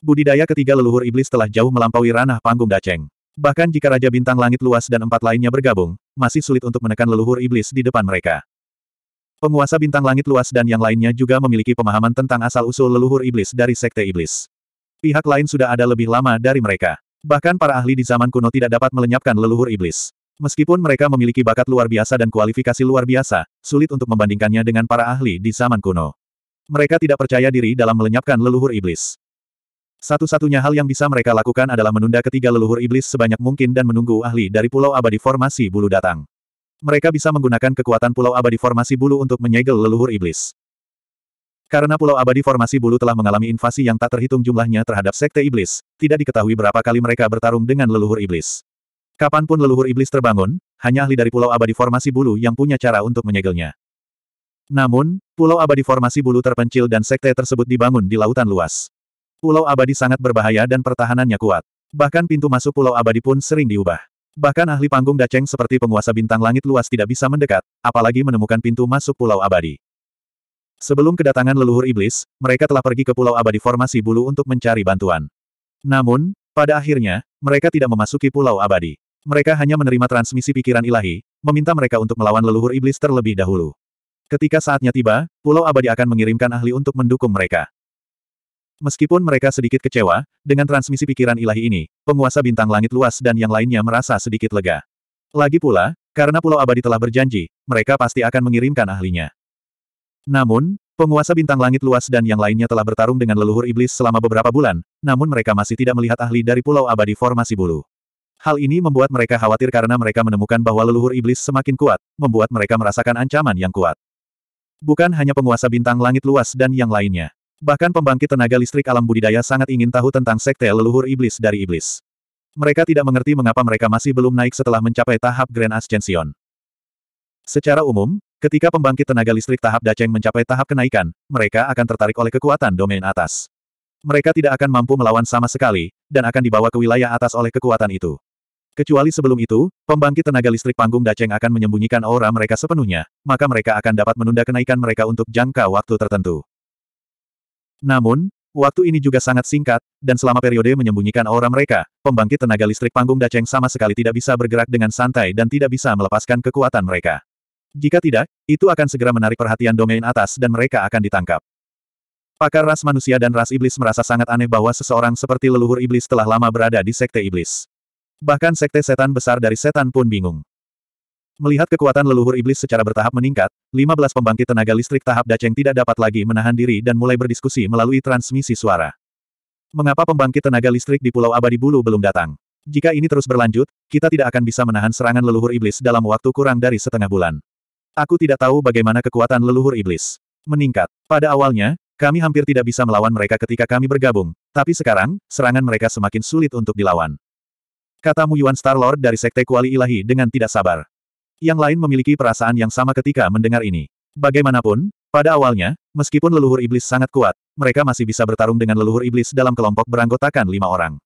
Budidaya ketiga leluhur iblis telah jauh melampaui ranah panggung Daceng. Bahkan jika Raja Bintang Langit luas dan empat lainnya bergabung, masih sulit untuk menekan leluhur iblis di depan mereka. Penguasa Bintang Langit luas dan yang lainnya juga memiliki pemahaman tentang asal-usul leluhur iblis dari Sekte Iblis. Pihak lain sudah ada lebih lama dari mereka. Bahkan para ahli di zaman kuno tidak dapat melenyapkan leluhur iblis. Meskipun mereka memiliki bakat luar biasa dan kualifikasi luar biasa, sulit untuk membandingkannya dengan para ahli di zaman kuno. Mereka tidak percaya diri dalam melenyapkan leluhur iblis. Satu-satunya hal yang bisa mereka lakukan adalah menunda ketiga leluhur iblis sebanyak mungkin dan menunggu ahli dari Pulau Abadi Formasi Bulu datang. Mereka bisa menggunakan kekuatan Pulau Abadi Formasi Bulu untuk menyegel leluhur iblis. Karena Pulau Abadi Formasi Bulu telah mengalami invasi yang tak terhitung jumlahnya terhadap Sekte Iblis, tidak diketahui berapa kali mereka bertarung dengan leluhur iblis. Kapanpun leluhur iblis terbangun, hanya ahli dari Pulau Abadi Formasi Bulu yang punya cara untuk menyegelnya. Namun, Pulau Abadi Formasi Bulu terpencil dan Sekte tersebut dibangun di lautan luas. Pulau Abadi sangat berbahaya dan pertahanannya kuat. Bahkan pintu masuk Pulau Abadi pun sering diubah. Bahkan ahli panggung Daceng seperti penguasa bintang langit luas tidak bisa mendekat, apalagi menemukan pintu masuk Pulau Abadi. Sebelum kedatangan leluhur iblis, mereka telah pergi ke Pulau Abadi formasi bulu untuk mencari bantuan. Namun, pada akhirnya, mereka tidak memasuki Pulau Abadi. Mereka hanya menerima transmisi pikiran ilahi, meminta mereka untuk melawan leluhur iblis terlebih dahulu. Ketika saatnya tiba, Pulau Abadi akan mengirimkan ahli untuk mendukung mereka. Meskipun mereka sedikit kecewa, dengan transmisi pikiran ilahi ini, penguasa bintang langit luas dan yang lainnya merasa sedikit lega. Lagi pula, karena Pulau Abadi telah berjanji, mereka pasti akan mengirimkan ahlinya. Namun, penguasa bintang langit luas dan yang lainnya telah bertarung dengan leluhur iblis selama beberapa bulan, namun mereka masih tidak melihat ahli dari Pulau Abadi formasi bulu. Hal ini membuat mereka khawatir karena mereka menemukan bahwa leluhur iblis semakin kuat, membuat mereka merasakan ancaman yang kuat. Bukan hanya penguasa bintang langit luas dan yang lainnya. Bahkan pembangkit tenaga listrik alam budidaya sangat ingin tahu tentang sekte leluhur iblis dari iblis. Mereka tidak mengerti mengapa mereka masih belum naik setelah mencapai tahap Grand Ascension. Secara umum, ketika pembangkit tenaga listrik tahap Daceng mencapai tahap kenaikan, mereka akan tertarik oleh kekuatan domain atas. Mereka tidak akan mampu melawan sama sekali, dan akan dibawa ke wilayah atas oleh kekuatan itu. Kecuali sebelum itu, pembangkit tenaga listrik panggung Daceng akan menyembunyikan aura mereka sepenuhnya, maka mereka akan dapat menunda kenaikan mereka untuk jangka waktu tertentu. Namun, waktu ini juga sangat singkat, dan selama periode menyembunyikan aura mereka, pembangkit tenaga listrik panggung Daceng sama sekali tidak bisa bergerak dengan santai dan tidak bisa melepaskan kekuatan mereka. Jika tidak, itu akan segera menarik perhatian domain atas dan mereka akan ditangkap. Pakar ras manusia dan ras iblis merasa sangat aneh bahwa seseorang seperti leluhur iblis telah lama berada di sekte iblis. Bahkan sekte setan besar dari setan pun bingung. Melihat kekuatan leluhur iblis secara bertahap meningkat, 15 pembangkit tenaga listrik tahap Daceng tidak dapat lagi menahan diri dan mulai berdiskusi melalui transmisi suara. Mengapa pembangkit tenaga listrik di Pulau Abadi Bulu belum datang? Jika ini terus berlanjut, kita tidak akan bisa menahan serangan leluhur iblis dalam waktu kurang dari setengah bulan. Aku tidak tahu bagaimana kekuatan leluhur iblis meningkat. Pada awalnya, kami hampir tidak bisa melawan mereka ketika kami bergabung, tapi sekarang, serangan mereka semakin sulit untuk dilawan. Kata Mu Yuan Star Lord dari Sekte Kuali Ilahi dengan tidak sabar. Yang lain memiliki perasaan yang sama ketika mendengar ini. Bagaimanapun, pada awalnya, meskipun leluhur iblis sangat kuat, mereka masih bisa bertarung dengan leluhur iblis dalam kelompok beranggotakan lima orang.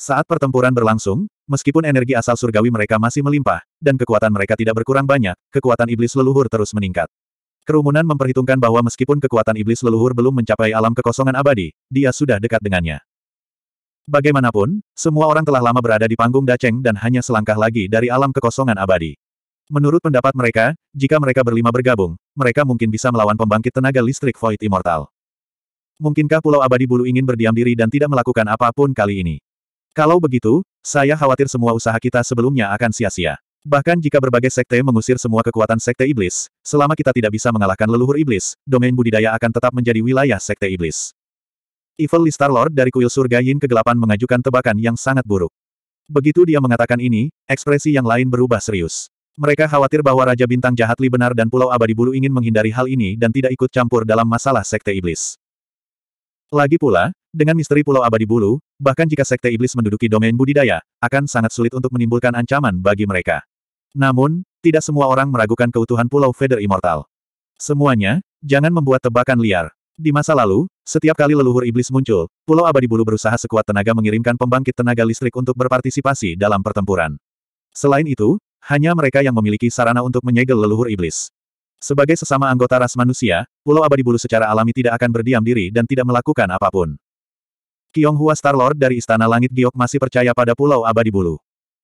Saat pertempuran berlangsung, meskipun energi asal surgawi mereka masih melimpah, dan kekuatan mereka tidak berkurang banyak, kekuatan iblis leluhur terus meningkat. Kerumunan memperhitungkan bahwa meskipun kekuatan iblis leluhur belum mencapai alam kekosongan abadi, dia sudah dekat dengannya. Bagaimanapun, semua orang telah lama berada di panggung Daceng dan hanya selangkah lagi dari alam kekosongan abadi. Menurut pendapat mereka, jika mereka berlima bergabung, mereka mungkin bisa melawan pembangkit tenaga listrik Void Immortal. Mungkinkah Pulau Abadi Bulu ingin berdiam diri dan tidak melakukan apapun kali ini? Kalau begitu, saya khawatir semua usaha kita sebelumnya akan sia-sia. Bahkan jika berbagai sekte mengusir semua kekuatan sekte iblis, selama kita tidak bisa mengalahkan leluhur iblis, domain budidaya akan tetap menjadi wilayah sekte iblis. Evil Star Lord dari kuil surga Yin kegelapan mengajukan tebakan yang sangat buruk. Begitu dia mengatakan ini, ekspresi yang lain berubah serius. Mereka khawatir bahwa Raja Bintang Jahat Li benar dan Pulau Abadi Bulu ingin menghindari hal ini dan tidak ikut campur dalam masalah Sekte Iblis. Lagi pula, dengan misteri Pulau Abadi Bulu, bahkan jika Sekte Iblis menduduki domain budidaya, akan sangat sulit untuk menimbulkan ancaman bagi mereka. Namun, tidak semua orang meragukan keutuhan Pulau Feder Immortal. Semuanya, jangan membuat tebakan liar. Di masa lalu, setiap kali leluhur iblis muncul, Pulau Abadi Bulu berusaha sekuat tenaga mengirimkan pembangkit tenaga listrik untuk berpartisipasi dalam pertempuran. Selain itu, hanya mereka yang memiliki sarana untuk menyegel leluhur iblis. Sebagai sesama anggota ras manusia, Pulau Abadi Bulu secara alami tidak akan berdiam diri dan tidak melakukan apapun. Kiong Hua Star Lord dari Istana Langit Giok masih percaya pada Pulau Abadi Bulu.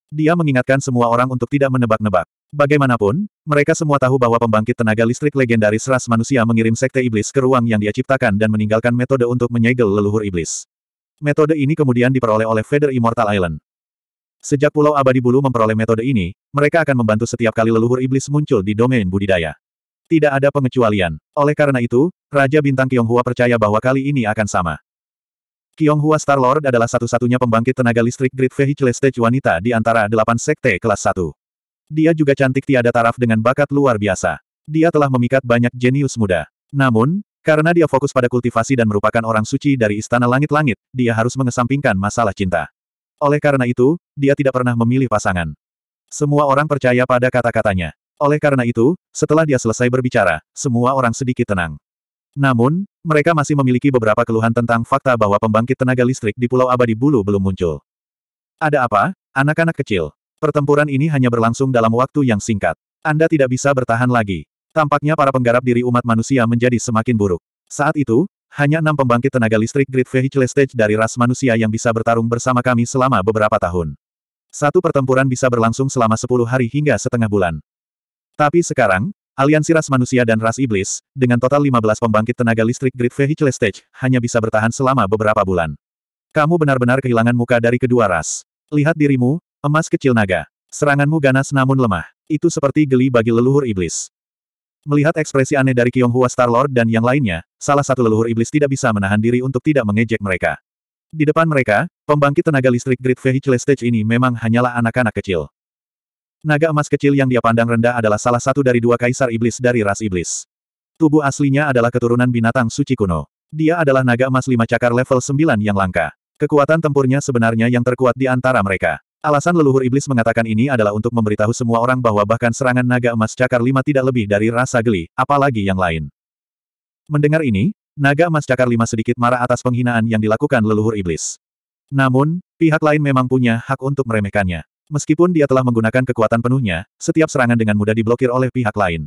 Dia mengingatkan semua orang untuk tidak menebak-nebak. Bagaimanapun, mereka semua tahu bahwa pembangkit tenaga listrik legendaris ras manusia mengirim sekte iblis ke ruang yang dia ciptakan dan meninggalkan metode untuk menyegel leluhur iblis. Metode ini kemudian diperoleh oleh Feather Immortal Island. Sejak Pulau Abadi Bulu memperoleh metode ini, mereka akan membantu setiap kali leluhur iblis muncul di domain budidaya. Tidak ada pengecualian. Oleh karena itu, Raja Bintang Tionghoa percaya bahwa kali ini akan sama. Kiong Hua Star Lord adalah satu-satunya pembangkit tenaga listrik Great vehicle stage wanita di antara delapan sekte kelas Satu. Dia juga cantik tiada taraf dengan bakat luar biasa. Dia telah memikat banyak jenius muda. Namun, karena dia fokus pada kultivasi dan merupakan orang suci dari Istana Langit-Langit, dia harus mengesampingkan masalah cinta. Oleh karena itu, dia tidak pernah memilih pasangan. Semua orang percaya pada kata-katanya. Oleh karena itu, setelah dia selesai berbicara, semua orang sedikit tenang. Namun, mereka masih memiliki beberapa keluhan tentang fakta bahwa pembangkit tenaga listrik di Pulau Abadi Bulu belum muncul. Ada apa, anak-anak kecil? Pertempuran ini hanya berlangsung dalam waktu yang singkat. Anda tidak bisa bertahan lagi. Tampaknya para penggarap diri umat manusia menjadi semakin buruk. Saat itu, hanya enam pembangkit tenaga listrik Great Vehicle Stage dari ras manusia yang bisa bertarung bersama kami selama beberapa tahun. Satu pertempuran bisa berlangsung selama sepuluh hari hingga setengah bulan. Tapi sekarang, Aliansi ras manusia dan ras iblis, dengan total 15 pembangkit tenaga listrik Grid Vehicle Stage, hanya bisa bertahan selama beberapa bulan. Kamu benar-benar kehilangan muka dari kedua ras. Lihat dirimu, emas kecil naga. Seranganmu ganas namun lemah. Itu seperti geli bagi leluhur iblis. Melihat ekspresi aneh dari Star Lord dan yang lainnya, salah satu leluhur iblis tidak bisa menahan diri untuk tidak mengejek mereka. Di depan mereka, pembangkit tenaga listrik Grid Vehicle Stage ini memang hanyalah anak-anak kecil. Naga emas kecil yang dia pandang rendah adalah salah satu dari dua kaisar iblis dari ras iblis. Tubuh aslinya adalah keturunan binatang suci kuno. Dia adalah naga emas lima cakar level sembilan yang langka. Kekuatan tempurnya sebenarnya yang terkuat di antara mereka. Alasan leluhur iblis mengatakan ini adalah untuk memberitahu semua orang bahwa bahkan serangan naga emas cakar lima tidak lebih dari rasa geli, apalagi yang lain. Mendengar ini, naga emas cakar lima sedikit marah atas penghinaan yang dilakukan leluhur iblis. Namun, pihak lain memang punya hak untuk meremehkannya. Meskipun dia telah menggunakan kekuatan penuhnya, setiap serangan dengan mudah diblokir oleh pihak lain.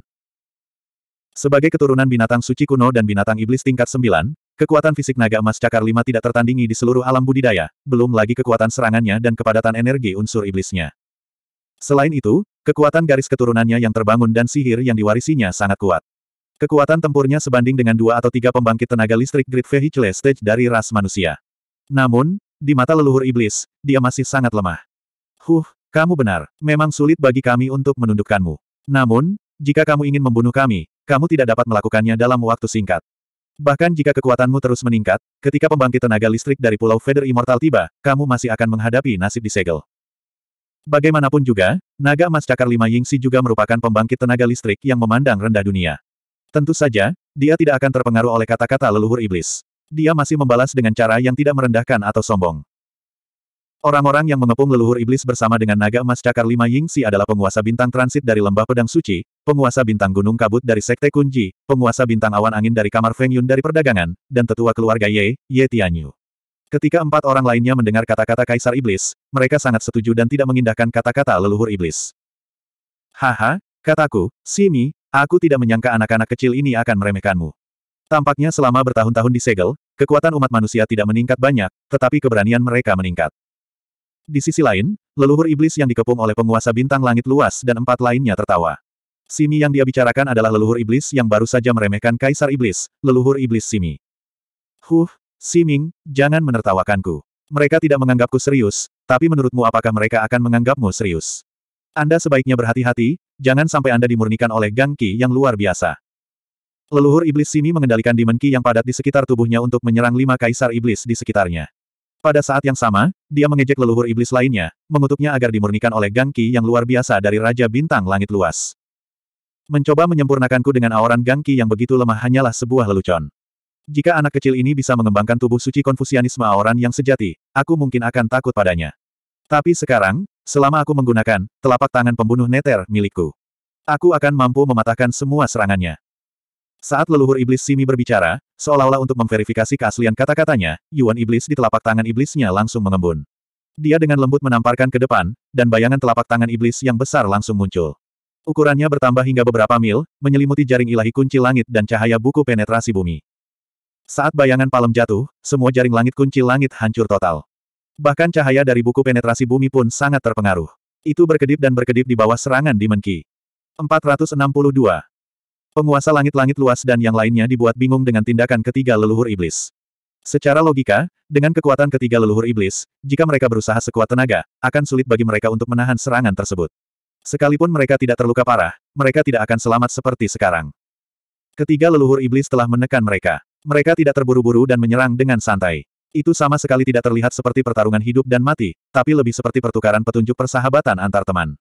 Sebagai keturunan binatang suci kuno dan binatang iblis tingkat 9, kekuatan fisik naga emas cakar 5 tidak tertandingi di seluruh alam budidaya, belum lagi kekuatan serangannya dan kepadatan energi unsur iblisnya. Selain itu, kekuatan garis keturunannya yang terbangun dan sihir yang diwarisinya sangat kuat. Kekuatan tempurnya sebanding dengan dua atau tiga pembangkit tenaga listrik grid vehicle stage dari ras manusia. Namun, di mata leluhur iblis, dia masih sangat lemah. Huh, kamu benar. Memang sulit bagi kami untuk menundukkanmu. Namun, jika kamu ingin membunuh kami, kamu tidak dapat melakukannya dalam waktu singkat. Bahkan jika kekuatanmu terus meningkat, ketika pembangkit tenaga listrik dari Pulau Feather Immortal tiba, kamu masih akan menghadapi nasib disegel. Bagaimanapun juga, naga emas cakar lima Yingxi juga merupakan pembangkit tenaga listrik yang memandang rendah dunia. Tentu saja, dia tidak akan terpengaruh oleh kata-kata leluhur iblis. Dia masih membalas dengan cara yang tidak merendahkan atau sombong. Orang-orang yang mengepung leluhur iblis bersama dengan naga emas cakar lima Yingxi adalah penguasa bintang transit dari lembah pedang suci, penguasa bintang gunung kabut dari sekte kunji, penguasa bintang awan angin dari kamar Feng Yun dari perdagangan, dan tetua keluarga Ye, Ye Tianyu. Ketika empat orang lainnya mendengar kata-kata kaisar iblis, mereka sangat setuju dan tidak mengindahkan kata-kata leluhur iblis. Haha, kataku, Simi, aku tidak menyangka anak-anak kecil ini akan meremehkanmu. Tampaknya selama bertahun-tahun disegel, kekuatan umat manusia tidak meningkat banyak, tetapi keberanian mereka meningkat. Di sisi lain, leluhur iblis yang dikepung oleh penguasa bintang langit luas dan empat lainnya tertawa. Simi yang dia bicarakan adalah leluhur iblis yang baru saja meremehkan kaisar iblis, leluhur iblis Simi. Huh, Siming, jangan menertawakanku. Mereka tidak menganggapku serius, tapi menurutmu apakah mereka akan menganggapmu serius? Anda sebaiknya berhati-hati, jangan sampai Anda dimurnikan oleh Gangki yang luar biasa. Leluhur iblis Simi mengendalikan dimenki yang padat di sekitar tubuhnya untuk menyerang lima kaisar iblis di sekitarnya. Pada saat yang sama, dia mengejek leluhur iblis lainnya, mengutuknya agar dimurnikan oleh Gangki yang luar biasa dari Raja Bintang Langit Luas. Mencoba menyempurnakanku dengan aoran Gangki yang begitu lemah hanyalah sebuah lelucon. Jika anak kecil ini bisa mengembangkan tubuh suci konfusianisme aoran yang sejati, aku mungkin akan takut padanya. Tapi sekarang, selama aku menggunakan telapak tangan pembunuh neter milikku, aku akan mampu mematahkan semua serangannya. Saat leluhur iblis Simi berbicara, Seolah-olah untuk memverifikasi keaslian kata-katanya, Yuan Iblis di telapak tangan iblisnya langsung mengembun. Dia dengan lembut menamparkan ke depan, dan bayangan telapak tangan iblis yang besar langsung muncul. Ukurannya bertambah hingga beberapa mil, menyelimuti jaring ilahi kunci langit dan cahaya buku penetrasi bumi. Saat bayangan palem jatuh, semua jaring langit kunci langit hancur total. Bahkan cahaya dari buku penetrasi bumi pun sangat terpengaruh. Itu berkedip dan berkedip di bawah serangan di menki. 462. Penguasa langit-langit luas dan yang lainnya dibuat bingung dengan tindakan ketiga leluhur iblis. Secara logika, dengan kekuatan ketiga leluhur iblis, jika mereka berusaha sekuat tenaga, akan sulit bagi mereka untuk menahan serangan tersebut. Sekalipun mereka tidak terluka parah, mereka tidak akan selamat seperti sekarang. Ketiga leluhur iblis telah menekan mereka. Mereka tidak terburu-buru dan menyerang dengan santai. Itu sama sekali tidak terlihat seperti pertarungan hidup dan mati, tapi lebih seperti pertukaran petunjuk persahabatan antar teman.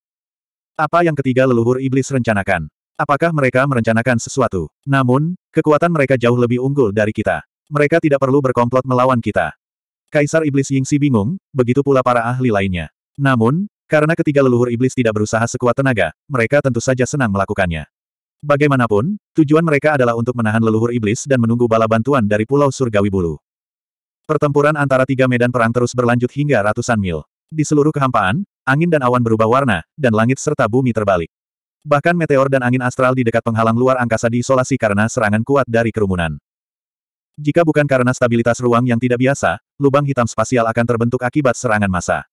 Apa yang ketiga leluhur iblis rencanakan? Apakah mereka merencanakan sesuatu? Namun, kekuatan mereka jauh lebih unggul dari kita. Mereka tidak perlu berkomplot melawan kita. Kaisar Iblis Yingxi bingung, begitu pula para ahli lainnya. Namun, karena ketiga leluhur iblis tidak berusaha sekuat tenaga, mereka tentu saja senang melakukannya. Bagaimanapun, tujuan mereka adalah untuk menahan leluhur iblis dan menunggu bala bantuan dari Pulau Surgawi Bulu. Pertempuran antara tiga medan perang terus berlanjut hingga ratusan mil. Di seluruh kehampaan, angin dan awan berubah warna, dan langit serta bumi terbalik. Bahkan meteor dan angin astral di dekat penghalang luar angkasa diisolasi karena serangan kuat dari kerumunan. Jika bukan karena stabilitas ruang yang tidak biasa, lubang hitam spasial akan terbentuk akibat serangan massa.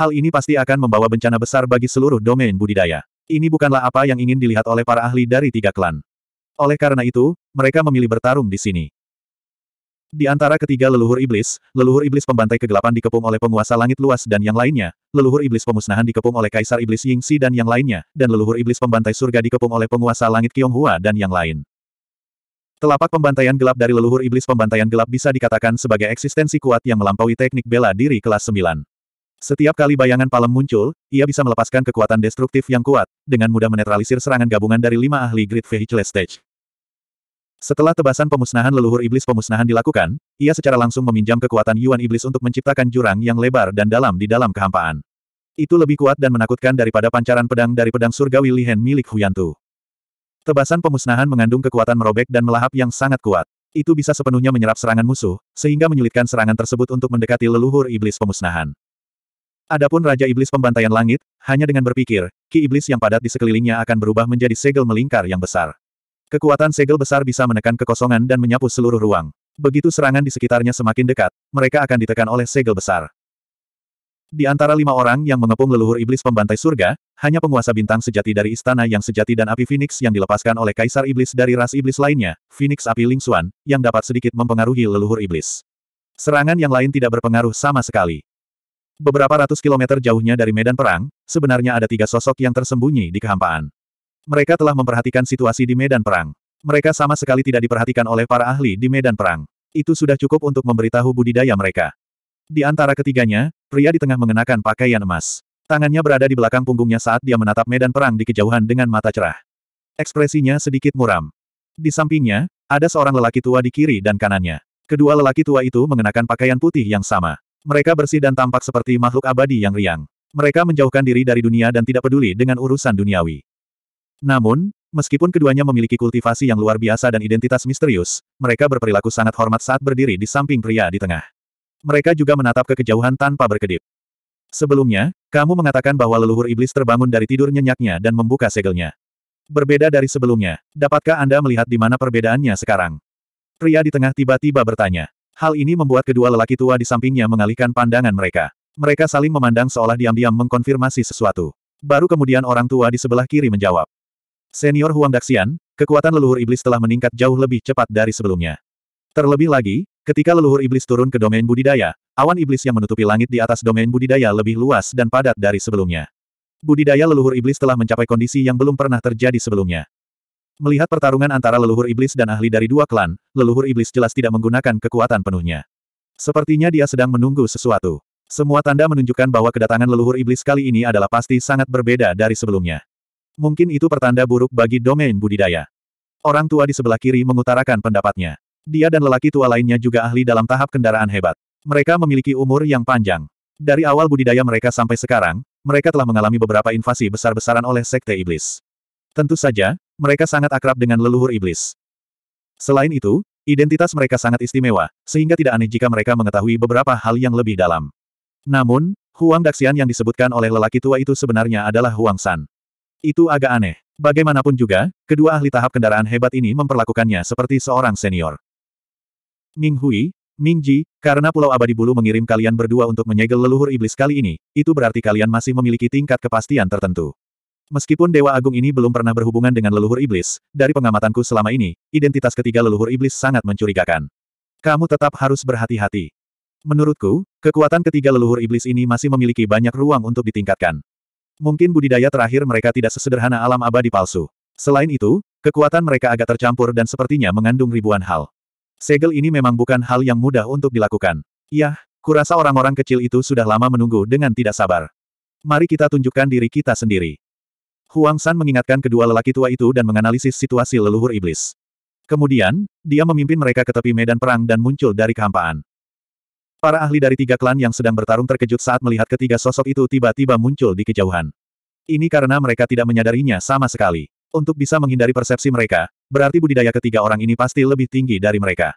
Hal ini pasti akan membawa bencana besar bagi seluruh domain budidaya. Ini bukanlah apa yang ingin dilihat oleh para ahli dari tiga klan. Oleh karena itu, mereka memilih bertarung di sini. Di antara ketiga leluhur iblis, leluhur iblis pembantai kegelapan dikepung oleh penguasa langit luas dan yang lainnya, leluhur iblis pemusnahan dikepung oleh kaisar iblis Ying Yingxi dan yang lainnya, dan leluhur iblis pembantai surga dikepung oleh penguasa langit Hua dan yang lain. Telapak pembantaian gelap dari leluhur iblis pembantaian gelap bisa dikatakan sebagai eksistensi kuat yang melampaui teknik bela diri kelas 9. Setiap kali bayangan palem muncul, ia bisa melepaskan kekuatan destruktif yang kuat, dengan mudah menetralisir serangan gabungan dari lima ahli Great Vehicle Stage. Setelah tebasan pemusnahan leluhur iblis pemusnahan dilakukan, ia secara langsung meminjam kekuatan Yuan Iblis untuk menciptakan jurang yang lebar dan dalam di dalam kehampaan. Itu lebih kuat dan menakutkan daripada pancaran pedang dari pedang surgawi Lihen milik Huyantu. Tebasan pemusnahan mengandung kekuatan merobek dan melahap yang sangat kuat. Itu bisa sepenuhnya menyerap serangan musuh, sehingga menyulitkan serangan tersebut untuk mendekati leluhur iblis pemusnahan. Adapun Raja Iblis Pembantaian Langit, hanya dengan berpikir, ki iblis yang padat di sekelilingnya akan berubah menjadi segel melingkar yang besar. Kekuatan segel besar bisa menekan kekosongan dan menyapu seluruh ruang. Begitu serangan di sekitarnya semakin dekat, mereka akan ditekan oleh segel besar. Di antara lima orang yang mengepung leluhur iblis pembantai surga, hanya penguasa bintang sejati dari istana yang sejati dan api Phoenix yang dilepaskan oleh kaisar iblis dari ras iblis lainnya, Phoenix api Lingxuan, yang dapat sedikit mempengaruhi leluhur iblis. Serangan yang lain tidak berpengaruh sama sekali. Beberapa ratus kilometer jauhnya dari medan perang, sebenarnya ada tiga sosok yang tersembunyi di kehampaan. Mereka telah memperhatikan situasi di medan perang. Mereka sama sekali tidak diperhatikan oleh para ahli di medan perang. Itu sudah cukup untuk memberitahu budidaya mereka. Di antara ketiganya, pria di tengah mengenakan pakaian emas. Tangannya berada di belakang punggungnya saat dia menatap medan perang di kejauhan dengan mata cerah. Ekspresinya sedikit muram. Di sampingnya, ada seorang lelaki tua di kiri dan kanannya. Kedua lelaki tua itu mengenakan pakaian putih yang sama. Mereka bersih dan tampak seperti makhluk abadi yang riang. Mereka menjauhkan diri dari dunia dan tidak peduli dengan urusan duniawi. Namun, meskipun keduanya memiliki kultivasi yang luar biasa dan identitas misterius, mereka berperilaku sangat hormat saat berdiri di samping pria di tengah. Mereka juga menatap ke kejauhan tanpa berkedip. Sebelumnya, kamu mengatakan bahwa leluhur iblis terbangun dari tidur nyenyaknya dan membuka segelnya. Berbeda dari sebelumnya, dapatkah Anda melihat di mana perbedaannya sekarang? Pria di tengah tiba-tiba bertanya. Hal ini membuat kedua lelaki tua di sampingnya mengalihkan pandangan mereka. Mereka saling memandang seolah diam-diam mengkonfirmasi sesuatu. Baru kemudian orang tua di sebelah kiri menjawab. Senior Huang Daxian, kekuatan leluhur iblis telah meningkat jauh lebih cepat dari sebelumnya. Terlebih lagi, ketika leluhur iblis turun ke domain budidaya, awan iblis yang menutupi langit di atas domain budidaya lebih luas dan padat dari sebelumnya. Budidaya leluhur iblis telah mencapai kondisi yang belum pernah terjadi sebelumnya. Melihat pertarungan antara leluhur iblis dan ahli dari dua klan, leluhur iblis jelas tidak menggunakan kekuatan penuhnya. Sepertinya dia sedang menunggu sesuatu. Semua tanda menunjukkan bahwa kedatangan leluhur iblis kali ini adalah pasti sangat berbeda dari sebelumnya. Mungkin itu pertanda buruk bagi domain budidaya. Orang tua di sebelah kiri mengutarakan pendapatnya. Dia dan lelaki tua lainnya juga ahli dalam tahap kendaraan hebat. Mereka memiliki umur yang panjang. Dari awal budidaya mereka sampai sekarang, mereka telah mengalami beberapa invasi besar-besaran oleh sekte iblis. Tentu saja, mereka sangat akrab dengan leluhur iblis. Selain itu, identitas mereka sangat istimewa, sehingga tidak aneh jika mereka mengetahui beberapa hal yang lebih dalam. Namun, Huang Daxian yang disebutkan oleh lelaki tua itu sebenarnya adalah Huang San. Itu agak aneh. Bagaimanapun juga, kedua ahli tahap kendaraan hebat ini memperlakukannya seperti seorang senior. Ming Hui, Ming Ji, karena Pulau Abadi Bulu mengirim kalian berdua untuk menyegel leluhur iblis kali ini, itu berarti kalian masih memiliki tingkat kepastian tertentu. Meskipun Dewa Agung ini belum pernah berhubungan dengan leluhur iblis, dari pengamatanku selama ini, identitas ketiga leluhur iblis sangat mencurigakan. Kamu tetap harus berhati-hati. Menurutku, kekuatan ketiga leluhur iblis ini masih memiliki banyak ruang untuk ditingkatkan. Mungkin budidaya terakhir mereka tidak sesederhana alam abadi palsu. Selain itu, kekuatan mereka agak tercampur dan sepertinya mengandung ribuan hal. Segel ini memang bukan hal yang mudah untuk dilakukan. Yah, kurasa orang-orang kecil itu sudah lama menunggu dengan tidak sabar. Mari kita tunjukkan diri kita sendiri. Huang San mengingatkan kedua lelaki tua itu dan menganalisis situasi leluhur iblis. Kemudian, dia memimpin mereka ke tepi medan perang dan muncul dari kehampaan. Para ahli dari tiga klan yang sedang bertarung terkejut saat melihat ketiga sosok itu tiba-tiba muncul di kejauhan. Ini karena mereka tidak menyadarinya sama sekali. Untuk bisa menghindari persepsi mereka, berarti budidaya ketiga orang ini pasti lebih tinggi dari mereka.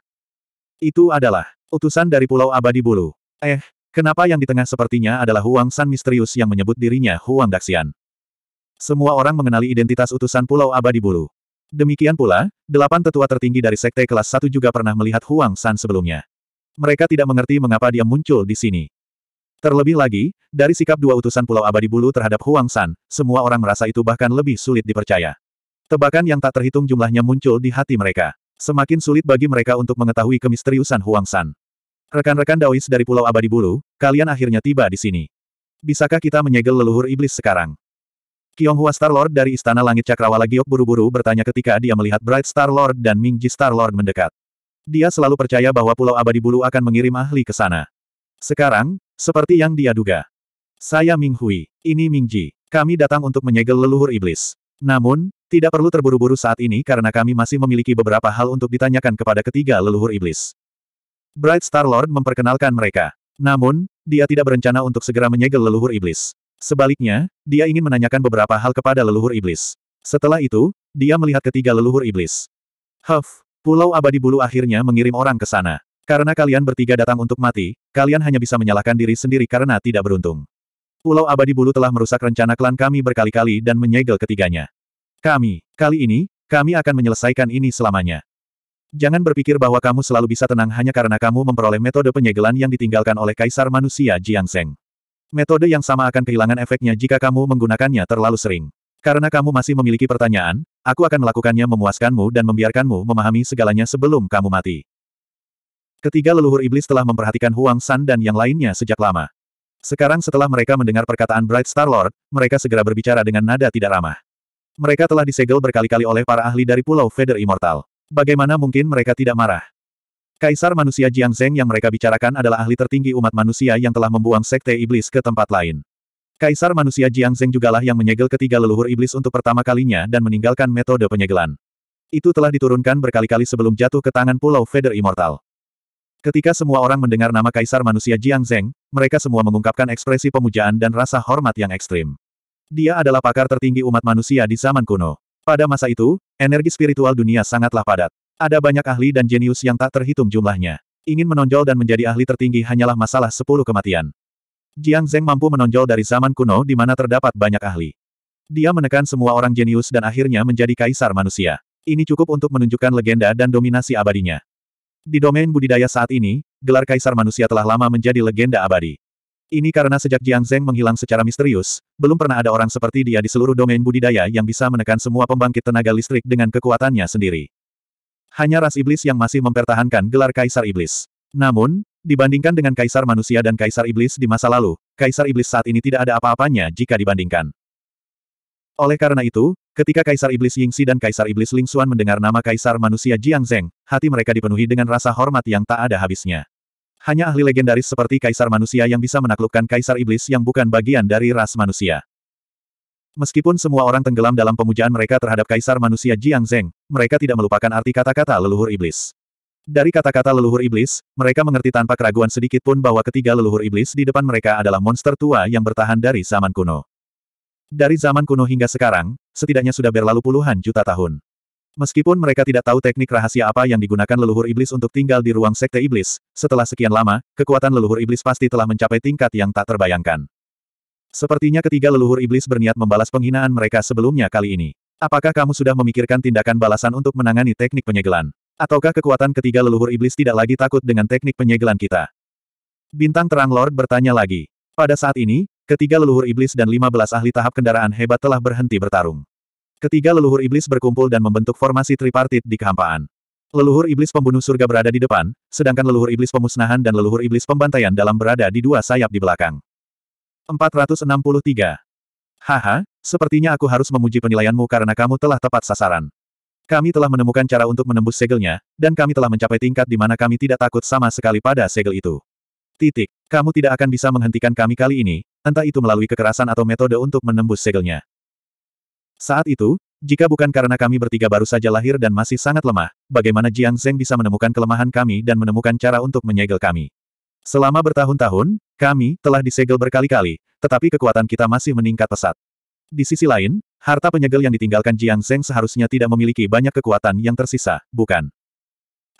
Itu adalah utusan dari Pulau Abadi Bulu. Eh, kenapa yang di tengah sepertinya adalah Huang San misterius yang menyebut dirinya Huang Daxian? Semua orang mengenali identitas utusan Pulau Abadi Bulu. Demikian pula, delapan tetua tertinggi dari sekte kelas 1 juga pernah melihat Huang San sebelumnya mereka tidak mengerti mengapa dia muncul di sini. Terlebih lagi, dari sikap dua utusan Pulau Abadi Bulu terhadap Huang San, semua orang merasa itu bahkan lebih sulit dipercaya. Tebakan yang tak terhitung jumlahnya muncul di hati mereka. Semakin sulit bagi mereka untuk mengetahui kemisteriusan Huang San. Rekan-rekan Daois dari Pulau Abadi Bulu, kalian akhirnya tiba di sini. Bisakah kita menyegel leluhur iblis sekarang? Hua Star Lord dari Istana Langit Cakrawala Giok buru-buru bertanya ketika dia melihat Bright Star Lord dan Mingji Star Lord mendekat. Dia selalu percaya bahwa Pulau Abadi Bulu akan mengirim ahli ke sana. Sekarang, seperti yang dia duga. Saya Ming Hui, ini Ming Ji. Kami datang untuk menyegel leluhur iblis. Namun, tidak perlu terburu-buru saat ini karena kami masih memiliki beberapa hal untuk ditanyakan kepada ketiga leluhur iblis. Bright Star Lord memperkenalkan mereka. Namun, dia tidak berencana untuk segera menyegel leluhur iblis. Sebaliknya, dia ingin menanyakan beberapa hal kepada leluhur iblis. Setelah itu, dia melihat ketiga leluhur iblis. Huff, Pulau Abadi Bulu akhirnya mengirim orang ke sana. Karena kalian bertiga datang untuk mati, kalian hanya bisa menyalahkan diri sendiri karena tidak beruntung. Pulau Abadi Bulu telah merusak rencana klan kami berkali-kali dan menyegel ketiganya. Kami, kali ini, kami akan menyelesaikan ini selamanya. Jangan berpikir bahwa kamu selalu bisa tenang hanya karena kamu memperoleh metode penyegelan yang ditinggalkan oleh Kaisar Manusia Jiang Seng. Metode yang sama akan kehilangan efeknya jika kamu menggunakannya terlalu sering. Karena kamu masih memiliki pertanyaan, aku akan melakukannya memuaskanmu dan membiarkanmu memahami segalanya sebelum kamu mati. Ketiga leluhur iblis telah memperhatikan Huang San dan yang lainnya sejak lama. Sekarang setelah mereka mendengar perkataan Bright Star Lord, mereka segera berbicara dengan nada tidak ramah. Mereka telah disegel berkali-kali oleh para ahli dari Pulau Feather Immortal. Bagaimana mungkin mereka tidak marah? Kaisar manusia Jiang Zeng yang mereka bicarakan adalah ahli tertinggi umat manusia yang telah membuang sekte iblis ke tempat lain. Kaisar manusia Jiang Zeng jugalah yang menyegel ketiga leluhur iblis untuk pertama kalinya dan meninggalkan metode penyegelan. Itu telah diturunkan berkali-kali sebelum jatuh ke tangan Pulau Feather Immortal. Ketika semua orang mendengar nama Kaisar manusia Jiang Zeng, mereka semua mengungkapkan ekspresi pemujaan dan rasa hormat yang ekstrim. Dia adalah pakar tertinggi umat manusia di zaman kuno. Pada masa itu, energi spiritual dunia sangatlah padat. Ada banyak ahli dan jenius yang tak terhitung jumlahnya. Ingin menonjol dan menjadi ahli tertinggi hanyalah masalah sepuluh kematian. Jiang Zeng mampu menonjol dari zaman kuno di mana terdapat banyak ahli. Dia menekan semua orang jenius dan akhirnya menjadi kaisar manusia. Ini cukup untuk menunjukkan legenda dan dominasi abadinya. Di domain budidaya saat ini, gelar kaisar manusia telah lama menjadi legenda abadi. Ini karena sejak Jiang Zeng menghilang secara misterius, belum pernah ada orang seperti dia di seluruh domain budidaya yang bisa menekan semua pembangkit tenaga listrik dengan kekuatannya sendiri. Hanya ras iblis yang masih mempertahankan gelar kaisar iblis. Namun, Dibandingkan dengan kaisar manusia dan kaisar iblis di masa lalu, kaisar iblis saat ini tidak ada apa-apanya jika dibandingkan. Oleh karena itu, ketika kaisar iblis Yingxi dan kaisar iblis Ling Xuan mendengar nama kaisar manusia Jiang Zeng, hati mereka dipenuhi dengan rasa hormat yang tak ada habisnya. Hanya ahli legendaris seperti kaisar manusia yang bisa menaklukkan kaisar iblis yang bukan bagian dari ras manusia. Meskipun semua orang tenggelam dalam pemujaan mereka terhadap kaisar manusia Jiang Zeng, mereka tidak melupakan arti kata-kata leluhur iblis. Dari kata-kata leluhur iblis, mereka mengerti tanpa keraguan sedikit pun bahwa ketiga leluhur iblis di depan mereka adalah monster tua yang bertahan dari zaman kuno. Dari zaman kuno hingga sekarang, setidaknya sudah berlalu puluhan juta tahun. Meskipun mereka tidak tahu teknik rahasia apa yang digunakan leluhur iblis untuk tinggal di ruang sekte iblis, setelah sekian lama, kekuatan leluhur iblis pasti telah mencapai tingkat yang tak terbayangkan. Sepertinya ketiga leluhur iblis berniat membalas penghinaan mereka sebelumnya kali ini. Apakah kamu sudah memikirkan tindakan balasan untuk menangani teknik penyegelan? Ataukah kekuatan ketiga leluhur iblis tidak lagi takut dengan teknik penyegelan kita? Bintang Terang Lord bertanya lagi. Pada saat ini, ketiga leluhur iblis dan 15 ahli tahap kendaraan hebat telah berhenti bertarung. Ketiga leluhur iblis berkumpul dan membentuk formasi tripartit di kehampaan. Leluhur iblis pembunuh surga berada di depan, sedangkan leluhur iblis pemusnahan dan leluhur iblis pembantaian dalam berada di dua sayap di belakang. 463. Haha, sepertinya aku harus memuji penilaianmu karena kamu telah tepat sasaran. Kami telah menemukan cara untuk menembus segelnya, dan kami telah mencapai tingkat di mana kami tidak takut sama sekali pada segel itu. Titik. Kamu tidak akan bisa menghentikan kami kali ini, entah itu melalui kekerasan atau metode untuk menembus segelnya. Saat itu, jika bukan karena kami bertiga baru saja lahir dan masih sangat lemah, bagaimana Jiang Zeng bisa menemukan kelemahan kami dan menemukan cara untuk menyegel kami? Selama bertahun-tahun, kami telah disegel berkali-kali, tetapi kekuatan kita masih meningkat pesat. Di sisi lain, Harta penyegel yang ditinggalkan Jiang Zeng seharusnya tidak memiliki banyak kekuatan yang tersisa, bukan?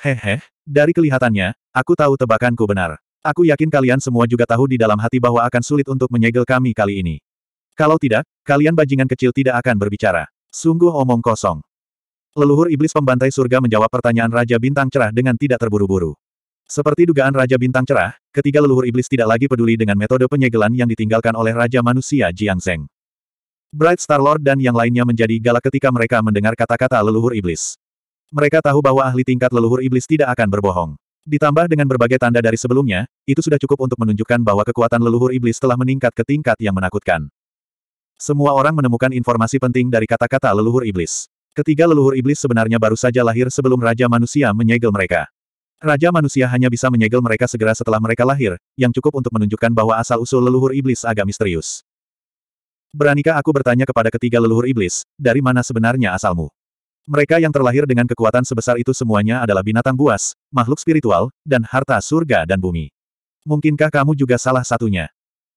Hehe, dari kelihatannya, aku tahu tebakanku benar. Aku yakin kalian semua juga tahu di dalam hati bahwa akan sulit untuk menyegel kami kali ini. Kalau tidak, kalian bajingan kecil tidak akan berbicara. Sungguh omong kosong. Leluhur iblis pembantai surga menjawab pertanyaan Raja Bintang Cerah dengan tidak terburu-buru. Seperti dugaan Raja Bintang Cerah, ketiga leluhur iblis tidak lagi peduli dengan metode penyegelan yang ditinggalkan oleh Raja Manusia Jiang Zeng. Bright Star-Lord dan yang lainnya menjadi galak ketika mereka mendengar kata-kata leluhur iblis. Mereka tahu bahwa ahli tingkat leluhur iblis tidak akan berbohong. Ditambah dengan berbagai tanda dari sebelumnya, itu sudah cukup untuk menunjukkan bahwa kekuatan leluhur iblis telah meningkat ke tingkat yang menakutkan. Semua orang menemukan informasi penting dari kata-kata leluhur iblis. Ketiga leluhur iblis sebenarnya baru saja lahir sebelum Raja Manusia menyegel mereka. Raja Manusia hanya bisa menyegel mereka segera setelah mereka lahir, yang cukup untuk menunjukkan bahwa asal-usul leluhur iblis agak misterius. Beranikah aku bertanya kepada ketiga leluhur iblis, dari mana sebenarnya asalmu? Mereka yang terlahir dengan kekuatan sebesar itu semuanya adalah binatang buas, makhluk spiritual, dan harta surga dan bumi. Mungkinkah kamu juga salah satunya?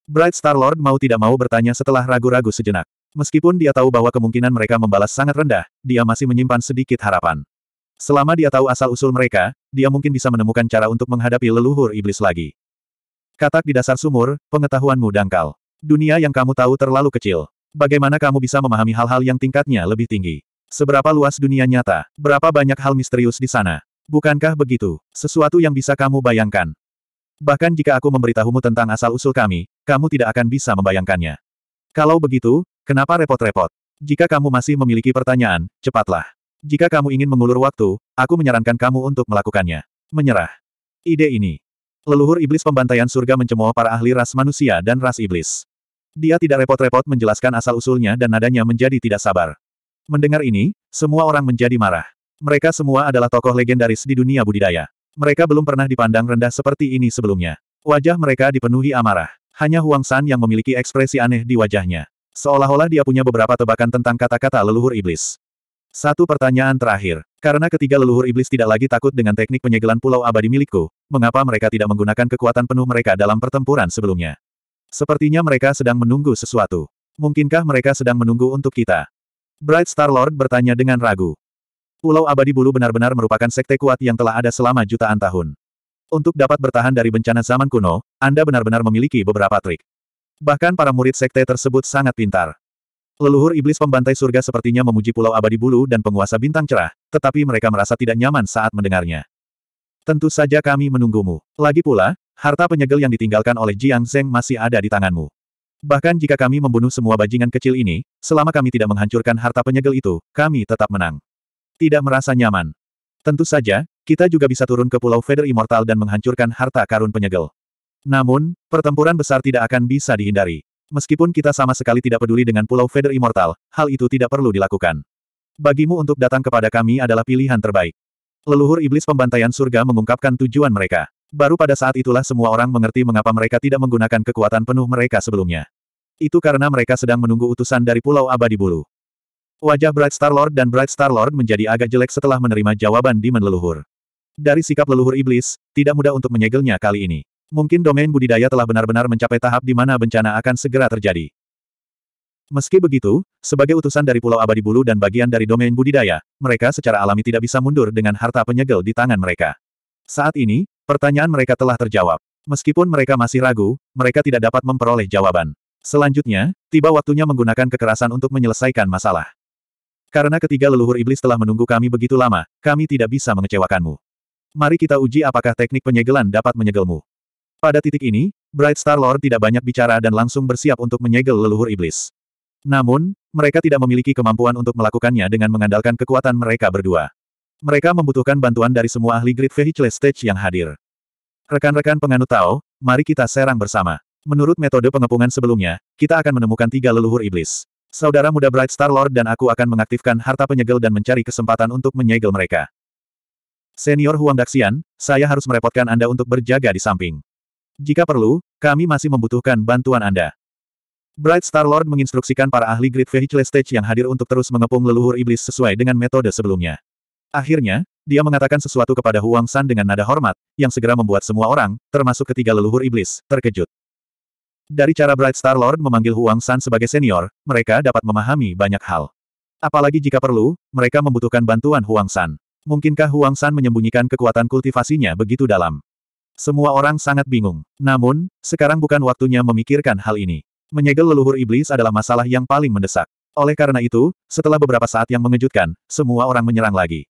Bright Star Lord mau tidak mau bertanya setelah ragu-ragu sejenak. Meskipun dia tahu bahwa kemungkinan mereka membalas sangat rendah, dia masih menyimpan sedikit harapan. Selama dia tahu asal-usul mereka, dia mungkin bisa menemukan cara untuk menghadapi leluhur iblis lagi. Katak di dasar sumur, pengetahuanmu dangkal. Dunia yang kamu tahu terlalu kecil. Bagaimana kamu bisa memahami hal-hal yang tingkatnya lebih tinggi? Seberapa luas dunia nyata? Berapa banyak hal misterius di sana? Bukankah begitu? Sesuatu yang bisa kamu bayangkan. Bahkan jika aku memberitahumu tentang asal-usul kami, kamu tidak akan bisa membayangkannya. Kalau begitu, kenapa repot-repot? Jika kamu masih memiliki pertanyaan, cepatlah. Jika kamu ingin mengulur waktu, aku menyarankan kamu untuk melakukannya. Menyerah. Ide ini. Leluhur iblis pembantaian surga mencemooh para ahli ras manusia dan ras iblis. Dia tidak repot-repot menjelaskan asal-usulnya dan nadanya menjadi tidak sabar. Mendengar ini, semua orang menjadi marah. Mereka semua adalah tokoh legendaris di dunia budidaya. Mereka belum pernah dipandang rendah seperti ini sebelumnya. Wajah mereka dipenuhi amarah. Hanya Huang San yang memiliki ekspresi aneh di wajahnya. Seolah-olah dia punya beberapa tebakan tentang kata-kata leluhur iblis. Satu pertanyaan terakhir. Karena ketiga leluhur iblis tidak lagi takut dengan teknik penyegelan pulau abadi milikku, mengapa mereka tidak menggunakan kekuatan penuh mereka dalam pertempuran sebelumnya? Sepertinya mereka sedang menunggu sesuatu. Mungkinkah mereka sedang menunggu untuk kita? Bright Star Lord bertanya dengan ragu. Pulau Abadi Bulu benar-benar merupakan sekte kuat yang telah ada selama jutaan tahun. Untuk dapat bertahan dari bencana zaman kuno, Anda benar-benar memiliki beberapa trik. Bahkan para murid sekte tersebut sangat pintar. Leluhur iblis pembantai surga sepertinya memuji Pulau Abadi Bulu dan penguasa bintang cerah, tetapi mereka merasa tidak nyaman saat mendengarnya. Tentu saja kami menunggumu. Lagi pula, Harta penyegel yang ditinggalkan oleh Jiang Zeng masih ada di tanganmu. Bahkan jika kami membunuh semua bajingan kecil ini, selama kami tidak menghancurkan harta penyegel itu, kami tetap menang. Tidak merasa nyaman. Tentu saja, kita juga bisa turun ke Pulau Feather Immortal dan menghancurkan harta karun penyegel. Namun, pertempuran besar tidak akan bisa dihindari. Meskipun kita sama sekali tidak peduli dengan Pulau Feather Immortal, hal itu tidak perlu dilakukan. Bagimu untuk datang kepada kami adalah pilihan terbaik. Leluhur iblis pembantaian surga mengungkapkan tujuan mereka. Baru pada saat itulah semua orang mengerti mengapa mereka tidak menggunakan kekuatan penuh mereka sebelumnya. Itu karena mereka sedang menunggu utusan dari Pulau Abadi Bulu. Wajah Bright Star Lord dan Bright Star Lord menjadi agak jelek setelah menerima jawaban di leluhur. Dari sikap leluhur iblis, tidak mudah untuk menyegelnya kali ini. Mungkin domain budidaya telah benar-benar mencapai tahap di mana bencana akan segera terjadi. Meski begitu, sebagai utusan dari Pulau Abadi Bulu dan bagian dari domain budidaya, mereka secara alami tidak bisa mundur dengan harta penyegel di tangan mereka. Saat ini, Pertanyaan mereka telah terjawab. Meskipun mereka masih ragu, mereka tidak dapat memperoleh jawaban. Selanjutnya, tiba waktunya menggunakan kekerasan untuk menyelesaikan masalah. Karena ketiga leluhur iblis telah menunggu kami begitu lama, kami tidak bisa mengecewakanmu. Mari kita uji apakah teknik penyegelan dapat menyegelmu. Pada titik ini, Bright Star Lord tidak banyak bicara dan langsung bersiap untuk menyegel leluhur iblis. Namun, mereka tidak memiliki kemampuan untuk melakukannya dengan mengandalkan kekuatan mereka berdua. Mereka membutuhkan bantuan dari semua ahli Great Vehicle Stage yang hadir. Rekan-rekan penganut Tao, mari kita serang bersama. Menurut metode pengepungan sebelumnya, kita akan menemukan tiga leluhur iblis. Saudara muda Bright Star Lord dan aku akan mengaktifkan harta penyegel dan mencari kesempatan untuk menyegel mereka. Senior Huang Daxian, saya harus merepotkan Anda untuk berjaga di samping. Jika perlu, kami masih membutuhkan bantuan Anda. Bright Star Lord menginstruksikan para ahli Great Vehicle Stage yang hadir untuk terus mengepung leluhur iblis sesuai dengan metode sebelumnya. Akhirnya, dia mengatakan sesuatu kepada Huang San dengan nada hormat, yang segera membuat semua orang, termasuk ketiga leluhur iblis, terkejut. Dari cara Bright Star Lord memanggil Huang San sebagai senior, mereka dapat memahami banyak hal. Apalagi jika perlu, mereka membutuhkan bantuan Huang San. Mungkinkah Huang San menyembunyikan kekuatan kultivasinya begitu dalam? Semua orang sangat bingung. Namun, sekarang bukan waktunya memikirkan hal ini. Menyegel leluhur iblis adalah masalah yang paling mendesak. Oleh karena itu, setelah beberapa saat yang mengejutkan, semua orang menyerang lagi.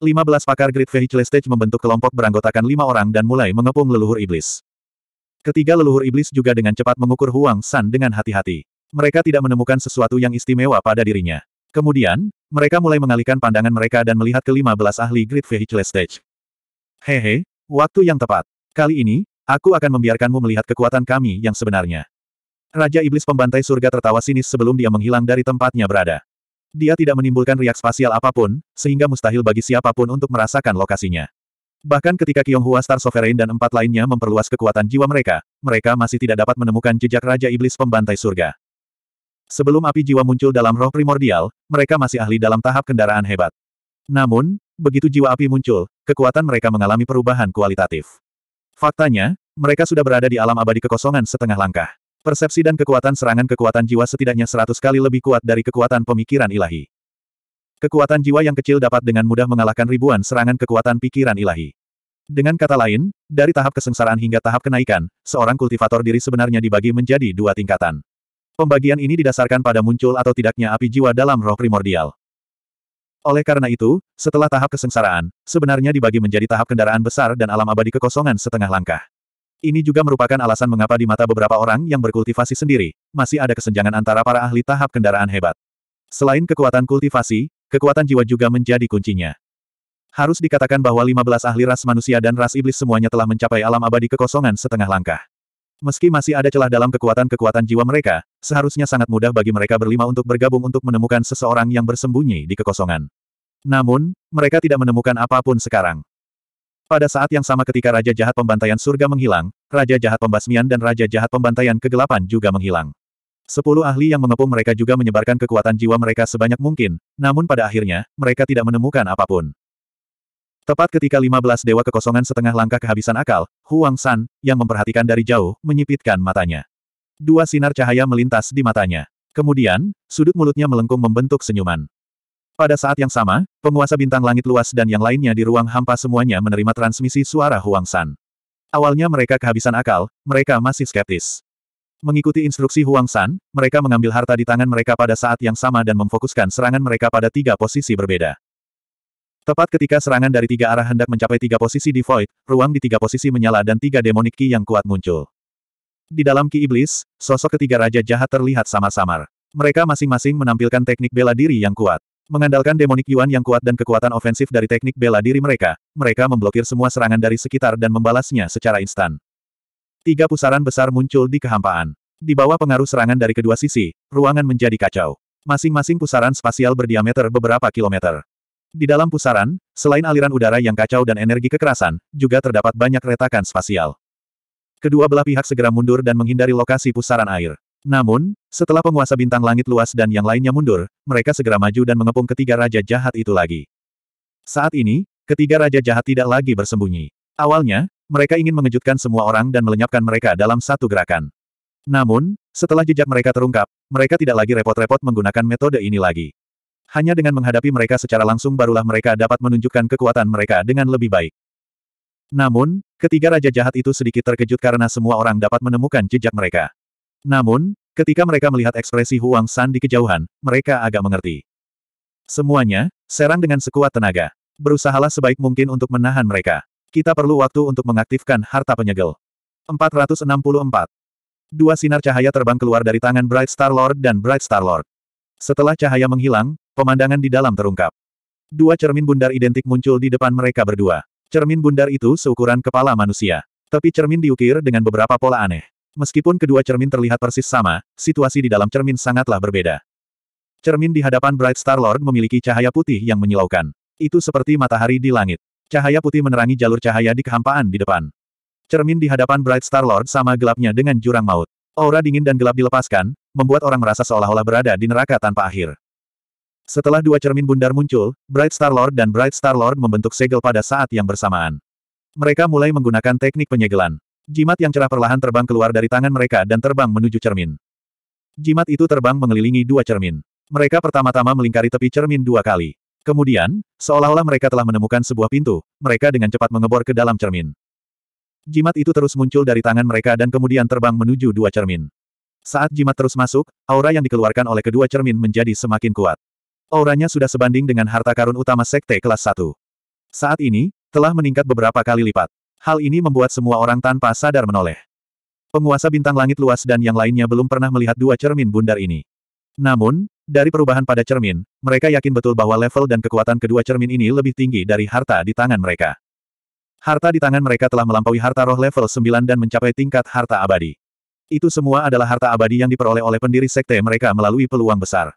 15 pakar Great Vehicle Stage membentuk kelompok beranggotakan lima orang dan mulai mengepung leluhur iblis. Ketiga leluhur iblis juga dengan cepat mengukur Huang San dengan hati-hati. Mereka tidak menemukan sesuatu yang istimewa pada dirinya. Kemudian, mereka mulai mengalihkan pandangan mereka dan melihat kelima belas ahli Great Vehicle Stage. Hehe, waktu yang tepat. Kali ini, aku akan membiarkanmu melihat kekuatan kami yang sebenarnya. Raja Iblis Pembantai Surga tertawa sinis sebelum dia menghilang dari tempatnya berada. Dia tidak menimbulkan riak spasial apapun, sehingga mustahil bagi siapapun untuk merasakan lokasinya. Bahkan ketika Kyonghua Star Sovereign dan empat lainnya memperluas kekuatan jiwa mereka, mereka masih tidak dapat menemukan jejak Raja Iblis Pembantai Surga. Sebelum api jiwa muncul dalam roh primordial, mereka masih ahli dalam tahap kendaraan hebat. Namun, begitu jiwa api muncul, kekuatan mereka mengalami perubahan kualitatif. Faktanya, mereka sudah berada di alam abadi kekosongan setengah langkah. Persepsi dan kekuatan serangan kekuatan jiwa setidaknya seratus kali lebih kuat dari kekuatan pemikiran ilahi. Kekuatan jiwa yang kecil dapat dengan mudah mengalahkan ribuan serangan kekuatan pikiran ilahi. Dengan kata lain, dari tahap kesengsaraan hingga tahap kenaikan, seorang kultivator diri sebenarnya dibagi menjadi dua tingkatan. Pembagian ini didasarkan pada muncul atau tidaknya api jiwa dalam roh primordial. Oleh karena itu, setelah tahap kesengsaraan, sebenarnya dibagi menjadi tahap kendaraan besar dan alam abadi kekosongan setengah langkah. Ini juga merupakan alasan mengapa di mata beberapa orang yang berkultivasi sendiri, masih ada kesenjangan antara para ahli tahap kendaraan hebat. Selain kekuatan kultivasi, kekuatan jiwa juga menjadi kuncinya. Harus dikatakan bahwa 15 ahli ras manusia dan ras iblis semuanya telah mencapai alam abadi kekosongan setengah langkah. Meski masih ada celah dalam kekuatan-kekuatan jiwa mereka, seharusnya sangat mudah bagi mereka berlima untuk bergabung untuk menemukan seseorang yang bersembunyi di kekosongan. Namun, mereka tidak menemukan apapun sekarang. Pada saat yang sama ketika Raja Jahat Pembantaian Surga menghilang, Raja Jahat Pembasmian dan Raja Jahat Pembantaian Kegelapan juga menghilang. Sepuluh ahli yang mengepung mereka juga menyebarkan kekuatan jiwa mereka sebanyak mungkin, namun pada akhirnya, mereka tidak menemukan apapun. Tepat ketika lima belas dewa kekosongan setengah langkah kehabisan akal, Huang San, yang memperhatikan dari jauh, menyipitkan matanya. Dua sinar cahaya melintas di matanya. Kemudian, sudut mulutnya melengkung membentuk senyuman. Pada saat yang sama, penguasa bintang langit luas dan yang lainnya di ruang hampa semuanya menerima transmisi suara Huang San. Awalnya mereka kehabisan akal, mereka masih skeptis. Mengikuti instruksi Huang San, mereka mengambil harta di tangan mereka pada saat yang sama dan memfokuskan serangan mereka pada tiga posisi berbeda. Tepat ketika serangan dari tiga arah hendak mencapai tiga posisi di Void, ruang di tiga posisi menyala dan tiga demonik Ki yang kuat muncul. Di dalam Ki Iblis, sosok ketiga Raja Jahat terlihat samar samar Mereka masing-masing menampilkan teknik bela diri yang kuat. Mengandalkan demonic Yuan yang kuat dan kekuatan ofensif dari teknik bela diri mereka, mereka memblokir semua serangan dari sekitar dan membalasnya secara instan. Tiga pusaran besar muncul di kehampaan. Di bawah pengaruh serangan dari kedua sisi, ruangan menjadi kacau. Masing-masing pusaran spasial berdiameter beberapa kilometer. Di dalam pusaran, selain aliran udara yang kacau dan energi kekerasan, juga terdapat banyak retakan spasial. Kedua belah pihak segera mundur dan menghindari lokasi pusaran air. Namun, setelah penguasa bintang langit luas dan yang lainnya mundur, mereka segera maju dan mengepung ketiga raja jahat itu lagi. Saat ini, ketiga raja jahat tidak lagi bersembunyi. Awalnya, mereka ingin mengejutkan semua orang dan melenyapkan mereka dalam satu gerakan. Namun, setelah jejak mereka terungkap, mereka tidak lagi repot-repot menggunakan metode ini lagi. Hanya dengan menghadapi mereka secara langsung barulah mereka dapat menunjukkan kekuatan mereka dengan lebih baik. Namun, ketiga raja jahat itu sedikit terkejut karena semua orang dapat menemukan jejak mereka. Namun, ketika mereka melihat ekspresi Huang San di kejauhan, mereka agak mengerti. Semuanya, serang dengan sekuat tenaga. Berusahalah sebaik mungkin untuk menahan mereka. Kita perlu waktu untuk mengaktifkan harta penyegel. 464. Dua sinar cahaya terbang keluar dari tangan Bright Star Lord dan Bright Star Lord. Setelah cahaya menghilang, pemandangan di dalam terungkap. Dua cermin bundar identik muncul di depan mereka berdua. Cermin bundar itu seukuran kepala manusia. tapi cermin diukir dengan beberapa pola aneh. Meskipun kedua cermin terlihat persis sama, situasi di dalam cermin sangatlah berbeda. Cermin di hadapan Bright Star Lord memiliki cahaya putih yang menyilaukan. Itu seperti matahari di langit. Cahaya putih menerangi jalur cahaya di kehampaan di depan. Cermin di hadapan Bright Star Lord sama gelapnya dengan jurang maut. Aura dingin dan gelap dilepaskan, membuat orang merasa seolah-olah berada di neraka tanpa akhir. Setelah dua cermin bundar muncul, Bright Star Lord dan Bright Star Lord membentuk segel pada saat yang bersamaan. Mereka mulai menggunakan teknik penyegelan. Jimat yang cerah perlahan terbang keluar dari tangan mereka dan terbang menuju cermin. Jimat itu terbang mengelilingi dua cermin. Mereka pertama-tama melingkari tepi cermin dua kali. Kemudian, seolah-olah mereka telah menemukan sebuah pintu, mereka dengan cepat mengebor ke dalam cermin. Jimat itu terus muncul dari tangan mereka dan kemudian terbang menuju dua cermin. Saat jimat terus masuk, aura yang dikeluarkan oleh kedua cermin menjadi semakin kuat. Auranya sudah sebanding dengan harta karun utama sekte kelas 1. Saat ini, telah meningkat beberapa kali lipat. Hal ini membuat semua orang tanpa sadar menoleh. Penguasa bintang langit luas dan yang lainnya belum pernah melihat dua cermin bundar ini. Namun, dari perubahan pada cermin, mereka yakin betul bahwa level dan kekuatan kedua cermin ini lebih tinggi dari harta di tangan mereka. Harta di tangan mereka telah melampaui harta roh level 9 dan mencapai tingkat harta abadi. Itu semua adalah harta abadi yang diperoleh oleh pendiri sekte mereka melalui peluang besar.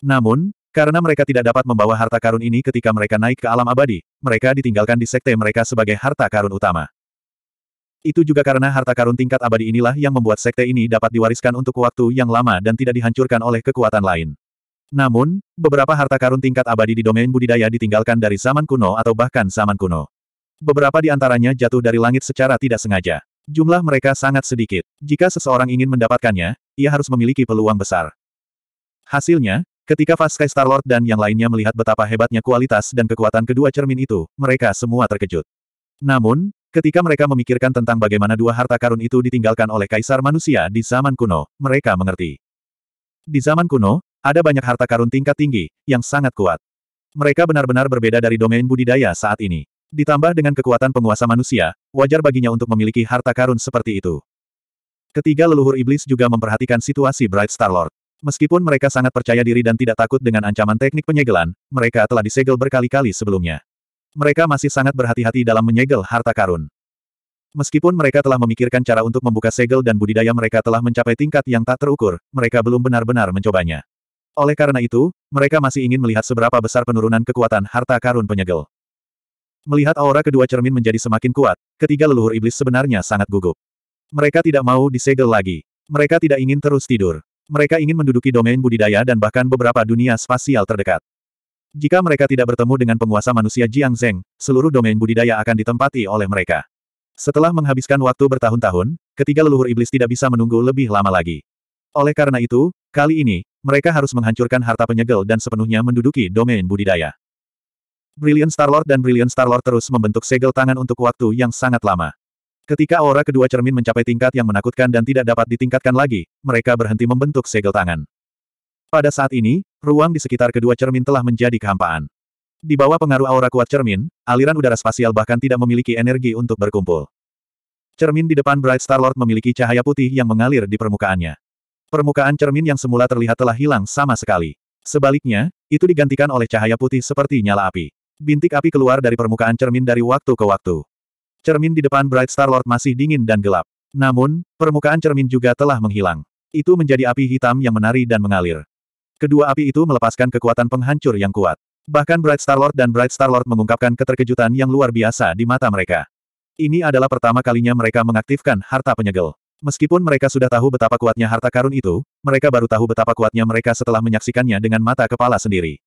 Namun, karena mereka tidak dapat membawa harta karun ini ketika mereka naik ke alam abadi, mereka ditinggalkan di sekte mereka sebagai harta karun utama. Itu juga karena harta karun tingkat abadi inilah yang membuat sekte ini dapat diwariskan untuk waktu yang lama dan tidak dihancurkan oleh kekuatan lain. Namun, beberapa harta karun tingkat abadi di domain budidaya ditinggalkan dari zaman kuno atau bahkan zaman kuno. Beberapa di antaranya jatuh dari langit secara tidak sengaja. Jumlah mereka sangat sedikit. Jika seseorang ingin mendapatkannya, ia harus memiliki peluang besar. Hasilnya, Ketika Vaskai Starlord dan yang lainnya melihat betapa hebatnya kualitas dan kekuatan kedua cermin itu, mereka semua terkejut. Namun, ketika mereka memikirkan tentang bagaimana dua harta karun itu ditinggalkan oleh kaisar manusia di zaman kuno, mereka mengerti. Di zaman kuno, ada banyak harta karun tingkat tinggi, yang sangat kuat. Mereka benar-benar berbeda dari domain budidaya saat ini. Ditambah dengan kekuatan penguasa manusia, wajar baginya untuk memiliki harta karun seperti itu. Ketiga leluhur iblis juga memperhatikan situasi Bright Starlord. Meskipun mereka sangat percaya diri dan tidak takut dengan ancaman teknik penyegelan, mereka telah disegel berkali-kali sebelumnya. Mereka masih sangat berhati-hati dalam menyegel harta karun. Meskipun mereka telah memikirkan cara untuk membuka segel dan budidaya mereka telah mencapai tingkat yang tak terukur, mereka belum benar-benar mencobanya. Oleh karena itu, mereka masih ingin melihat seberapa besar penurunan kekuatan harta karun penyegel. Melihat aura kedua cermin menjadi semakin kuat, ketiga leluhur iblis sebenarnya sangat gugup. Mereka tidak mau disegel lagi. Mereka tidak ingin terus tidur. Mereka ingin menduduki domain budidaya dan bahkan beberapa dunia spasial terdekat. Jika mereka tidak bertemu dengan penguasa manusia Jiang Zeng, seluruh domain budidaya akan ditempati oleh mereka. Setelah menghabiskan waktu bertahun-tahun, ketiga leluhur iblis tidak bisa menunggu lebih lama lagi. Oleh karena itu, kali ini, mereka harus menghancurkan harta penyegel dan sepenuhnya menduduki domain budidaya. Brilliant Star Lord dan Brilliant Star Lord terus membentuk segel tangan untuk waktu yang sangat lama. Ketika aura kedua cermin mencapai tingkat yang menakutkan dan tidak dapat ditingkatkan lagi, mereka berhenti membentuk segel tangan. Pada saat ini, ruang di sekitar kedua cermin telah menjadi kehampaan. Di bawah pengaruh aura kuat cermin, aliran udara spasial bahkan tidak memiliki energi untuk berkumpul. Cermin di depan Bright Star Lord memiliki cahaya putih yang mengalir di permukaannya. Permukaan cermin yang semula terlihat telah hilang sama sekali. Sebaliknya, itu digantikan oleh cahaya putih seperti nyala api. Bintik api keluar dari permukaan cermin dari waktu ke waktu. Cermin di depan Bright Star Lord masih dingin dan gelap. Namun, permukaan cermin juga telah menghilang. Itu menjadi api hitam yang menari dan mengalir. Kedua api itu melepaskan kekuatan penghancur yang kuat. Bahkan Bright Star Lord dan Bright Star Lord mengungkapkan keterkejutan yang luar biasa di mata mereka. Ini adalah pertama kalinya mereka mengaktifkan harta penyegel. Meskipun mereka sudah tahu betapa kuatnya harta karun itu, mereka baru tahu betapa kuatnya mereka setelah menyaksikannya dengan mata kepala sendiri.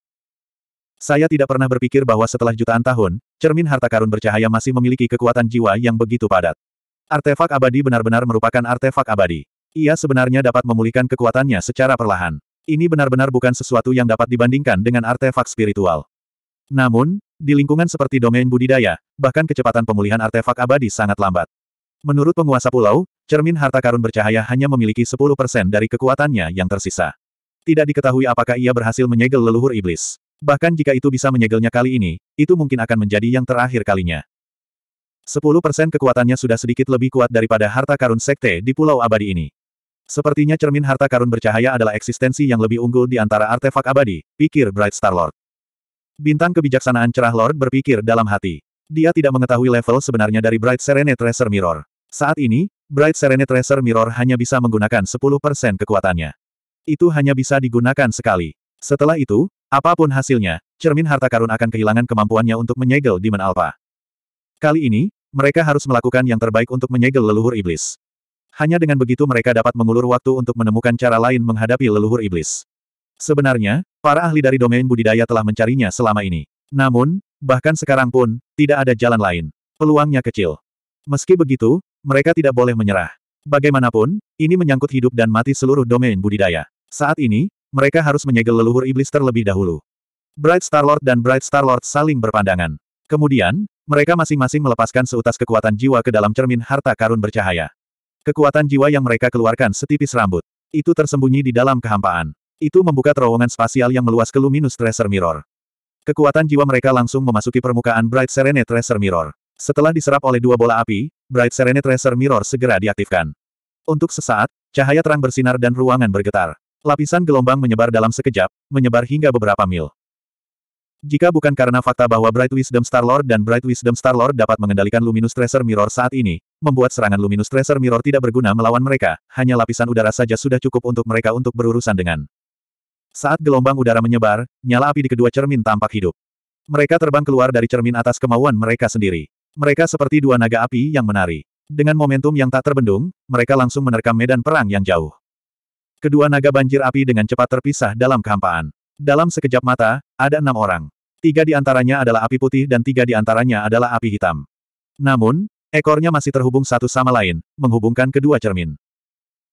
Saya tidak pernah berpikir bahwa setelah jutaan tahun, Cermin harta karun bercahaya masih memiliki kekuatan jiwa yang begitu padat. Artefak abadi benar-benar merupakan artefak abadi. Ia sebenarnya dapat memulihkan kekuatannya secara perlahan. Ini benar-benar bukan sesuatu yang dapat dibandingkan dengan artefak spiritual. Namun, di lingkungan seperti domain budidaya, bahkan kecepatan pemulihan artefak abadi sangat lambat. Menurut penguasa pulau, cermin harta karun bercahaya hanya memiliki 10% dari kekuatannya yang tersisa. Tidak diketahui apakah ia berhasil menyegel leluhur iblis. Bahkan jika itu bisa menyegelnya kali ini, itu mungkin akan menjadi yang terakhir kalinya. 10% kekuatannya sudah sedikit lebih kuat daripada harta karun sekte di Pulau Abadi ini. Sepertinya cermin harta karun bercahaya adalah eksistensi yang lebih unggul di antara artefak abadi, pikir Bright Star Lord. Bintang kebijaksanaan cerah Lord berpikir dalam hati. Dia tidak mengetahui level sebenarnya dari Bright Serenade Tracer Mirror. Saat ini, Bright Serenade Tracer Mirror hanya bisa menggunakan 10% kekuatannya. Itu hanya bisa digunakan sekali. Setelah itu, Apapun hasilnya, cermin harta karun akan kehilangan kemampuannya untuk menyegel Demon Alpha. Kali ini, mereka harus melakukan yang terbaik untuk menyegel leluhur iblis. Hanya dengan begitu mereka dapat mengulur waktu untuk menemukan cara lain menghadapi leluhur iblis. Sebenarnya, para ahli dari domain budidaya telah mencarinya selama ini. Namun, bahkan sekarang pun, tidak ada jalan lain. Peluangnya kecil. Meski begitu, mereka tidak boleh menyerah. Bagaimanapun, ini menyangkut hidup dan mati seluruh domain budidaya. Saat ini, mereka harus menyegel leluhur iblis terlebih dahulu. Bright Star Lord dan Bright Star Lord saling berpandangan. Kemudian, mereka masing-masing melepaskan seutas kekuatan jiwa ke dalam cermin harta karun bercahaya. Kekuatan jiwa yang mereka keluarkan setipis rambut. Itu tersembunyi di dalam kehampaan. Itu membuka terowongan spasial yang meluas ke Luminous Tracer Mirror. Kekuatan jiwa mereka langsung memasuki permukaan Bright Serene Tracer Mirror. Setelah diserap oleh dua bola api, Bright Serene Tracer Mirror segera diaktifkan. Untuk sesaat, cahaya terang bersinar dan ruangan bergetar. Lapisan gelombang menyebar dalam sekejap, menyebar hingga beberapa mil. Jika bukan karena fakta bahwa Bright Wisdom Star-Lord dan Bright Wisdom Star-Lord dapat mengendalikan Luminous Tracer Mirror saat ini, membuat serangan Luminous Tracer Mirror tidak berguna melawan mereka, hanya lapisan udara saja sudah cukup untuk mereka untuk berurusan dengan. Saat gelombang udara menyebar, nyala api di kedua cermin tampak hidup. Mereka terbang keluar dari cermin atas kemauan mereka sendiri. Mereka seperti dua naga api yang menari. Dengan momentum yang tak terbendung, mereka langsung menerkam medan perang yang jauh. Kedua naga banjir api dengan cepat terpisah dalam kehampaan. Dalam sekejap mata, ada enam orang. Tiga di antaranya adalah api putih dan tiga di antaranya adalah api hitam. Namun, ekornya masih terhubung satu sama lain, menghubungkan kedua cermin.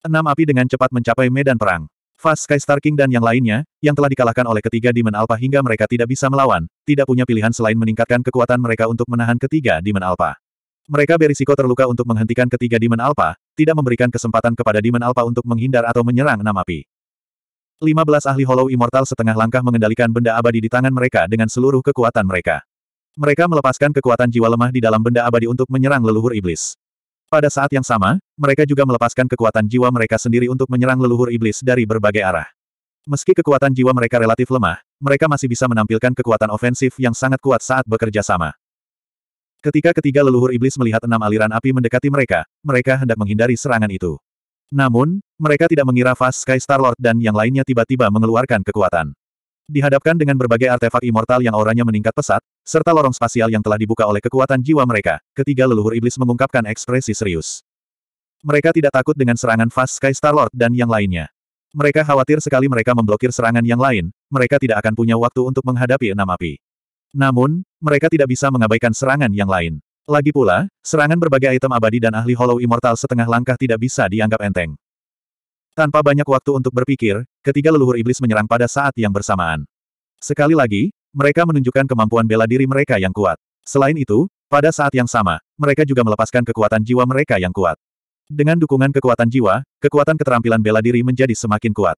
Enam api dengan cepat mencapai medan perang. Fast Sky Star King dan yang lainnya, yang telah dikalahkan oleh ketiga Demon Alpha hingga mereka tidak bisa melawan, tidak punya pilihan selain meningkatkan kekuatan mereka untuk menahan ketiga Demon Alpha. Mereka berisiko terluka untuk menghentikan ketiga Demon Alpha, tidak memberikan kesempatan kepada Demon Alpha untuk menghindar atau menyerang enam api. 15 ahli Hollow Immortal setengah langkah mengendalikan benda abadi di tangan mereka dengan seluruh kekuatan mereka. Mereka melepaskan kekuatan jiwa lemah di dalam benda abadi untuk menyerang leluhur iblis. Pada saat yang sama, mereka juga melepaskan kekuatan jiwa mereka sendiri untuk menyerang leluhur iblis dari berbagai arah. Meski kekuatan jiwa mereka relatif lemah, mereka masih bisa menampilkan kekuatan ofensif yang sangat kuat saat bekerja sama. Ketika ketiga leluhur iblis melihat enam aliran api mendekati mereka, mereka hendak menghindari serangan itu. Namun, mereka tidak mengira Fast Sky Star-Lord dan yang lainnya tiba-tiba mengeluarkan kekuatan. Dihadapkan dengan berbagai artefak immortal yang auranya meningkat pesat, serta lorong spasial yang telah dibuka oleh kekuatan jiwa mereka, ketiga leluhur iblis mengungkapkan ekspresi serius. Mereka tidak takut dengan serangan Fast Sky Star-Lord dan yang lainnya. Mereka khawatir sekali mereka memblokir serangan yang lain, mereka tidak akan punya waktu untuk menghadapi enam api. Namun, mereka tidak bisa mengabaikan serangan yang lain. Lagi pula, serangan berbagai item abadi dan ahli Hollow Immortal setengah langkah tidak bisa dianggap enteng. Tanpa banyak waktu untuk berpikir, ketiga leluhur iblis menyerang pada saat yang bersamaan. Sekali lagi, mereka menunjukkan kemampuan bela diri mereka yang kuat. Selain itu, pada saat yang sama, mereka juga melepaskan kekuatan jiwa mereka yang kuat. Dengan dukungan kekuatan jiwa, kekuatan keterampilan bela diri menjadi semakin kuat.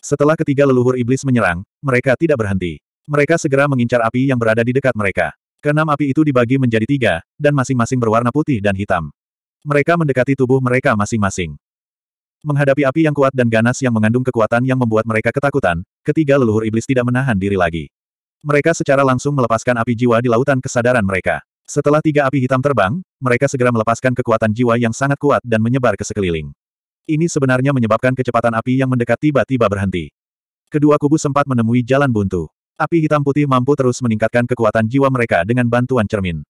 Setelah ketiga leluhur iblis menyerang, mereka tidak berhenti. Mereka segera mengincar api yang berada di dekat mereka. Keenam api itu dibagi menjadi tiga, dan masing-masing berwarna putih dan hitam. Mereka mendekati tubuh mereka masing-masing. Menghadapi api yang kuat dan ganas yang mengandung kekuatan yang membuat mereka ketakutan, ketiga leluhur iblis tidak menahan diri lagi. Mereka secara langsung melepaskan api jiwa di lautan kesadaran mereka. Setelah tiga api hitam terbang, mereka segera melepaskan kekuatan jiwa yang sangat kuat dan menyebar ke sekeliling. Ini sebenarnya menyebabkan kecepatan api yang mendekat tiba-tiba berhenti. Kedua kubu sempat menemui jalan buntu. Api hitam putih mampu terus meningkatkan kekuatan jiwa mereka dengan bantuan cermin.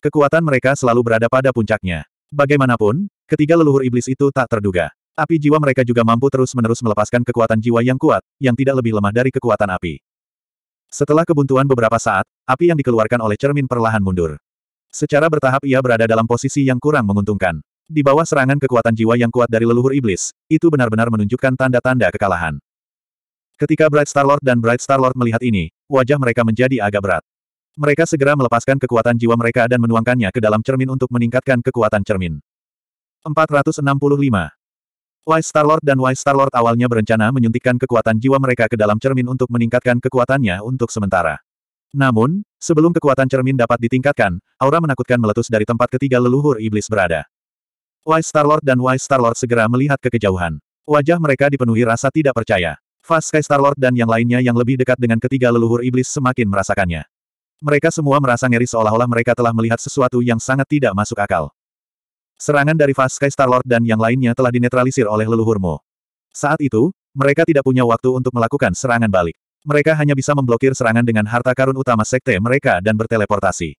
Kekuatan mereka selalu berada pada puncaknya. Bagaimanapun, ketiga leluhur iblis itu tak terduga. Api jiwa mereka juga mampu terus-menerus melepaskan kekuatan jiwa yang kuat, yang tidak lebih lemah dari kekuatan api. Setelah kebuntuan beberapa saat, api yang dikeluarkan oleh cermin perlahan mundur. Secara bertahap ia berada dalam posisi yang kurang menguntungkan. Di bawah serangan kekuatan jiwa yang kuat dari leluhur iblis, itu benar-benar menunjukkan tanda-tanda kekalahan. Ketika Bright Star-Lord dan Bright Star-Lord melihat ini, wajah mereka menjadi agak berat. Mereka segera melepaskan kekuatan jiwa mereka dan menuangkannya ke dalam cermin untuk meningkatkan kekuatan cermin. 465. Wise Star-Lord dan Wise Star-Lord awalnya berencana menyuntikkan kekuatan jiwa mereka ke dalam cermin untuk meningkatkan kekuatannya untuk sementara. Namun, sebelum kekuatan cermin dapat ditingkatkan, aura menakutkan meletus dari tempat ketiga leluhur iblis berada. Wise Star-Lord dan Wise Star-Lord segera melihat ke kejauhan. Wajah mereka dipenuhi rasa tidak percaya. Fast Sky Starlord dan yang lainnya yang lebih dekat dengan ketiga leluhur iblis semakin merasakannya. Mereka semua merasa ngeri seolah-olah mereka telah melihat sesuatu yang sangat tidak masuk akal. Serangan dari Fast Sky Starlord dan yang lainnya telah dinetralisir oleh leluhurmu. Saat itu, mereka tidak punya waktu untuk melakukan serangan balik. Mereka hanya bisa memblokir serangan dengan harta karun utama sekte mereka dan berteleportasi.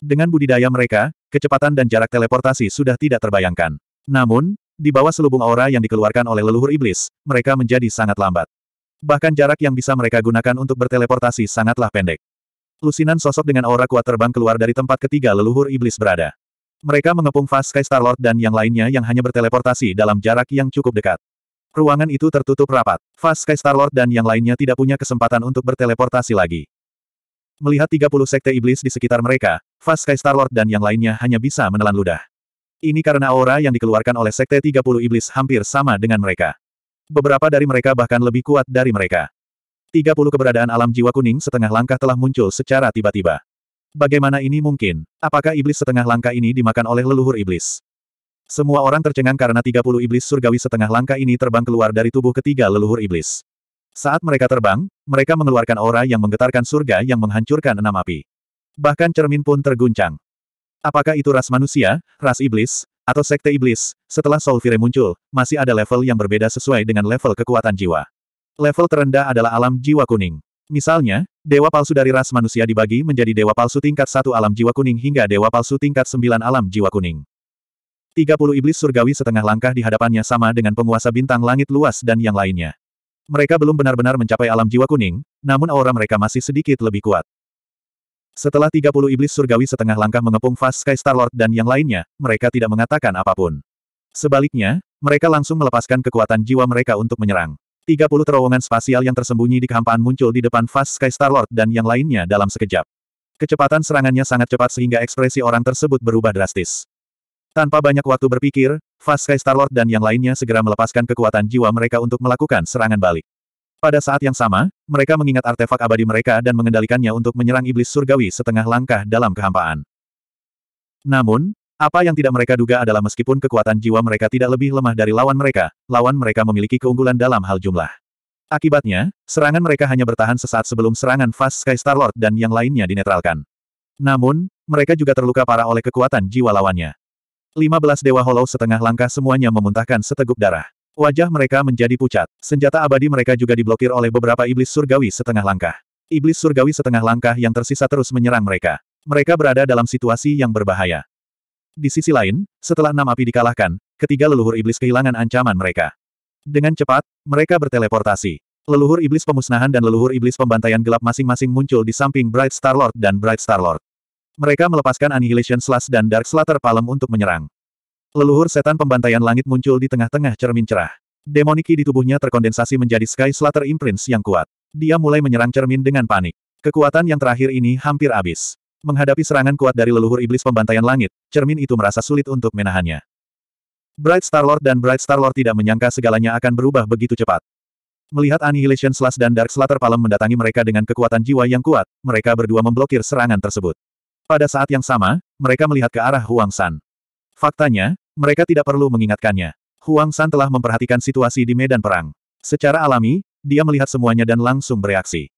Dengan budidaya mereka, kecepatan dan jarak teleportasi sudah tidak terbayangkan. Namun, di bawah selubung aura yang dikeluarkan oleh leluhur iblis, mereka menjadi sangat lambat. Bahkan jarak yang bisa mereka gunakan untuk berteleportasi sangatlah pendek. Lusinan sosok dengan aura kuat terbang keluar dari tempat ketiga leluhur iblis berada. Mereka mengepung Fast Sky Lord dan yang lainnya yang hanya berteleportasi dalam jarak yang cukup dekat. Ruangan itu tertutup rapat. Fast Sky Lord dan yang lainnya tidak punya kesempatan untuk berteleportasi lagi. Melihat 30 sekte iblis di sekitar mereka, Fast Sky Lord dan yang lainnya hanya bisa menelan ludah. Ini karena aura yang dikeluarkan oleh Sekte 30 Iblis hampir sama dengan mereka. Beberapa dari mereka bahkan lebih kuat dari mereka. 30 keberadaan alam jiwa kuning setengah langkah telah muncul secara tiba-tiba. Bagaimana ini mungkin? Apakah iblis setengah langkah ini dimakan oleh leluhur iblis? Semua orang tercengang karena 30 iblis surgawi setengah langkah ini terbang keluar dari tubuh ketiga leluhur iblis. Saat mereka terbang, mereka mengeluarkan aura yang menggetarkan surga yang menghancurkan enam api. Bahkan cermin pun terguncang. Apakah itu ras manusia, ras iblis, atau sekte iblis? Setelah Solfire muncul, masih ada level yang berbeda sesuai dengan level kekuatan jiwa. Level terendah adalah alam jiwa kuning. Misalnya, dewa palsu dari ras manusia dibagi menjadi dewa palsu tingkat satu alam jiwa kuning hingga dewa palsu tingkat 9 alam jiwa kuning. 30 iblis surgawi setengah langkah di hadapannya sama dengan penguasa bintang langit luas dan yang lainnya. Mereka belum benar-benar mencapai alam jiwa kuning, namun aura mereka masih sedikit lebih kuat. Setelah 30 iblis surgawi setengah langkah mengepung Fast Sky Star Lord dan yang lainnya, mereka tidak mengatakan apapun. Sebaliknya, mereka langsung melepaskan kekuatan jiwa mereka untuk menyerang. 30 terowongan spasial yang tersembunyi di kehampaan muncul di depan Fast Sky Star Lord dan yang lainnya dalam sekejap. Kecepatan serangannya sangat cepat sehingga ekspresi orang tersebut berubah drastis. Tanpa banyak waktu berpikir, Fast Sky Star Lord dan yang lainnya segera melepaskan kekuatan jiwa mereka untuk melakukan serangan balik. Pada saat yang sama, mereka mengingat artefak abadi mereka dan mengendalikannya untuk menyerang iblis surgawi setengah langkah dalam kehampaan. Namun, apa yang tidak mereka duga adalah meskipun kekuatan jiwa mereka tidak lebih lemah dari lawan mereka, lawan mereka memiliki keunggulan dalam hal jumlah. Akibatnya, serangan mereka hanya bertahan sesaat sebelum serangan Fast Sky Star Lord dan yang lainnya dinetralkan. Namun, mereka juga terluka parah oleh kekuatan jiwa lawannya. 15 Dewa Hollow setengah langkah semuanya memuntahkan seteguk darah. Wajah mereka menjadi pucat. Senjata abadi mereka juga diblokir oleh beberapa iblis surgawi setengah langkah. Iblis surgawi setengah langkah yang tersisa terus menyerang mereka. Mereka berada dalam situasi yang berbahaya. Di sisi lain, setelah enam api dikalahkan, ketiga leluhur iblis kehilangan ancaman mereka. Dengan cepat, mereka berteleportasi. Leluhur iblis pemusnahan dan leluhur iblis pembantaian gelap masing-masing muncul di samping Bright Star Lord dan Bright Star Lord. Mereka melepaskan Annihilation Slash dan Dark Slatter Palem untuk menyerang. Leluhur setan pembantaian langit muncul di tengah-tengah cermin cerah. Demoniki di tubuhnya terkondensasi menjadi Sky Slater Imprints yang kuat. Dia mulai menyerang cermin dengan panik. Kekuatan yang terakhir ini hampir habis. Menghadapi serangan kuat dari leluhur iblis pembantaian langit, cermin itu merasa sulit untuk menahannya. Bright Star Lord dan Bright Star Lord tidak menyangka segalanya akan berubah begitu cepat. Melihat Annihilation Slash dan Dark Slater Palem mendatangi mereka dengan kekuatan jiwa yang kuat, mereka berdua memblokir serangan tersebut. Pada saat yang sama, mereka melihat ke arah Huang San. Faktanya, mereka tidak perlu mengingatkannya. Huang San telah memperhatikan situasi di medan perang. Secara alami, dia melihat semuanya dan langsung bereaksi.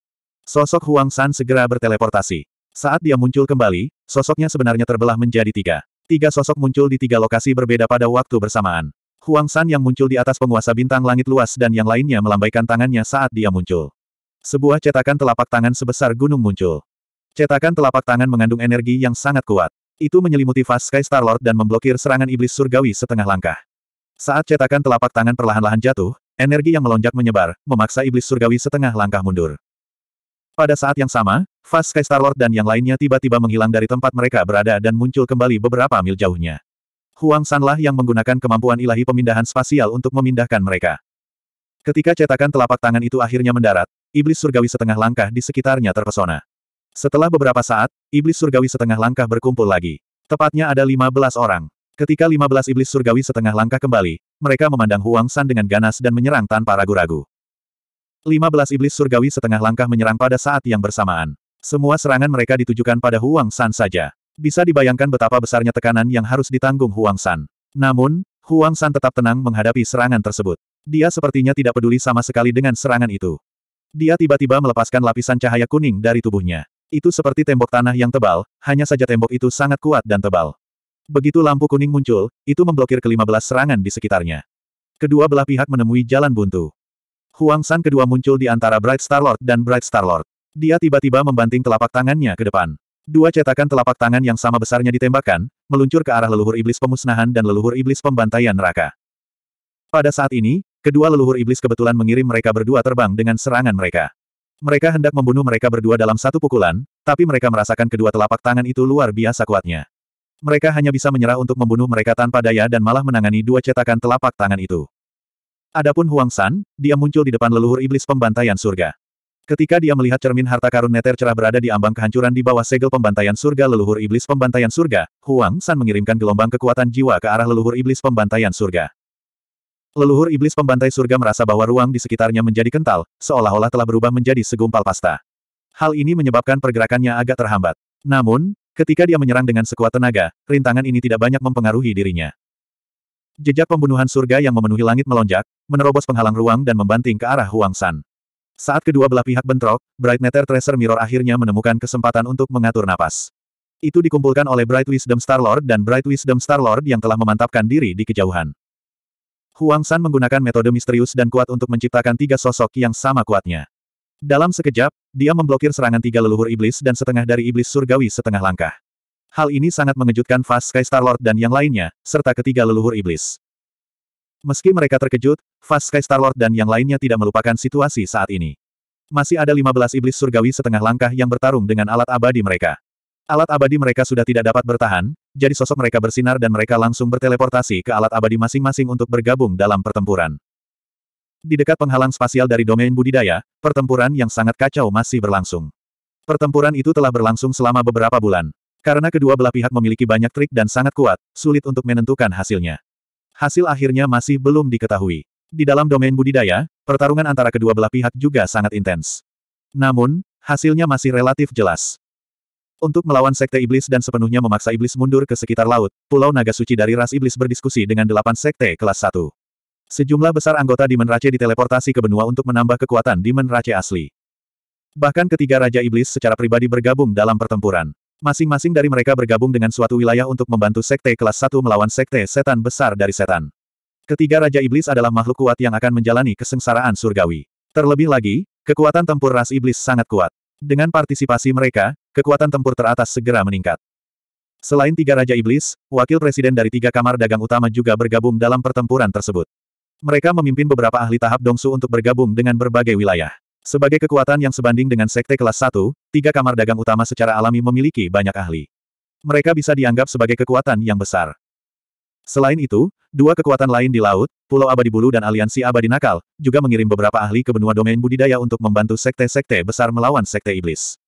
Sosok Huang San segera berteleportasi. Saat dia muncul kembali, sosoknya sebenarnya terbelah menjadi tiga. Tiga sosok muncul di tiga lokasi berbeda pada waktu bersamaan. Huang San yang muncul di atas penguasa bintang langit luas dan yang lainnya melambaikan tangannya saat dia muncul. Sebuah cetakan telapak tangan sebesar gunung muncul. Cetakan telapak tangan mengandung energi yang sangat kuat. Itu menyelimuti vas Sky Star-Lord dan memblokir serangan iblis surgawi setengah langkah. Saat cetakan telapak tangan perlahan-lahan jatuh, energi yang melonjak menyebar, memaksa iblis surgawi setengah langkah mundur. Pada saat yang sama, vas Sky Star-Lord dan yang lainnya tiba-tiba menghilang dari tempat mereka berada dan muncul kembali beberapa mil jauhnya. Huang Sanlah yang menggunakan kemampuan ilahi pemindahan spasial untuk memindahkan mereka. Ketika cetakan telapak tangan itu akhirnya mendarat, iblis surgawi setengah langkah di sekitarnya terpesona. Setelah beberapa saat, iblis surgawi setengah langkah berkumpul lagi. Tepatnya ada 15 orang. Ketika 15 iblis surgawi setengah langkah kembali, mereka memandang Huang San dengan ganas dan menyerang tanpa ragu-ragu. 15 iblis surgawi setengah langkah menyerang pada saat yang bersamaan. Semua serangan mereka ditujukan pada Huang San saja. Bisa dibayangkan betapa besarnya tekanan yang harus ditanggung Huang San. Namun, Huang San tetap tenang menghadapi serangan tersebut. Dia sepertinya tidak peduli sama sekali dengan serangan itu. Dia tiba-tiba melepaskan lapisan cahaya kuning dari tubuhnya. Itu seperti tembok tanah yang tebal, hanya saja tembok itu sangat kuat dan tebal. Begitu lampu kuning muncul, itu memblokir kelima belas serangan di sekitarnya. Kedua belah pihak menemui jalan buntu. Huang San kedua muncul di antara Bright Star Lord dan Bright Star Lord. Dia tiba-tiba membanting telapak tangannya ke depan. Dua cetakan telapak tangan yang sama besarnya ditembakkan, meluncur ke arah leluhur iblis pemusnahan dan leluhur iblis pembantaian neraka. Pada saat ini, kedua leluhur iblis kebetulan mengirim mereka berdua terbang dengan serangan mereka. Mereka hendak membunuh mereka berdua dalam satu pukulan, tapi mereka merasakan kedua telapak tangan itu luar biasa kuatnya. Mereka hanya bisa menyerah untuk membunuh mereka tanpa daya dan malah menangani dua cetakan telapak tangan itu. Adapun Huang San, dia muncul di depan leluhur iblis pembantaian surga. Ketika dia melihat cermin harta karun neter cerah berada di ambang kehancuran di bawah segel pembantaian surga leluhur iblis pembantaian surga, Huang San mengirimkan gelombang kekuatan jiwa ke arah leluhur iblis pembantaian surga. Leluhur iblis pembantai surga merasa bahwa ruang di sekitarnya menjadi kental, seolah-olah telah berubah menjadi segumpal pasta. Hal ini menyebabkan pergerakannya agak terhambat. Namun, ketika dia menyerang dengan sekuat tenaga, rintangan ini tidak banyak mempengaruhi dirinya. Jejak pembunuhan surga yang memenuhi langit melonjak, menerobos penghalang ruang dan membanting ke arah Huang San. Saat kedua belah pihak bentrok, Bright Nether Tracer Mirror akhirnya menemukan kesempatan untuk mengatur napas. Itu dikumpulkan oleh Bright Wisdom Star Lord dan Bright Wisdom Star Lord yang telah memantapkan diri di kejauhan. Huang San menggunakan metode misterius dan kuat untuk menciptakan tiga sosok yang sama kuatnya. Dalam sekejap, dia memblokir serangan tiga leluhur iblis dan setengah dari iblis surgawi setengah langkah. Hal ini sangat mengejutkan Fast Sky Star Lord dan yang lainnya, serta ketiga leluhur iblis. Meski mereka terkejut, Fast Sky Star Lord dan yang lainnya tidak melupakan situasi saat ini. Masih ada 15 iblis surgawi setengah langkah yang bertarung dengan alat abadi mereka. Alat abadi mereka sudah tidak dapat bertahan, jadi sosok mereka bersinar dan mereka langsung berteleportasi ke alat abadi masing-masing untuk bergabung dalam pertempuran. Di dekat penghalang spasial dari domain budidaya, pertempuran yang sangat kacau masih berlangsung. Pertempuran itu telah berlangsung selama beberapa bulan. Karena kedua belah pihak memiliki banyak trik dan sangat kuat, sulit untuk menentukan hasilnya. Hasil akhirnya masih belum diketahui. Di dalam domain budidaya, pertarungan antara kedua belah pihak juga sangat intens. Namun, hasilnya masih relatif jelas. Untuk melawan sekte iblis dan sepenuhnya memaksa iblis mundur ke sekitar laut, Pulau Naga Suci dari ras iblis berdiskusi dengan delapan sekte kelas Satu. Sejumlah besar anggota Demon Rache diteleportasi ke benua untuk menambah kekuatan Demon Rache asli. Bahkan ketiga Raja Iblis secara pribadi bergabung dalam pertempuran. Masing-masing dari mereka bergabung dengan suatu wilayah untuk membantu sekte kelas 1 melawan sekte setan besar dari setan. Ketiga Raja Iblis adalah makhluk kuat yang akan menjalani kesengsaraan surgawi. Terlebih lagi, kekuatan tempur ras iblis sangat kuat. Dengan partisipasi mereka, kekuatan tempur teratas segera meningkat. Selain tiga Raja Iblis, wakil presiden dari tiga kamar dagang utama juga bergabung dalam pertempuran tersebut. Mereka memimpin beberapa ahli tahap Dongsu untuk bergabung dengan berbagai wilayah. Sebagai kekuatan yang sebanding dengan sekte kelas 1, tiga kamar dagang utama secara alami memiliki banyak ahli. Mereka bisa dianggap sebagai kekuatan yang besar. Selain itu, dua kekuatan lain di laut, Pulau Abadi Bulu dan Aliansi Abadi Nakal, juga mengirim beberapa ahli ke benua domain budidaya untuk membantu sekte-sekte besar melawan sekte iblis.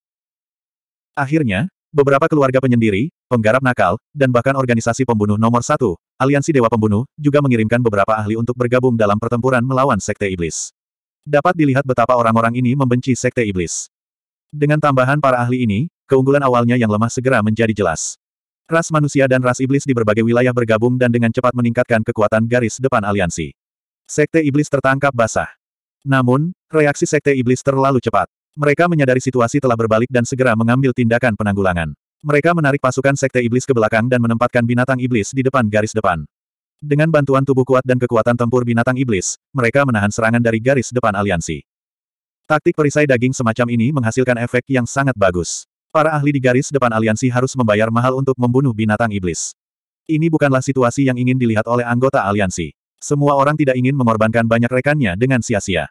Akhirnya, beberapa keluarga penyendiri, penggarap nakal, dan bahkan organisasi pembunuh nomor satu, Aliansi Dewa Pembunuh, juga mengirimkan beberapa ahli untuk bergabung dalam pertempuran melawan Sekte Iblis. Dapat dilihat betapa orang-orang ini membenci Sekte Iblis. Dengan tambahan para ahli ini, keunggulan awalnya yang lemah segera menjadi jelas. Ras manusia dan ras iblis di berbagai wilayah bergabung dan dengan cepat meningkatkan kekuatan garis depan aliansi. Sekte iblis tertangkap basah. Namun, reaksi sekte iblis terlalu cepat. Mereka menyadari situasi telah berbalik dan segera mengambil tindakan penanggulangan. Mereka menarik pasukan Sekte Iblis ke belakang dan menempatkan binatang iblis di depan garis depan. Dengan bantuan tubuh kuat dan kekuatan tempur binatang iblis, mereka menahan serangan dari garis depan aliansi. Taktik perisai daging semacam ini menghasilkan efek yang sangat bagus. Para ahli di garis depan aliansi harus membayar mahal untuk membunuh binatang iblis. Ini bukanlah situasi yang ingin dilihat oleh anggota aliansi. Semua orang tidak ingin mengorbankan banyak rekannya dengan sia-sia.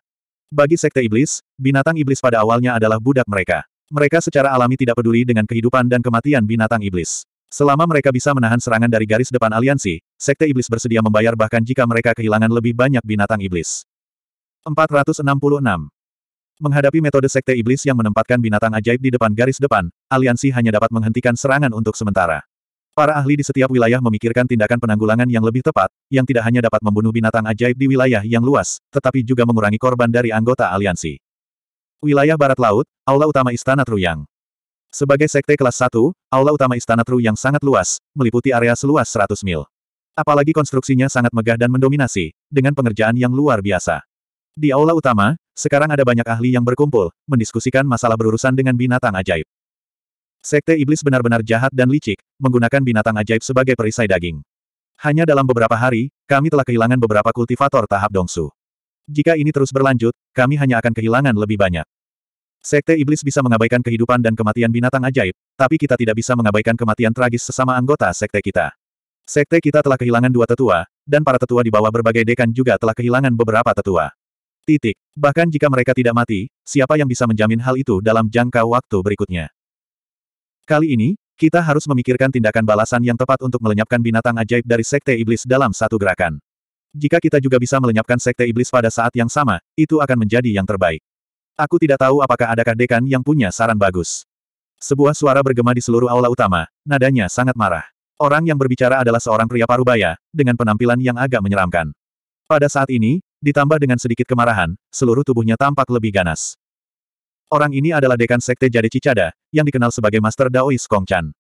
Bagi Sekte Iblis, binatang iblis pada awalnya adalah budak mereka. Mereka secara alami tidak peduli dengan kehidupan dan kematian binatang iblis. Selama mereka bisa menahan serangan dari garis depan aliansi, Sekte Iblis bersedia membayar bahkan jika mereka kehilangan lebih banyak binatang iblis. 466. Menghadapi metode Sekte Iblis yang menempatkan binatang ajaib di depan garis depan, aliansi hanya dapat menghentikan serangan untuk sementara. Para ahli di setiap wilayah memikirkan tindakan penanggulangan yang lebih tepat, yang tidak hanya dapat membunuh binatang ajaib di wilayah yang luas, tetapi juga mengurangi korban dari anggota aliansi. Wilayah Barat Laut, Aula Utama Istana Truyang. Sebagai sekte kelas 1, aula utama Istana Truyang sangat luas, meliputi area seluas 100 mil. Apalagi konstruksinya sangat megah dan mendominasi, dengan pengerjaan yang luar biasa. Di aula utama, sekarang ada banyak ahli yang berkumpul, mendiskusikan masalah berurusan dengan binatang ajaib. Sekte Iblis benar-benar jahat dan licik, menggunakan binatang ajaib sebagai perisai daging. Hanya dalam beberapa hari, kami telah kehilangan beberapa kultivator tahap dongsu. Jika ini terus berlanjut, kami hanya akan kehilangan lebih banyak. Sekte Iblis bisa mengabaikan kehidupan dan kematian binatang ajaib, tapi kita tidak bisa mengabaikan kematian tragis sesama anggota sekte kita. Sekte kita telah kehilangan dua tetua, dan para tetua di bawah berbagai dekan juga telah kehilangan beberapa tetua. Titik. Bahkan jika mereka tidak mati, siapa yang bisa menjamin hal itu dalam jangka waktu berikutnya? Kali ini, kita harus memikirkan tindakan balasan yang tepat untuk melenyapkan binatang ajaib dari Sekte Iblis dalam satu gerakan. Jika kita juga bisa melenyapkan Sekte Iblis pada saat yang sama, itu akan menjadi yang terbaik. Aku tidak tahu apakah adakah dekan yang punya saran bagus. Sebuah suara bergema di seluruh aula utama, nadanya sangat marah. Orang yang berbicara adalah seorang pria parubaya, dengan penampilan yang agak menyeramkan. Pada saat ini, ditambah dengan sedikit kemarahan, seluruh tubuhnya tampak lebih ganas. Orang ini adalah dekan sekte Jade Cicada, yang dikenal sebagai Master Daoist Kongchan.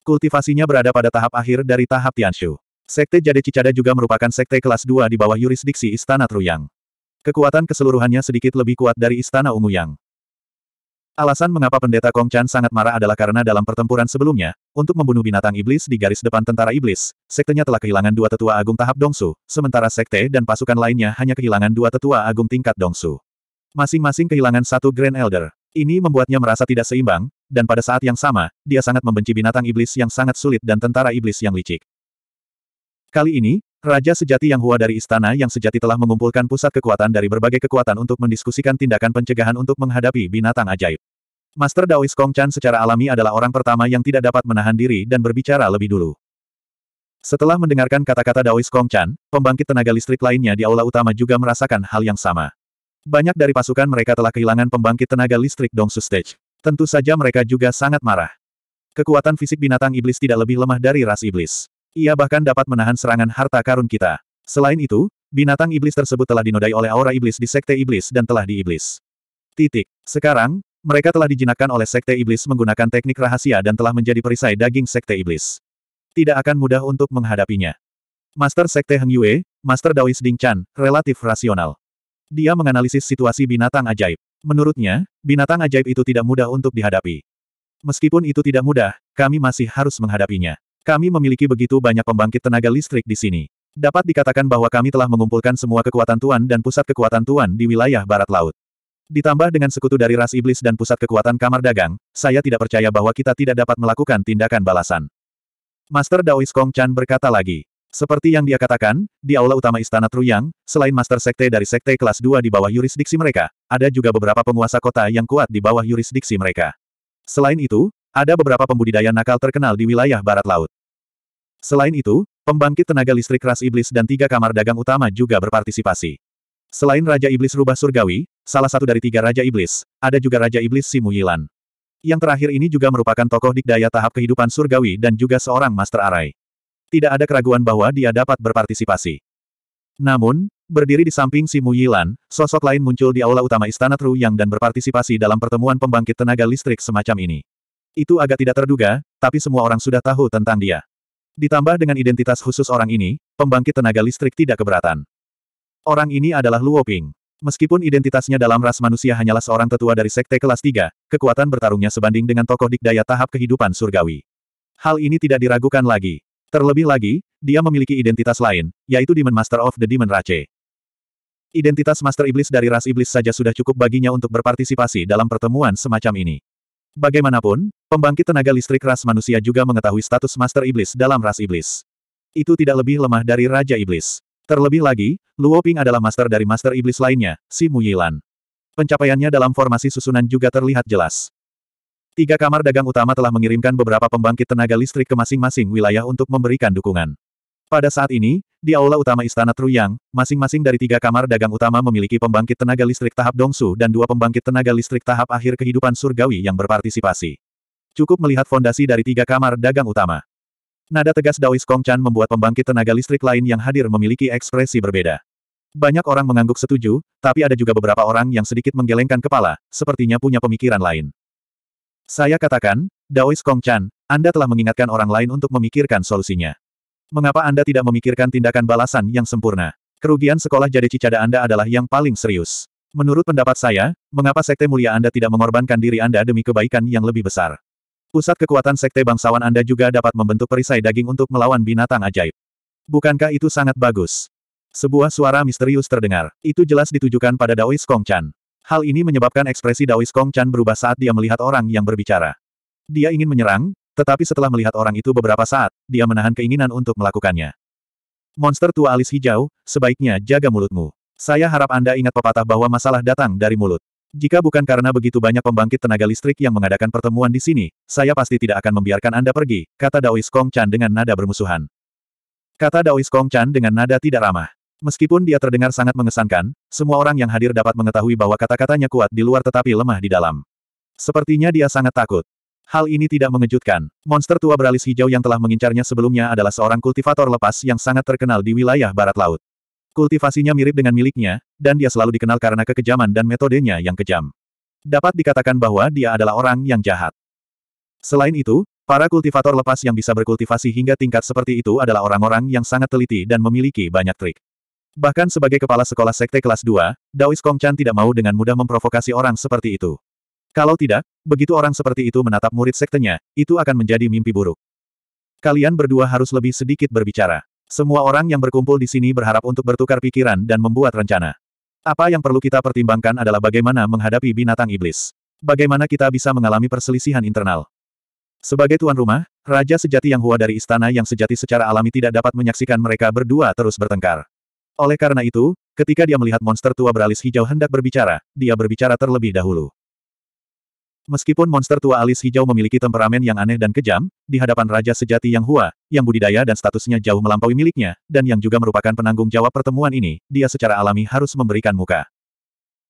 Kultivasinya berada pada tahap akhir dari tahap Tianshu. Sekte Jade Cicada juga merupakan sekte kelas 2 di bawah yurisdiksi Istana Truyang. Kekuatan keseluruhannya sedikit lebih kuat dari Istana Ungu Yang. Alasan mengapa pendeta Kongchan sangat marah adalah karena dalam pertempuran sebelumnya, untuk membunuh binatang iblis di garis depan tentara iblis, sektenya telah kehilangan dua tetua agung tahap Dongsu, sementara sekte dan pasukan lainnya hanya kehilangan dua tetua agung tingkat Dongsu. Masing-masing kehilangan satu Grand Elder. Ini membuatnya merasa tidak seimbang, dan pada saat yang sama, dia sangat membenci binatang iblis yang sangat sulit dan tentara iblis yang licik. Kali ini, Raja Sejati Yang Hua dari Istana Yang Sejati telah mengumpulkan pusat kekuatan dari berbagai kekuatan untuk mendiskusikan tindakan pencegahan untuk menghadapi binatang ajaib. Master Daois Kong Chan secara alami adalah orang pertama yang tidak dapat menahan diri dan berbicara lebih dulu. Setelah mendengarkan kata-kata Daois Kong Chan, pembangkit tenaga listrik lainnya di aula utama juga merasakan hal yang sama. Banyak dari pasukan mereka telah kehilangan pembangkit tenaga listrik Dongsu Stage. Tentu saja mereka juga sangat marah. Kekuatan fisik binatang iblis tidak lebih lemah dari ras iblis. Ia bahkan dapat menahan serangan harta karun kita. Selain itu, binatang iblis tersebut telah dinodai oleh aura iblis di sekte iblis dan telah di Iblis. Titik. Sekarang, mereka telah dijinakkan oleh sekte iblis menggunakan teknik rahasia dan telah menjadi perisai daging sekte iblis. Tidak akan mudah untuk menghadapinya. Master Sekte Heng Yue, Master Daois Ding Chan, relatif rasional. Dia menganalisis situasi binatang ajaib. Menurutnya, binatang ajaib itu tidak mudah untuk dihadapi. Meskipun itu tidak mudah, kami masih harus menghadapinya. Kami memiliki begitu banyak pembangkit tenaga listrik di sini. Dapat dikatakan bahwa kami telah mengumpulkan semua kekuatan Tuan dan pusat kekuatan Tuan di wilayah barat laut. Ditambah dengan sekutu dari ras iblis dan pusat kekuatan kamar dagang, saya tidak percaya bahwa kita tidak dapat melakukan tindakan balasan. Master Daois Kong Chan berkata lagi. Seperti yang dia katakan, di aula utama Istana Truyang, selain Master Sekte dari Sekte kelas 2 di bawah yurisdiksi mereka, ada juga beberapa penguasa kota yang kuat di bawah yurisdiksi mereka. Selain itu, ada beberapa pembudidaya nakal terkenal di wilayah barat laut. Selain itu, pembangkit tenaga listrik ras iblis dan tiga kamar dagang utama juga berpartisipasi. Selain Raja Iblis Rubah Surgawi, salah satu dari tiga Raja Iblis, ada juga Raja Iblis Simu Yilan. Yang terakhir ini juga merupakan tokoh dikdaya tahap kehidupan surgawi dan juga seorang Master Arai tidak ada keraguan bahwa dia dapat berpartisipasi. Namun, berdiri di samping si Mu Yilan, sosok lain muncul di aula utama Istana Tru Yang dan berpartisipasi dalam pertemuan pembangkit tenaga listrik semacam ini. Itu agak tidak terduga, tapi semua orang sudah tahu tentang dia. Ditambah dengan identitas khusus orang ini, pembangkit tenaga listrik tidak keberatan. Orang ini adalah Luo Ping. Meskipun identitasnya dalam ras manusia hanyalah seorang tetua dari sekte kelas 3, kekuatan bertarungnya sebanding dengan tokoh dikdaya tahap kehidupan surgawi. Hal ini tidak diragukan lagi. Terlebih lagi, dia memiliki identitas lain, yaitu Demon Master of the Demon Race. Identitas Master Iblis dari ras iblis saja sudah cukup baginya untuk berpartisipasi dalam pertemuan semacam ini. Bagaimanapun, pembangkit tenaga listrik ras manusia juga mengetahui status Master Iblis dalam ras iblis. Itu tidak lebih lemah dari Raja Iblis. Terlebih lagi, Luo Ping adalah master dari Master Iblis lainnya, si Mu Yilan. Pencapaiannya dalam formasi susunan juga terlihat jelas. Tiga kamar dagang utama telah mengirimkan beberapa pembangkit tenaga listrik ke masing-masing wilayah untuk memberikan dukungan. Pada saat ini, di aula utama Istana Truyang, masing-masing dari tiga kamar dagang utama memiliki pembangkit tenaga listrik tahap Dongsu dan dua pembangkit tenaga listrik tahap akhir kehidupan surgawi yang berpartisipasi. Cukup melihat fondasi dari tiga kamar dagang utama. Nada tegas Daois Kongchan membuat pembangkit tenaga listrik lain yang hadir memiliki ekspresi berbeda. Banyak orang mengangguk setuju, tapi ada juga beberapa orang yang sedikit menggelengkan kepala, sepertinya punya pemikiran lain. Saya katakan, Daois Kongchan, Anda telah mengingatkan orang lain untuk memikirkan solusinya. Mengapa Anda tidak memikirkan tindakan balasan yang sempurna? Kerugian sekolah jadi cicada Anda adalah yang paling serius. Menurut pendapat saya, mengapa Sekte Mulia Anda tidak mengorbankan diri Anda demi kebaikan yang lebih besar? Pusat kekuatan Sekte Bangsawan Anda juga dapat membentuk perisai daging untuk melawan binatang ajaib. Bukankah itu sangat bagus? Sebuah suara misterius terdengar. Itu jelas ditujukan pada Daois Kongchan. Hal ini menyebabkan ekspresi Daois Kong Chan berubah saat dia melihat orang yang berbicara. Dia ingin menyerang, tetapi setelah melihat orang itu beberapa saat, dia menahan keinginan untuk melakukannya. Monster tua alis hijau, sebaiknya jaga mulutmu. Saya harap Anda ingat pepatah bahwa masalah datang dari mulut. Jika bukan karena begitu banyak pembangkit tenaga listrik yang mengadakan pertemuan di sini, saya pasti tidak akan membiarkan Anda pergi, kata Daois Kong Chan dengan nada bermusuhan. Kata Daois Kong Chan dengan nada tidak ramah. Meskipun dia terdengar sangat mengesankan, semua orang yang hadir dapat mengetahui bahwa kata-katanya kuat di luar tetapi lemah di dalam. Sepertinya dia sangat takut. Hal ini tidak mengejutkan. Monster tua beralis hijau yang telah mengincarnya sebelumnya adalah seorang kultivator lepas yang sangat terkenal di wilayah barat laut. Kultivasinya mirip dengan miliknya, dan dia selalu dikenal karena kekejaman dan metodenya yang kejam. Dapat dikatakan bahwa dia adalah orang yang jahat. Selain itu, para kultivator lepas yang bisa berkultivasi hingga tingkat seperti itu adalah orang-orang yang sangat teliti dan memiliki banyak trik. Bahkan sebagai kepala sekolah sekte kelas 2, Daois Kongchan tidak mau dengan mudah memprovokasi orang seperti itu. Kalau tidak, begitu orang seperti itu menatap murid sektenya, itu akan menjadi mimpi buruk. Kalian berdua harus lebih sedikit berbicara. Semua orang yang berkumpul di sini berharap untuk bertukar pikiran dan membuat rencana. Apa yang perlu kita pertimbangkan adalah bagaimana menghadapi binatang iblis. Bagaimana kita bisa mengalami perselisihan internal. Sebagai tuan rumah, raja sejati yang hua dari istana yang sejati secara alami tidak dapat menyaksikan mereka berdua terus bertengkar. Oleh karena itu, ketika dia melihat monster tua beralis hijau hendak berbicara, dia berbicara terlebih dahulu. Meskipun monster tua alis hijau memiliki temperamen yang aneh dan kejam, di hadapan Raja Sejati Yang Hua, yang budidaya dan statusnya jauh melampaui miliknya, dan yang juga merupakan penanggung jawab pertemuan ini, dia secara alami harus memberikan muka.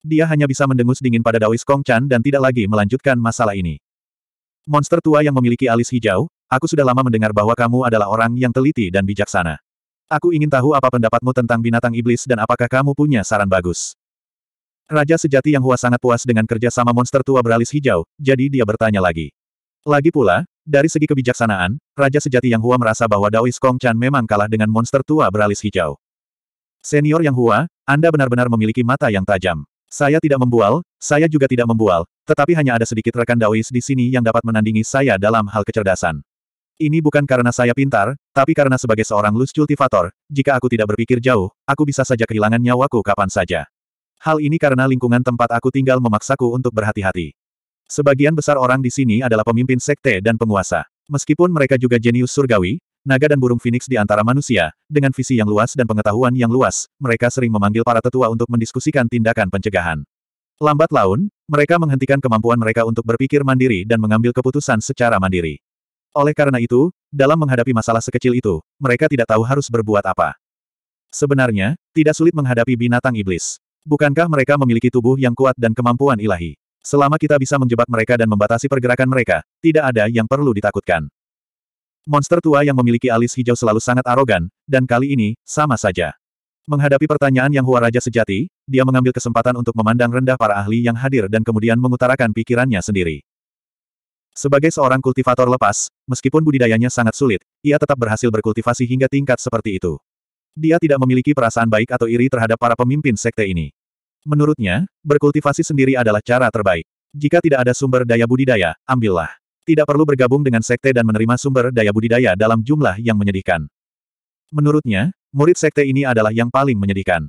Dia hanya bisa mendengus dingin pada Daois Kong Chan dan tidak lagi melanjutkan masalah ini. Monster tua yang memiliki alis hijau, aku sudah lama mendengar bahwa kamu adalah orang yang teliti dan bijaksana. Aku ingin tahu apa pendapatmu tentang binatang iblis dan apakah kamu punya saran bagus. Raja sejati yang Hua sangat puas dengan kerja sama monster tua beralis hijau, jadi dia bertanya lagi. Lagi pula, dari segi kebijaksanaan, Raja sejati yang Hua merasa bahwa Daois Kong Chan memang kalah dengan monster tua beralis hijau. Senior yang Hua, Anda benar-benar memiliki mata yang tajam. Saya tidak membual, saya juga tidak membual, tetapi hanya ada sedikit rekan Daois di sini yang dapat menandingi saya dalam hal kecerdasan. Ini bukan karena saya pintar, tapi karena sebagai seorang lus Cultivator, jika aku tidak berpikir jauh, aku bisa saja kehilangan nyawaku kapan saja. Hal ini karena lingkungan tempat aku tinggal memaksaku untuk berhati-hati. Sebagian besar orang di sini adalah pemimpin sekte dan penguasa. Meskipun mereka juga jenius surgawi, naga dan burung phoenix di antara manusia, dengan visi yang luas dan pengetahuan yang luas, mereka sering memanggil para tetua untuk mendiskusikan tindakan pencegahan. Lambat laun, mereka menghentikan kemampuan mereka untuk berpikir mandiri dan mengambil keputusan secara mandiri. Oleh karena itu, dalam menghadapi masalah sekecil itu, mereka tidak tahu harus berbuat apa. Sebenarnya, tidak sulit menghadapi binatang iblis. Bukankah mereka memiliki tubuh yang kuat dan kemampuan ilahi? Selama kita bisa menjebak mereka dan membatasi pergerakan mereka, tidak ada yang perlu ditakutkan. Monster tua yang memiliki alis hijau selalu sangat arogan, dan kali ini, sama saja. Menghadapi pertanyaan yang Huaraja Raja sejati, dia mengambil kesempatan untuk memandang rendah para ahli yang hadir dan kemudian mengutarakan pikirannya sendiri. Sebagai seorang kultivator lepas, meskipun budidayanya sangat sulit, ia tetap berhasil berkultivasi hingga tingkat seperti itu. Dia tidak memiliki perasaan baik atau iri terhadap para pemimpin sekte ini. Menurutnya, berkultivasi sendiri adalah cara terbaik. Jika tidak ada sumber daya budidaya, ambillah. Tidak perlu bergabung dengan sekte dan menerima sumber daya budidaya dalam jumlah yang menyedihkan. Menurutnya, murid sekte ini adalah yang paling menyedihkan.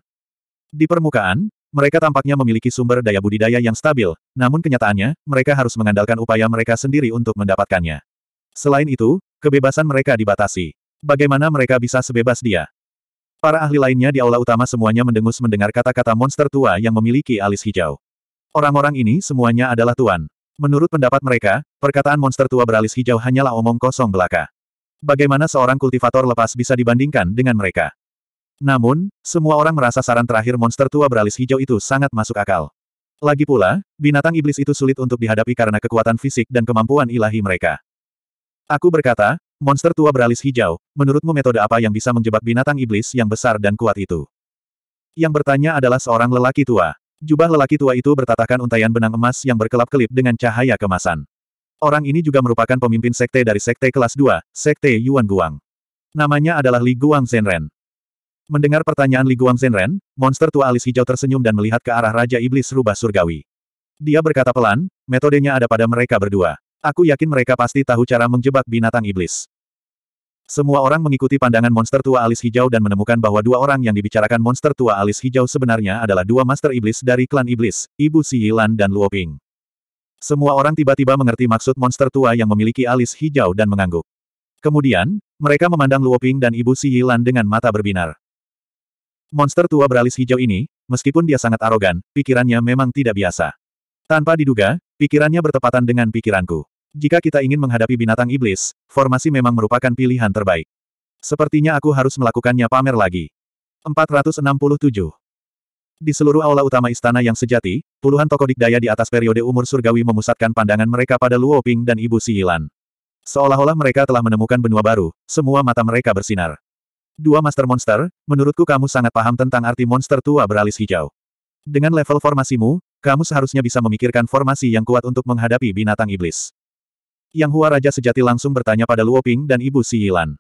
Di permukaan, mereka tampaknya memiliki sumber daya budidaya yang stabil, namun kenyataannya, mereka harus mengandalkan upaya mereka sendiri untuk mendapatkannya. Selain itu, kebebasan mereka dibatasi. Bagaimana mereka bisa sebebas dia? Para ahli lainnya di aula utama semuanya mendengus mendengar kata-kata monster tua yang memiliki alis hijau. Orang-orang ini semuanya adalah tuan. Menurut pendapat mereka, perkataan monster tua beralis hijau hanyalah omong kosong belaka. Bagaimana seorang kultivator lepas bisa dibandingkan dengan mereka? Namun, semua orang merasa saran terakhir monster tua beralis hijau itu sangat masuk akal. Lagi pula, binatang iblis itu sulit untuk dihadapi karena kekuatan fisik dan kemampuan ilahi mereka. Aku berkata, monster tua beralis hijau, menurutmu metode apa yang bisa menjebak binatang iblis yang besar dan kuat itu? Yang bertanya adalah seorang lelaki tua. Jubah lelaki tua itu bertatakan untayan benang emas yang berkelap-kelip dengan cahaya kemasan. Orang ini juga merupakan pemimpin sekte dari sekte kelas 2, sekte Yuan Guang. Namanya adalah Li Guang Zhenren. Mendengar pertanyaan Li Guang Zhenren, monster tua alis hijau tersenyum dan melihat ke arah Raja Iblis Rubah Surgawi. Dia berkata pelan, metodenya ada pada mereka berdua. Aku yakin mereka pasti tahu cara menjebak binatang iblis. Semua orang mengikuti pandangan monster tua alis hijau dan menemukan bahwa dua orang yang dibicarakan monster tua alis hijau sebenarnya adalah dua master iblis dari klan iblis, Ibu Si Yilan dan Luo Ping. Semua orang tiba-tiba mengerti maksud monster tua yang memiliki alis hijau dan mengangguk. Kemudian, mereka memandang Luo Ping dan Ibu Si Yilan dengan mata berbinar. Monster tua beralis hijau ini, meskipun dia sangat arogan, pikirannya memang tidak biasa. Tanpa diduga, pikirannya bertepatan dengan pikiranku. Jika kita ingin menghadapi binatang iblis, formasi memang merupakan pilihan terbaik. Sepertinya aku harus melakukannya pamer lagi. 467. Di seluruh aula utama istana yang sejati, puluhan tokoh dikdaya di atas periode umur surgawi memusatkan pandangan mereka pada Luo Ping dan Ibu Si Seolah-olah mereka telah menemukan benua baru, semua mata mereka bersinar. Dua Master Monster, menurutku kamu sangat paham tentang arti monster tua beralis hijau. Dengan level formasimu, kamu seharusnya bisa memikirkan formasi yang kuat untuk menghadapi binatang iblis. Yang Hua Raja Sejati langsung bertanya pada Luo Ping dan Ibu Si Yilan.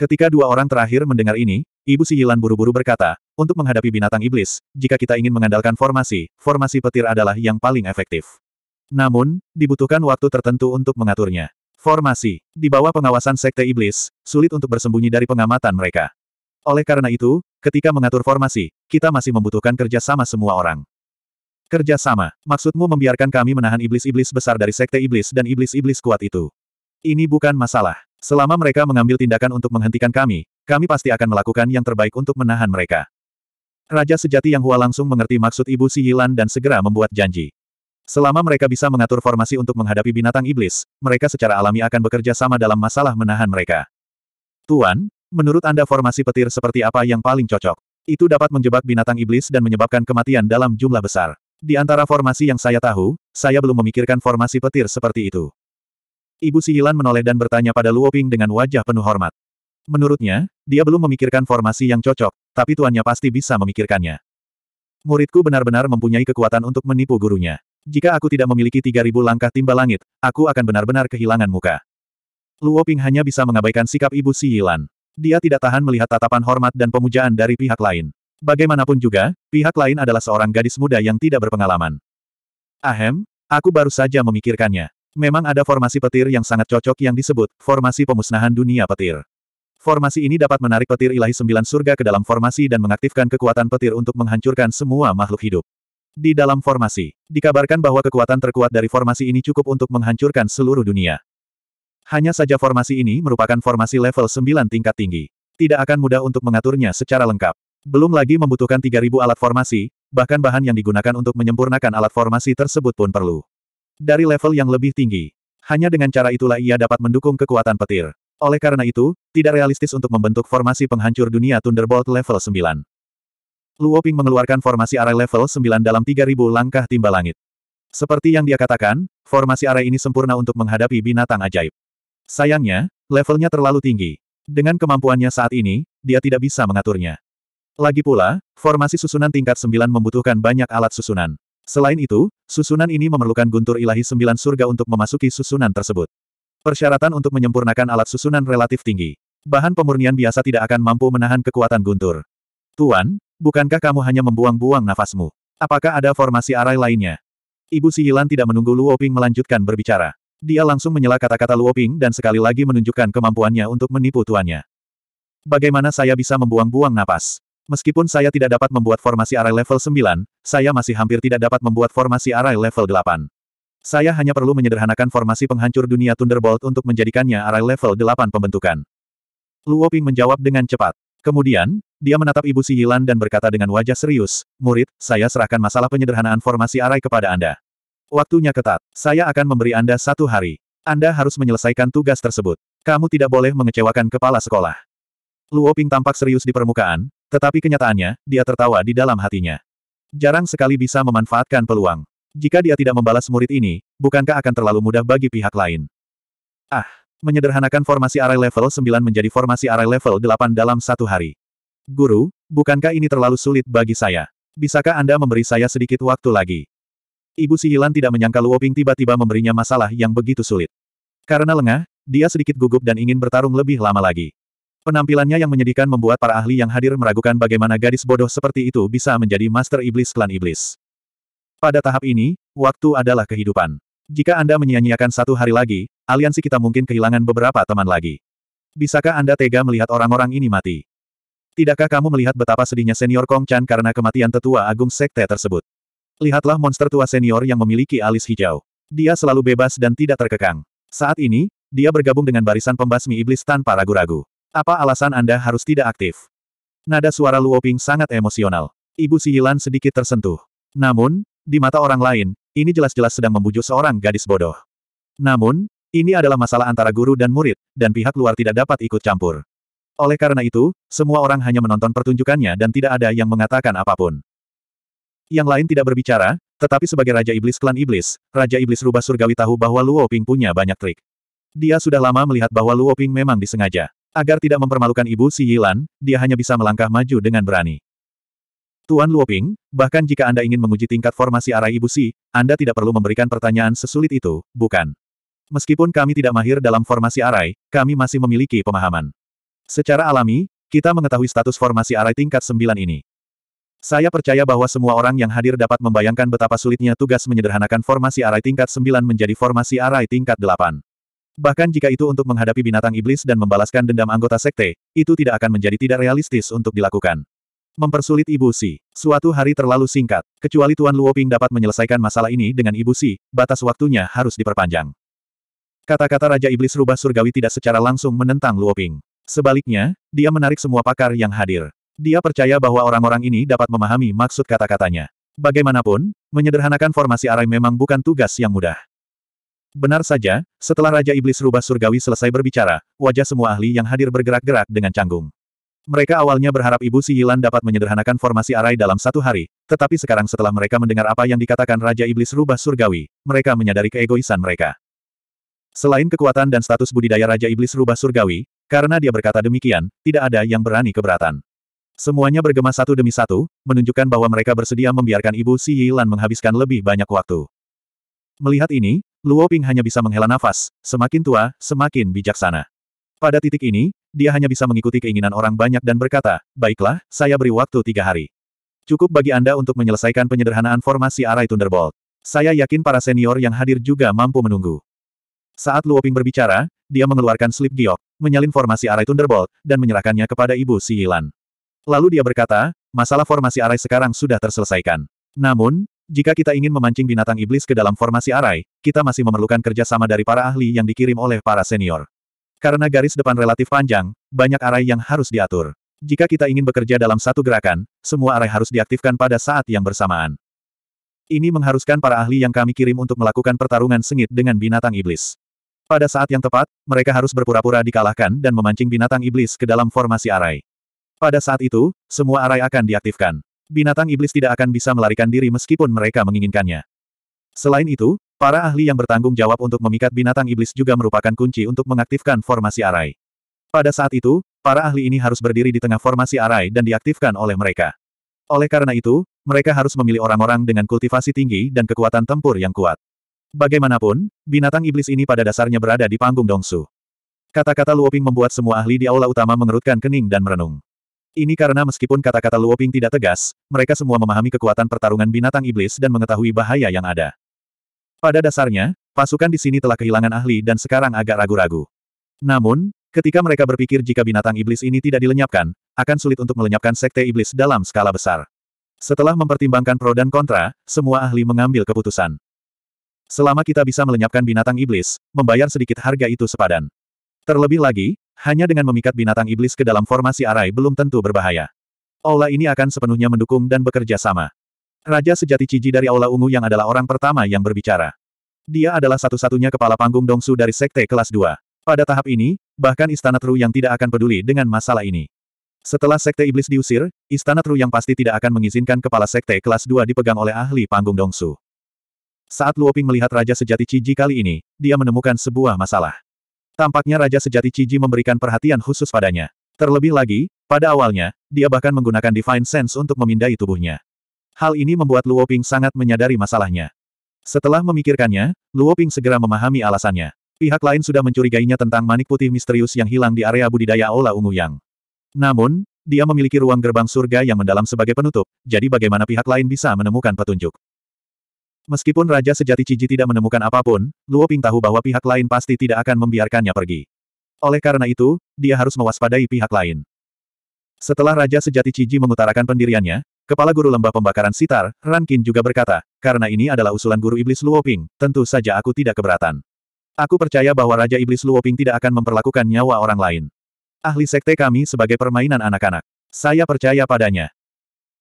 Ketika dua orang terakhir mendengar ini, Ibu Si Yilan buru-buru berkata, untuk menghadapi binatang iblis, jika kita ingin mengandalkan formasi, formasi petir adalah yang paling efektif. Namun, dibutuhkan waktu tertentu untuk mengaturnya. Formasi. Di bawah pengawasan Sekte Iblis, sulit untuk bersembunyi dari pengamatan mereka. Oleh karena itu, ketika mengatur formasi, kita masih membutuhkan kerjasama semua orang. Kerjasama, maksudmu membiarkan kami menahan iblis-iblis besar dari Sekte Iblis dan iblis-iblis kuat itu. Ini bukan masalah. Selama mereka mengambil tindakan untuk menghentikan kami, kami pasti akan melakukan yang terbaik untuk menahan mereka. Raja sejati Yang Hua langsung mengerti maksud Ibu Si Yilan dan segera membuat janji. Selama mereka bisa mengatur formasi untuk menghadapi binatang iblis, mereka secara alami akan bekerja sama dalam masalah menahan mereka. Tuan, menurut Anda formasi petir seperti apa yang paling cocok? Itu dapat menjebak binatang iblis dan menyebabkan kematian dalam jumlah besar. Di antara formasi yang saya tahu, saya belum memikirkan formasi petir seperti itu. Ibu Sihilan menoleh dan bertanya pada Luo Ping dengan wajah penuh hormat. Menurutnya, dia belum memikirkan formasi yang cocok, tapi tuannya pasti bisa memikirkannya. Muridku benar-benar mempunyai kekuatan untuk menipu gurunya. Jika aku tidak memiliki 3.000 langkah timba langit, aku akan benar-benar kehilangan muka. Luo Ping hanya bisa mengabaikan sikap ibu Si Yilan. Dia tidak tahan melihat tatapan hormat dan pemujaan dari pihak lain. Bagaimanapun juga, pihak lain adalah seorang gadis muda yang tidak berpengalaman. Ahem, aku baru saja memikirkannya. Memang ada formasi petir yang sangat cocok yang disebut, formasi pemusnahan dunia petir. Formasi ini dapat menarik petir ilahi sembilan surga ke dalam formasi dan mengaktifkan kekuatan petir untuk menghancurkan semua makhluk hidup. Di dalam formasi, dikabarkan bahwa kekuatan terkuat dari formasi ini cukup untuk menghancurkan seluruh dunia. Hanya saja formasi ini merupakan formasi level 9 tingkat tinggi. Tidak akan mudah untuk mengaturnya secara lengkap. Belum lagi membutuhkan 3.000 alat formasi, bahkan bahan yang digunakan untuk menyempurnakan alat formasi tersebut pun perlu. Dari level yang lebih tinggi, hanya dengan cara itulah ia dapat mendukung kekuatan petir. Oleh karena itu, tidak realistis untuk membentuk formasi penghancur dunia Thunderbolt level 9. Luo Ping mengeluarkan formasi array level 9 dalam 3000 langkah timba langit. Seperti yang dia katakan, formasi array ini sempurna untuk menghadapi binatang ajaib. Sayangnya, levelnya terlalu tinggi. Dengan kemampuannya saat ini, dia tidak bisa mengaturnya. Lagi pula, formasi susunan tingkat 9 membutuhkan banyak alat susunan. Selain itu, susunan ini memerlukan guntur ilahi sembilan surga untuk memasuki susunan tersebut. Persyaratan untuk menyempurnakan alat susunan relatif tinggi. Bahan pemurnian biasa tidak akan mampu menahan kekuatan guntur. Tuan, Bukankah kamu hanya membuang-buang nafasmu? Apakah ada formasi arai lainnya? Ibu Sihilan tidak menunggu Luoping melanjutkan berbicara. Dia langsung menyela kata-kata Luoping dan sekali lagi menunjukkan kemampuannya untuk menipu tuannya. Bagaimana saya bisa membuang-buang napas? Meskipun saya tidak dapat membuat formasi arai level 9, saya masih hampir tidak dapat membuat formasi arai level 8. Saya hanya perlu menyederhanakan formasi penghancur dunia Thunderbolt untuk menjadikannya arai level 8 pembentukan. Luo Ping menjawab dengan cepat. Kemudian, dia menatap Ibu Si Yilan dan berkata dengan wajah serius, Murid, saya serahkan masalah penyederhanaan formasi arai kepada Anda. Waktunya ketat. Saya akan memberi Anda satu hari. Anda harus menyelesaikan tugas tersebut. Kamu tidak boleh mengecewakan kepala sekolah. Luo Ping tampak serius di permukaan, tetapi kenyataannya, dia tertawa di dalam hatinya. Jarang sekali bisa memanfaatkan peluang. Jika dia tidak membalas murid ini, bukankah akan terlalu mudah bagi pihak lain? Ah, menyederhanakan formasi arai level 9 menjadi formasi arai level 8 dalam satu hari. Guru, bukankah ini terlalu sulit bagi saya? Bisakah Anda memberi saya sedikit waktu lagi? Ibu Sihilan tidak menyangka Luoping tiba-tiba memberinya masalah yang begitu sulit. Karena lengah, dia sedikit gugup dan ingin bertarung lebih lama lagi. Penampilannya yang menyedihkan membuat para ahli yang hadir meragukan bagaimana gadis bodoh seperti itu bisa menjadi master iblis klan iblis. Pada tahap ini, waktu adalah kehidupan. Jika Anda menyia-nyiakan satu hari lagi, aliansi kita mungkin kehilangan beberapa teman lagi. Bisakah Anda tega melihat orang-orang ini mati? Tidakkah kamu melihat betapa sedihnya senior Kong Chan karena kematian tetua agung sekte tersebut? Lihatlah monster tua senior yang memiliki alis hijau. Dia selalu bebas dan tidak terkekang. Saat ini, dia bergabung dengan barisan pembasmi iblis tanpa ragu-ragu. Apa alasan Anda harus tidak aktif? Nada suara Luoping sangat emosional. Ibu Sihilan sedikit tersentuh. Namun, di mata orang lain, ini jelas-jelas sedang membujuk seorang gadis bodoh. Namun, ini adalah masalah antara guru dan murid, dan pihak luar tidak dapat ikut campur. Oleh karena itu, semua orang hanya menonton pertunjukannya dan tidak ada yang mengatakan apapun. Yang lain tidak berbicara, tetapi sebagai Raja Iblis klan Iblis, Raja Iblis Rubah Surgawi tahu bahwa Luo Ping punya banyak trik. Dia sudah lama melihat bahwa Luo Ping memang disengaja. Agar tidak mempermalukan ibu si Yilan, dia hanya bisa melangkah maju dengan berani. Tuan Luo Ping, bahkan jika Anda ingin menguji tingkat formasi arai ibu si, Anda tidak perlu memberikan pertanyaan sesulit itu, bukan? Meskipun kami tidak mahir dalam formasi arai, kami masih memiliki pemahaman. Secara alami, kita mengetahui status formasi arai tingkat 9 ini. Saya percaya bahwa semua orang yang hadir dapat membayangkan betapa sulitnya tugas menyederhanakan formasi arai tingkat 9 menjadi formasi arai tingkat 8. Bahkan jika itu untuk menghadapi binatang iblis dan membalaskan dendam anggota sekte, itu tidak akan menjadi tidak realistis untuk dilakukan. Mempersulit Ibu Si. Suatu hari terlalu singkat, kecuali Tuan Luoping dapat menyelesaikan masalah ini dengan Ibu Si, batas waktunya harus diperpanjang. Kata-kata Raja Iblis Rubah Surgawi tidak secara langsung menentang Luoping. Sebaliknya, dia menarik semua pakar yang hadir. Dia percaya bahwa orang-orang ini dapat memahami maksud kata-katanya. Bagaimanapun, menyederhanakan formasi arai memang bukan tugas yang mudah. Benar saja, setelah Raja Iblis Rubah Surgawi selesai berbicara, wajah semua ahli yang hadir bergerak-gerak dengan canggung. Mereka awalnya berharap Ibu Si Yilan dapat menyederhanakan formasi arai dalam satu hari, tetapi sekarang setelah mereka mendengar apa yang dikatakan Raja Iblis Rubah Surgawi, mereka menyadari keegoisan mereka. Selain kekuatan dan status budidaya Raja Iblis Rubah Surgawi, karena dia berkata demikian, tidak ada yang berani keberatan. Semuanya bergema satu demi satu, menunjukkan bahwa mereka bersedia membiarkan ibu Si Yilan menghabiskan lebih banyak waktu. Melihat ini, Luo Ping hanya bisa menghela nafas, semakin tua, semakin bijaksana. Pada titik ini, dia hanya bisa mengikuti keinginan orang banyak dan berkata, baiklah, saya beri waktu tiga hari. Cukup bagi Anda untuk menyelesaikan penyederhanaan formasi arai Thunderbolt. Saya yakin para senior yang hadir juga mampu menunggu. Saat Luo Ping berbicara, dia mengeluarkan slip giok, menyalin formasi arai Thunderbolt, dan menyerahkannya kepada ibu Si Yilan. Lalu dia berkata, masalah formasi arai sekarang sudah terselesaikan. Namun, jika kita ingin memancing binatang iblis ke dalam formasi arai, kita masih memerlukan kerjasama dari para ahli yang dikirim oleh para senior. Karena garis depan relatif panjang, banyak arai yang harus diatur. Jika kita ingin bekerja dalam satu gerakan, semua arai harus diaktifkan pada saat yang bersamaan. Ini mengharuskan para ahli yang kami kirim untuk melakukan pertarungan sengit dengan binatang iblis. Pada saat yang tepat, mereka harus berpura-pura dikalahkan dan memancing binatang iblis ke dalam formasi arai. Pada saat itu, semua arai akan diaktifkan. Binatang iblis tidak akan bisa melarikan diri meskipun mereka menginginkannya. Selain itu, para ahli yang bertanggung jawab untuk memikat binatang iblis juga merupakan kunci untuk mengaktifkan formasi arai. Pada saat itu, para ahli ini harus berdiri di tengah formasi arai dan diaktifkan oleh mereka. Oleh karena itu, mereka harus memilih orang-orang dengan kultivasi tinggi dan kekuatan tempur yang kuat. Bagaimanapun, binatang iblis ini pada dasarnya berada di panggung Dongsu. Kata-kata Luoping membuat semua ahli di aula utama mengerutkan kening dan merenung. Ini karena meskipun kata-kata Luoping tidak tegas, mereka semua memahami kekuatan pertarungan binatang iblis dan mengetahui bahaya yang ada. Pada dasarnya, pasukan di sini telah kehilangan ahli dan sekarang agak ragu-ragu. Namun, Ketika mereka berpikir jika binatang iblis ini tidak dilenyapkan, akan sulit untuk melenyapkan sekte iblis dalam skala besar. Setelah mempertimbangkan pro dan kontra, semua ahli mengambil keputusan. Selama kita bisa melenyapkan binatang iblis, membayar sedikit harga itu sepadan. Terlebih lagi, hanya dengan memikat binatang iblis ke dalam formasi arai belum tentu berbahaya. Aula ini akan sepenuhnya mendukung dan bekerja sama. Raja sejati Ciji dari Aula Ungu yang adalah orang pertama yang berbicara. Dia adalah satu-satunya kepala panggung Dongsu dari Sekte Kelas 2. Pada tahap ini, bahkan Istana Tru yang tidak akan peduli dengan masalah ini. Setelah Sekte Iblis diusir, Istana Tru yang pasti tidak akan mengizinkan kepala Sekte Kelas 2 dipegang oleh ahli panggung Dongsu. Saat Luoping melihat Raja Sejati Ciji kali ini, dia menemukan sebuah masalah. Tampaknya Raja Sejati Ciji memberikan perhatian khusus padanya. Terlebih lagi, pada awalnya, dia bahkan menggunakan Divine Sense untuk memindai tubuhnya. Hal ini membuat Luoping sangat menyadari masalahnya. Setelah memikirkannya, Luoping segera memahami alasannya. Pihak lain sudah mencurigainya tentang manik putih misterius yang hilang di area budidaya ola Ungu Yang. Namun, dia memiliki ruang gerbang surga yang mendalam sebagai penutup, jadi bagaimana pihak lain bisa menemukan petunjuk? Meskipun Raja Sejati Ciji tidak menemukan apapun, Luo Ping tahu bahwa pihak lain pasti tidak akan membiarkannya pergi. Oleh karena itu, dia harus mewaspadai pihak lain. Setelah Raja Sejati Ciji mengutarakan pendiriannya, Kepala Guru Lembah Pembakaran Sitar, Rankin juga berkata, karena ini adalah usulan Guru Iblis Luo Ping, tentu saja aku tidak keberatan. Aku percaya bahwa Raja Iblis Luo Ping tidak akan memperlakukan nyawa orang lain. Ahli sekte kami sebagai permainan anak-anak. Saya percaya padanya.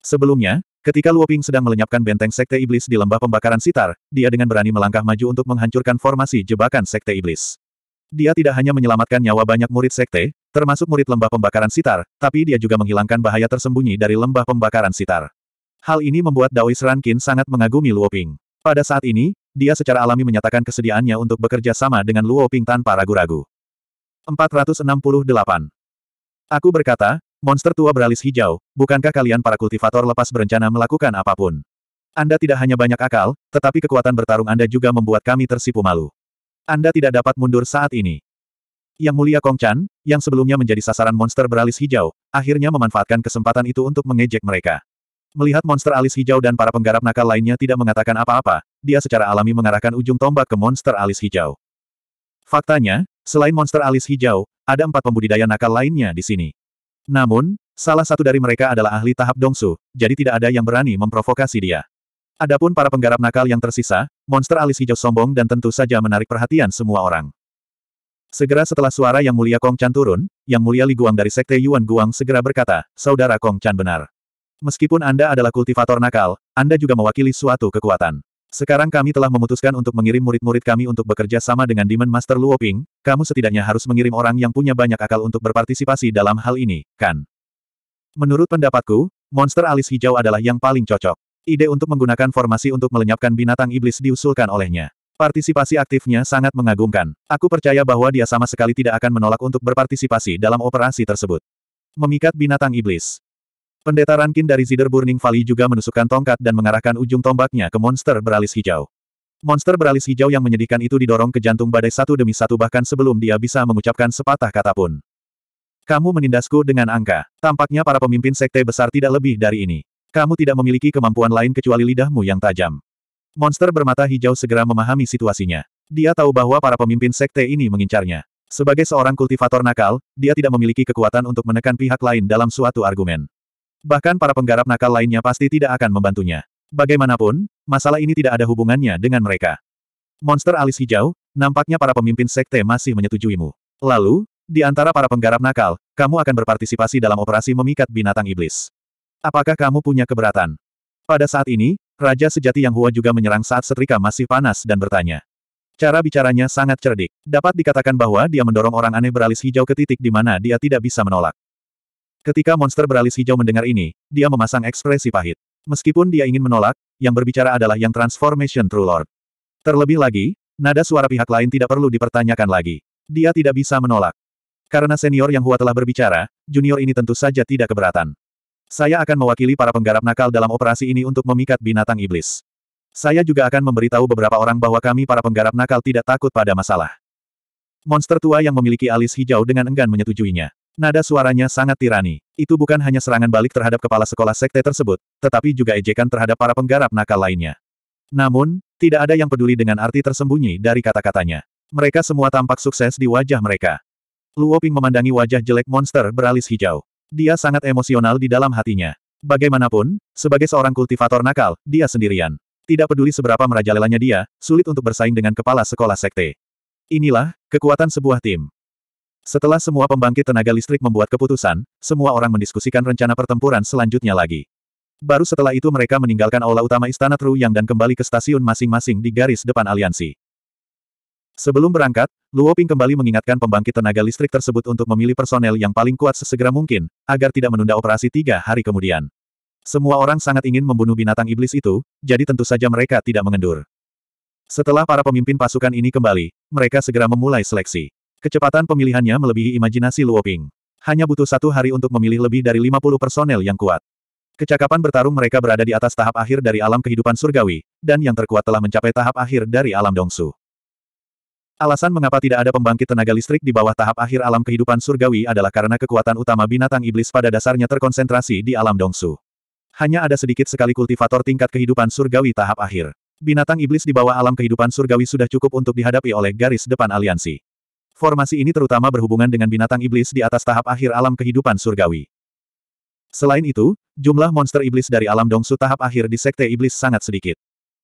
Sebelumnya, Ketika Luoping sedang melenyapkan benteng Sekte Iblis di lembah pembakaran sitar, dia dengan berani melangkah maju untuk menghancurkan formasi jebakan Sekte Iblis. Dia tidak hanya menyelamatkan nyawa banyak murid Sekte, termasuk murid lembah pembakaran sitar, tapi dia juga menghilangkan bahaya tersembunyi dari lembah pembakaran sitar. Hal ini membuat Daois Rankin sangat mengagumi Luoping. Pada saat ini, dia secara alami menyatakan kesediaannya untuk bekerja sama dengan Luoping tanpa ragu-ragu. 468. Aku berkata, Monster tua beralis hijau, bukankah kalian para kultivator lepas berencana melakukan apapun? Anda tidak hanya banyak akal, tetapi kekuatan bertarung Anda juga membuat kami tersipu malu. Anda tidak dapat mundur saat ini. Yang mulia Kong Chan, yang sebelumnya menjadi sasaran monster beralis hijau, akhirnya memanfaatkan kesempatan itu untuk mengejek mereka. Melihat monster alis hijau dan para penggarap nakal lainnya tidak mengatakan apa-apa, dia secara alami mengarahkan ujung tombak ke monster alis hijau. Faktanya, selain monster alis hijau, ada empat pembudidaya nakal lainnya di sini. Namun, salah satu dari mereka adalah ahli tahap dongsu, jadi tidak ada yang berani memprovokasi dia. Adapun para penggarap nakal yang tersisa, monster alis hijau sombong dan tentu saja menarik perhatian semua orang. Segera setelah suara Yang Mulia Kong Chan turun, Yang Mulia Li Guang dari Sekte Yuan Guang segera berkata, Saudara Kong Chan benar. Meskipun Anda adalah kultivator nakal, Anda juga mewakili suatu kekuatan. Sekarang kami telah memutuskan untuk mengirim murid-murid kami untuk bekerja sama dengan Demon Master Luo Ping. kamu setidaknya harus mengirim orang yang punya banyak akal untuk berpartisipasi dalam hal ini, kan? Menurut pendapatku, monster alis hijau adalah yang paling cocok. Ide untuk menggunakan formasi untuk melenyapkan binatang iblis diusulkan olehnya. Partisipasi aktifnya sangat mengagumkan. Aku percaya bahwa dia sama sekali tidak akan menolak untuk berpartisipasi dalam operasi tersebut. Memikat binatang iblis. Pendeta Rankin dari Zider Burning Valley juga menusukkan tongkat dan mengarahkan ujung tombaknya ke monster beralis hijau. Monster beralis hijau yang menyedihkan itu didorong ke jantung badai satu demi satu bahkan sebelum dia bisa mengucapkan sepatah kata pun. Kamu menindasku dengan angka. Tampaknya para pemimpin sekte besar tidak lebih dari ini. Kamu tidak memiliki kemampuan lain kecuali lidahmu yang tajam. Monster bermata hijau segera memahami situasinya. Dia tahu bahwa para pemimpin sekte ini mengincarnya. Sebagai seorang kultivator nakal, dia tidak memiliki kekuatan untuk menekan pihak lain dalam suatu argumen. Bahkan para penggarap nakal lainnya pasti tidak akan membantunya. Bagaimanapun, masalah ini tidak ada hubungannya dengan mereka. Monster alis hijau, nampaknya para pemimpin sekte masih menyetujuimu. Lalu, di antara para penggarap nakal, kamu akan berpartisipasi dalam operasi memikat binatang iblis. Apakah kamu punya keberatan? Pada saat ini, Raja Sejati Yang Hua juga menyerang saat setrika masih panas dan bertanya. Cara bicaranya sangat cerdik. Dapat dikatakan bahwa dia mendorong orang aneh beralis hijau ke titik di mana dia tidak bisa menolak. Ketika monster beralis hijau mendengar ini, dia memasang ekspresi pahit. Meskipun dia ingin menolak, yang berbicara adalah yang Transformation True Lord. Terlebih lagi, nada suara pihak lain tidak perlu dipertanyakan lagi. Dia tidak bisa menolak. Karena senior yang Hua telah berbicara, junior ini tentu saja tidak keberatan. Saya akan mewakili para penggarap nakal dalam operasi ini untuk memikat binatang iblis. Saya juga akan memberitahu beberapa orang bahwa kami para penggarap nakal tidak takut pada masalah. Monster tua yang memiliki alis hijau dengan enggan menyetujuinya. Nada suaranya sangat tirani. Itu bukan hanya serangan balik terhadap kepala sekolah sekte tersebut, tetapi juga ejekan terhadap para penggarap nakal lainnya. Namun, tidak ada yang peduli dengan arti tersembunyi dari kata-katanya. Mereka semua tampak sukses di wajah mereka. Luo Ping memandangi wajah jelek monster beralis hijau. Dia sangat emosional di dalam hatinya. Bagaimanapun, sebagai seorang kultivator nakal, dia sendirian. Tidak peduli seberapa merajalelanya dia, sulit untuk bersaing dengan kepala sekolah sekte. Inilah, kekuatan sebuah tim. Setelah semua pembangkit tenaga listrik membuat keputusan, semua orang mendiskusikan rencana pertempuran selanjutnya lagi. Baru setelah itu mereka meninggalkan aula utama Istana Yang dan kembali ke stasiun masing-masing di garis depan aliansi. Sebelum berangkat, Luo Ping kembali mengingatkan pembangkit tenaga listrik tersebut untuk memilih personel yang paling kuat sesegera mungkin, agar tidak menunda operasi tiga hari kemudian. Semua orang sangat ingin membunuh binatang iblis itu, jadi tentu saja mereka tidak mengendur. Setelah para pemimpin pasukan ini kembali, mereka segera memulai seleksi. Kecepatan pemilihannya melebihi imajinasi Luoping. Hanya butuh satu hari untuk memilih lebih dari 50 personel yang kuat. Kecakapan bertarung mereka berada di atas tahap akhir dari alam kehidupan surgawi, dan yang terkuat telah mencapai tahap akhir dari alam dongsu. Alasan mengapa tidak ada pembangkit tenaga listrik di bawah tahap akhir alam kehidupan surgawi adalah karena kekuatan utama binatang iblis pada dasarnya terkonsentrasi di alam dongsu. Hanya ada sedikit sekali kultivator tingkat kehidupan surgawi tahap akhir. Binatang iblis di bawah alam kehidupan surgawi sudah cukup untuk dihadapi oleh garis depan aliansi. Formasi ini terutama berhubungan dengan binatang iblis di atas tahap akhir alam kehidupan surgawi. Selain itu, jumlah monster iblis dari alam dongsu tahap akhir di sekte iblis sangat sedikit.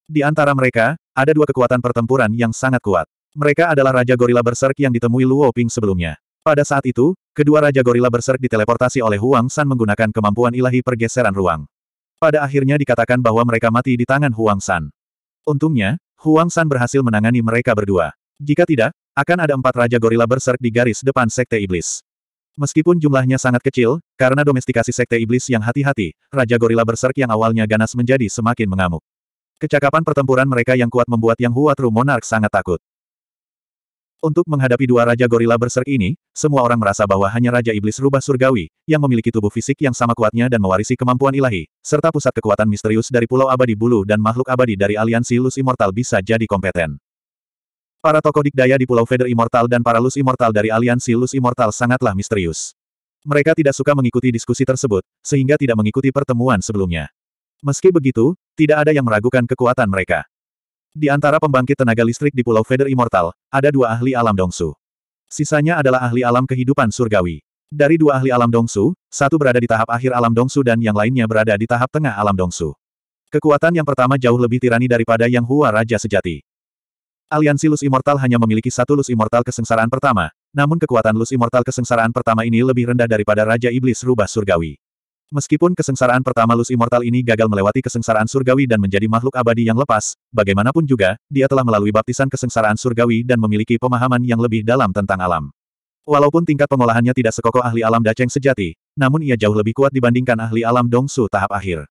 Di antara mereka, ada dua kekuatan pertempuran yang sangat kuat. Mereka adalah Raja Gorila Berserk yang ditemui Luo Ping sebelumnya. Pada saat itu, kedua Raja Gorila Berserk diteleportasi oleh Huang San menggunakan kemampuan ilahi pergeseran ruang. Pada akhirnya dikatakan bahwa mereka mati di tangan Huang San. Untungnya, Huang San berhasil menangani mereka berdua. Jika tidak, akan ada empat Raja Gorila berserk di garis depan Sekte Iblis. Meskipun jumlahnya sangat kecil, karena domestikasi Sekte Iblis yang hati-hati, Raja Gorila berserk yang awalnya ganas menjadi semakin mengamuk. Kecakapan pertempuran mereka yang kuat membuat Yang Huatru Monarch sangat takut. Untuk menghadapi dua Raja Gorila berserk ini, semua orang merasa bahwa hanya Raja Iblis Rubah Surgawi, yang memiliki tubuh fisik yang sama kuatnya dan mewarisi kemampuan ilahi, serta pusat kekuatan misterius dari Pulau Abadi Bulu dan makhluk abadi dari aliansi Lus Immortal bisa jadi kompeten. Para tokoh dikdaya di Pulau Feather Immortal dan para Lus Immortal dari aliansi Lus Immortal sangatlah misterius. Mereka tidak suka mengikuti diskusi tersebut, sehingga tidak mengikuti pertemuan sebelumnya. Meski begitu, tidak ada yang meragukan kekuatan mereka. Di antara pembangkit tenaga listrik di Pulau Feather Immortal, ada dua ahli alam dongsu. Sisanya adalah ahli alam kehidupan surgawi. Dari dua ahli alam dongsu, satu berada di tahap akhir alam dongsu dan yang lainnya berada di tahap tengah alam dongsu. Kekuatan yang pertama jauh lebih tirani daripada yang Hua Raja sejati. Aliansi Lus Immortal hanya memiliki satu Lus Immortal kesengsaraan pertama, namun kekuatan Lus Immortal kesengsaraan pertama ini lebih rendah daripada Raja Iblis Rubah Surgawi. Meskipun kesengsaraan pertama Lus Immortal ini gagal melewati kesengsaraan surgawi dan menjadi makhluk abadi yang lepas, bagaimanapun juga, dia telah melalui baptisan kesengsaraan surgawi dan memiliki pemahaman yang lebih dalam tentang alam. Walaupun tingkat pengolahannya tidak sekokoh ahli alam Daceng sejati, namun ia jauh lebih kuat dibandingkan ahli alam Dongsu tahap akhir.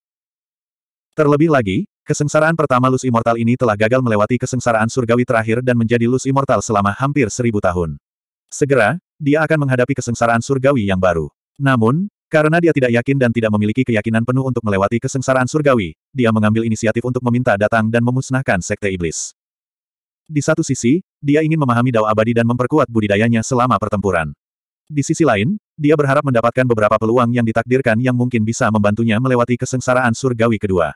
Terlebih lagi, Kesengsaraan pertama Lus Immortal ini telah gagal melewati kesengsaraan surgawi terakhir dan menjadi Lus Immortal selama hampir seribu tahun. Segera, dia akan menghadapi kesengsaraan surgawi yang baru. Namun, karena dia tidak yakin dan tidak memiliki keyakinan penuh untuk melewati kesengsaraan surgawi, dia mengambil inisiatif untuk meminta datang dan memusnahkan Sekte Iblis. Di satu sisi, dia ingin memahami Dao Abadi dan memperkuat budidayanya selama pertempuran. Di sisi lain, dia berharap mendapatkan beberapa peluang yang ditakdirkan yang mungkin bisa membantunya melewati kesengsaraan surgawi kedua.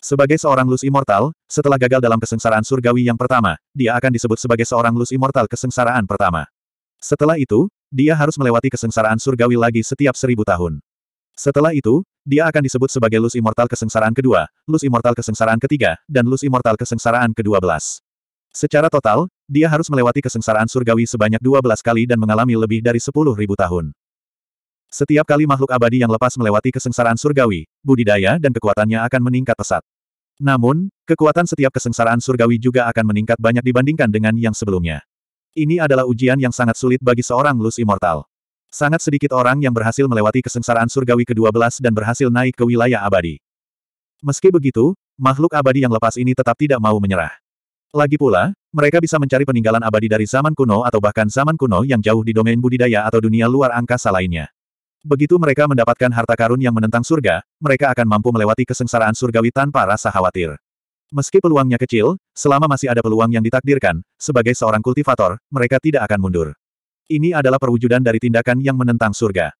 Sebagai seorang lus Immortal, setelah gagal dalam kesengsaraan surgawi yang pertama, dia akan disebut sebagai seorang lus Immortal kesengsaraan pertama. Setelah itu, dia harus melewati kesengsaraan surgawi lagi setiap seribu tahun. Setelah itu, dia akan disebut sebagai lus Immortal kesengsaraan kedua, lus Immortal kesengsaraan ketiga, dan lus Immortal kesengsaraan kedua belas. Secara total, dia harus melewati kesengsaraan surgawi sebanyak dua belas kali dan mengalami lebih dari sepuluh ribu tahun. Setiap kali makhluk abadi yang lepas melewati kesengsaraan surgawi, budidaya dan kekuatannya akan meningkat pesat. Namun, kekuatan setiap kesengsaraan surgawi juga akan meningkat banyak dibandingkan dengan yang sebelumnya. Ini adalah ujian yang sangat sulit bagi seorang Luz Immortal. Sangat sedikit orang yang berhasil melewati kesengsaraan surgawi ke-12 dan berhasil naik ke wilayah abadi. Meski begitu, makhluk abadi yang lepas ini tetap tidak mau menyerah. Lagi pula, mereka bisa mencari peninggalan abadi dari zaman kuno atau bahkan zaman kuno yang jauh di domain budidaya atau dunia luar angkasa lainnya. Begitu mereka mendapatkan harta karun yang menentang surga, mereka akan mampu melewati kesengsaraan surgawi tanpa rasa khawatir. Meski peluangnya kecil, selama masih ada peluang yang ditakdirkan, sebagai seorang kultivator, mereka tidak akan mundur. Ini adalah perwujudan dari tindakan yang menentang surga.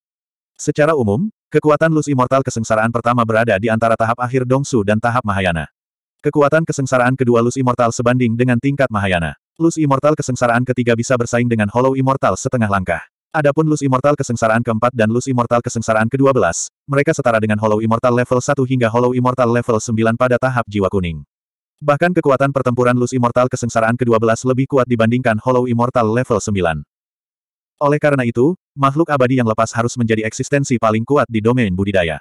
Secara umum, kekuatan Luz Immortal kesengsaraan pertama berada di antara tahap akhir Dongsu dan tahap Mahayana. Kekuatan kesengsaraan kedua Luz Immortal sebanding dengan tingkat Mahayana. Luz Immortal kesengsaraan ketiga bisa bersaing dengan Hollow Immortal setengah langkah. Adapun Lus Immortal Kesengsaraan keempat dan Lus Immortal Kesengsaraan ke-12, mereka setara dengan Hollow Immortal level 1 hingga Hollow Immortal level 9 pada tahap jiwa kuning. Bahkan kekuatan pertempuran Lus Immortal Kesengsaraan ke-12 lebih kuat dibandingkan Hollow Immortal level 9. Oleh karena itu, makhluk abadi yang lepas harus menjadi eksistensi paling kuat di domain budidaya.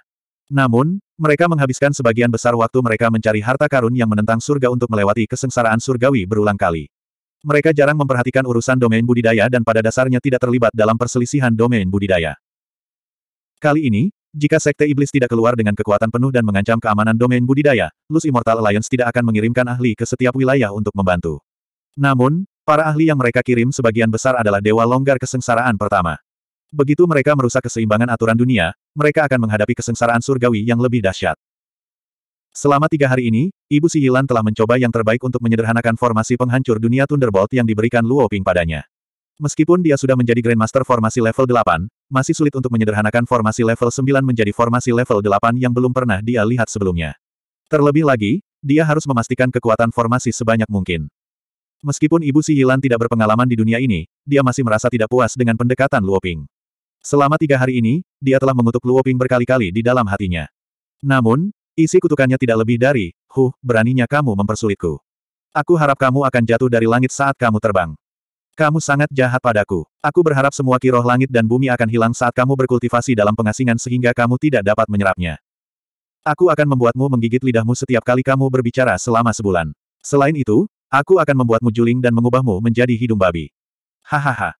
Namun, mereka menghabiskan sebagian besar waktu mereka mencari harta karun yang menentang surga untuk melewati kesengsaraan surgawi berulang kali. Mereka jarang memperhatikan urusan domain budidaya dan pada dasarnya tidak terlibat dalam perselisihan domain budidaya. Kali ini, jika Sekte Iblis tidak keluar dengan kekuatan penuh dan mengancam keamanan domain budidaya, Luz Immortal Alliance tidak akan mengirimkan ahli ke setiap wilayah untuk membantu. Namun, para ahli yang mereka kirim sebagian besar adalah Dewa Longgar Kesengsaraan pertama. Begitu mereka merusak keseimbangan aturan dunia, mereka akan menghadapi kesengsaraan surgawi yang lebih dahsyat. Selama tiga hari ini, Ibu Sihilan telah mencoba yang terbaik untuk menyederhanakan formasi penghancur dunia Thunderbolt yang diberikan Luo Ping padanya. Meskipun dia sudah menjadi Grandmaster formasi level 8, masih sulit untuk menyederhanakan formasi level 9 menjadi formasi level 8 yang belum pernah dia lihat sebelumnya. Terlebih lagi, dia harus memastikan kekuatan formasi sebanyak mungkin. Meskipun Ibu Sihilan tidak berpengalaman di dunia ini, dia masih merasa tidak puas dengan pendekatan Luo Ping. Selama tiga hari ini, dia telah mengutuk Luo Ping berkali-kali di dalam hatinya. Namun, Isi kutukannya tidak lebih dari, huh, beraninya kamu mempersulitku. Aku harap kamu akan jatuh dari langit saat kamu terbang. Kamu sangat jahat padaku. Aku berharap semua kiroh langit dan bumi akan hilang saat kamu berkultivasi dalam pengasingan sehingga kamu tidak dapat menyerapnya. Aku akan membuatmu menggigit lidahmu setiap kali kamu berbicara selama sebulan. Selain itu, aku akan membuatmu juling dan mengubahmu menjadi hidung babi. Hahaha.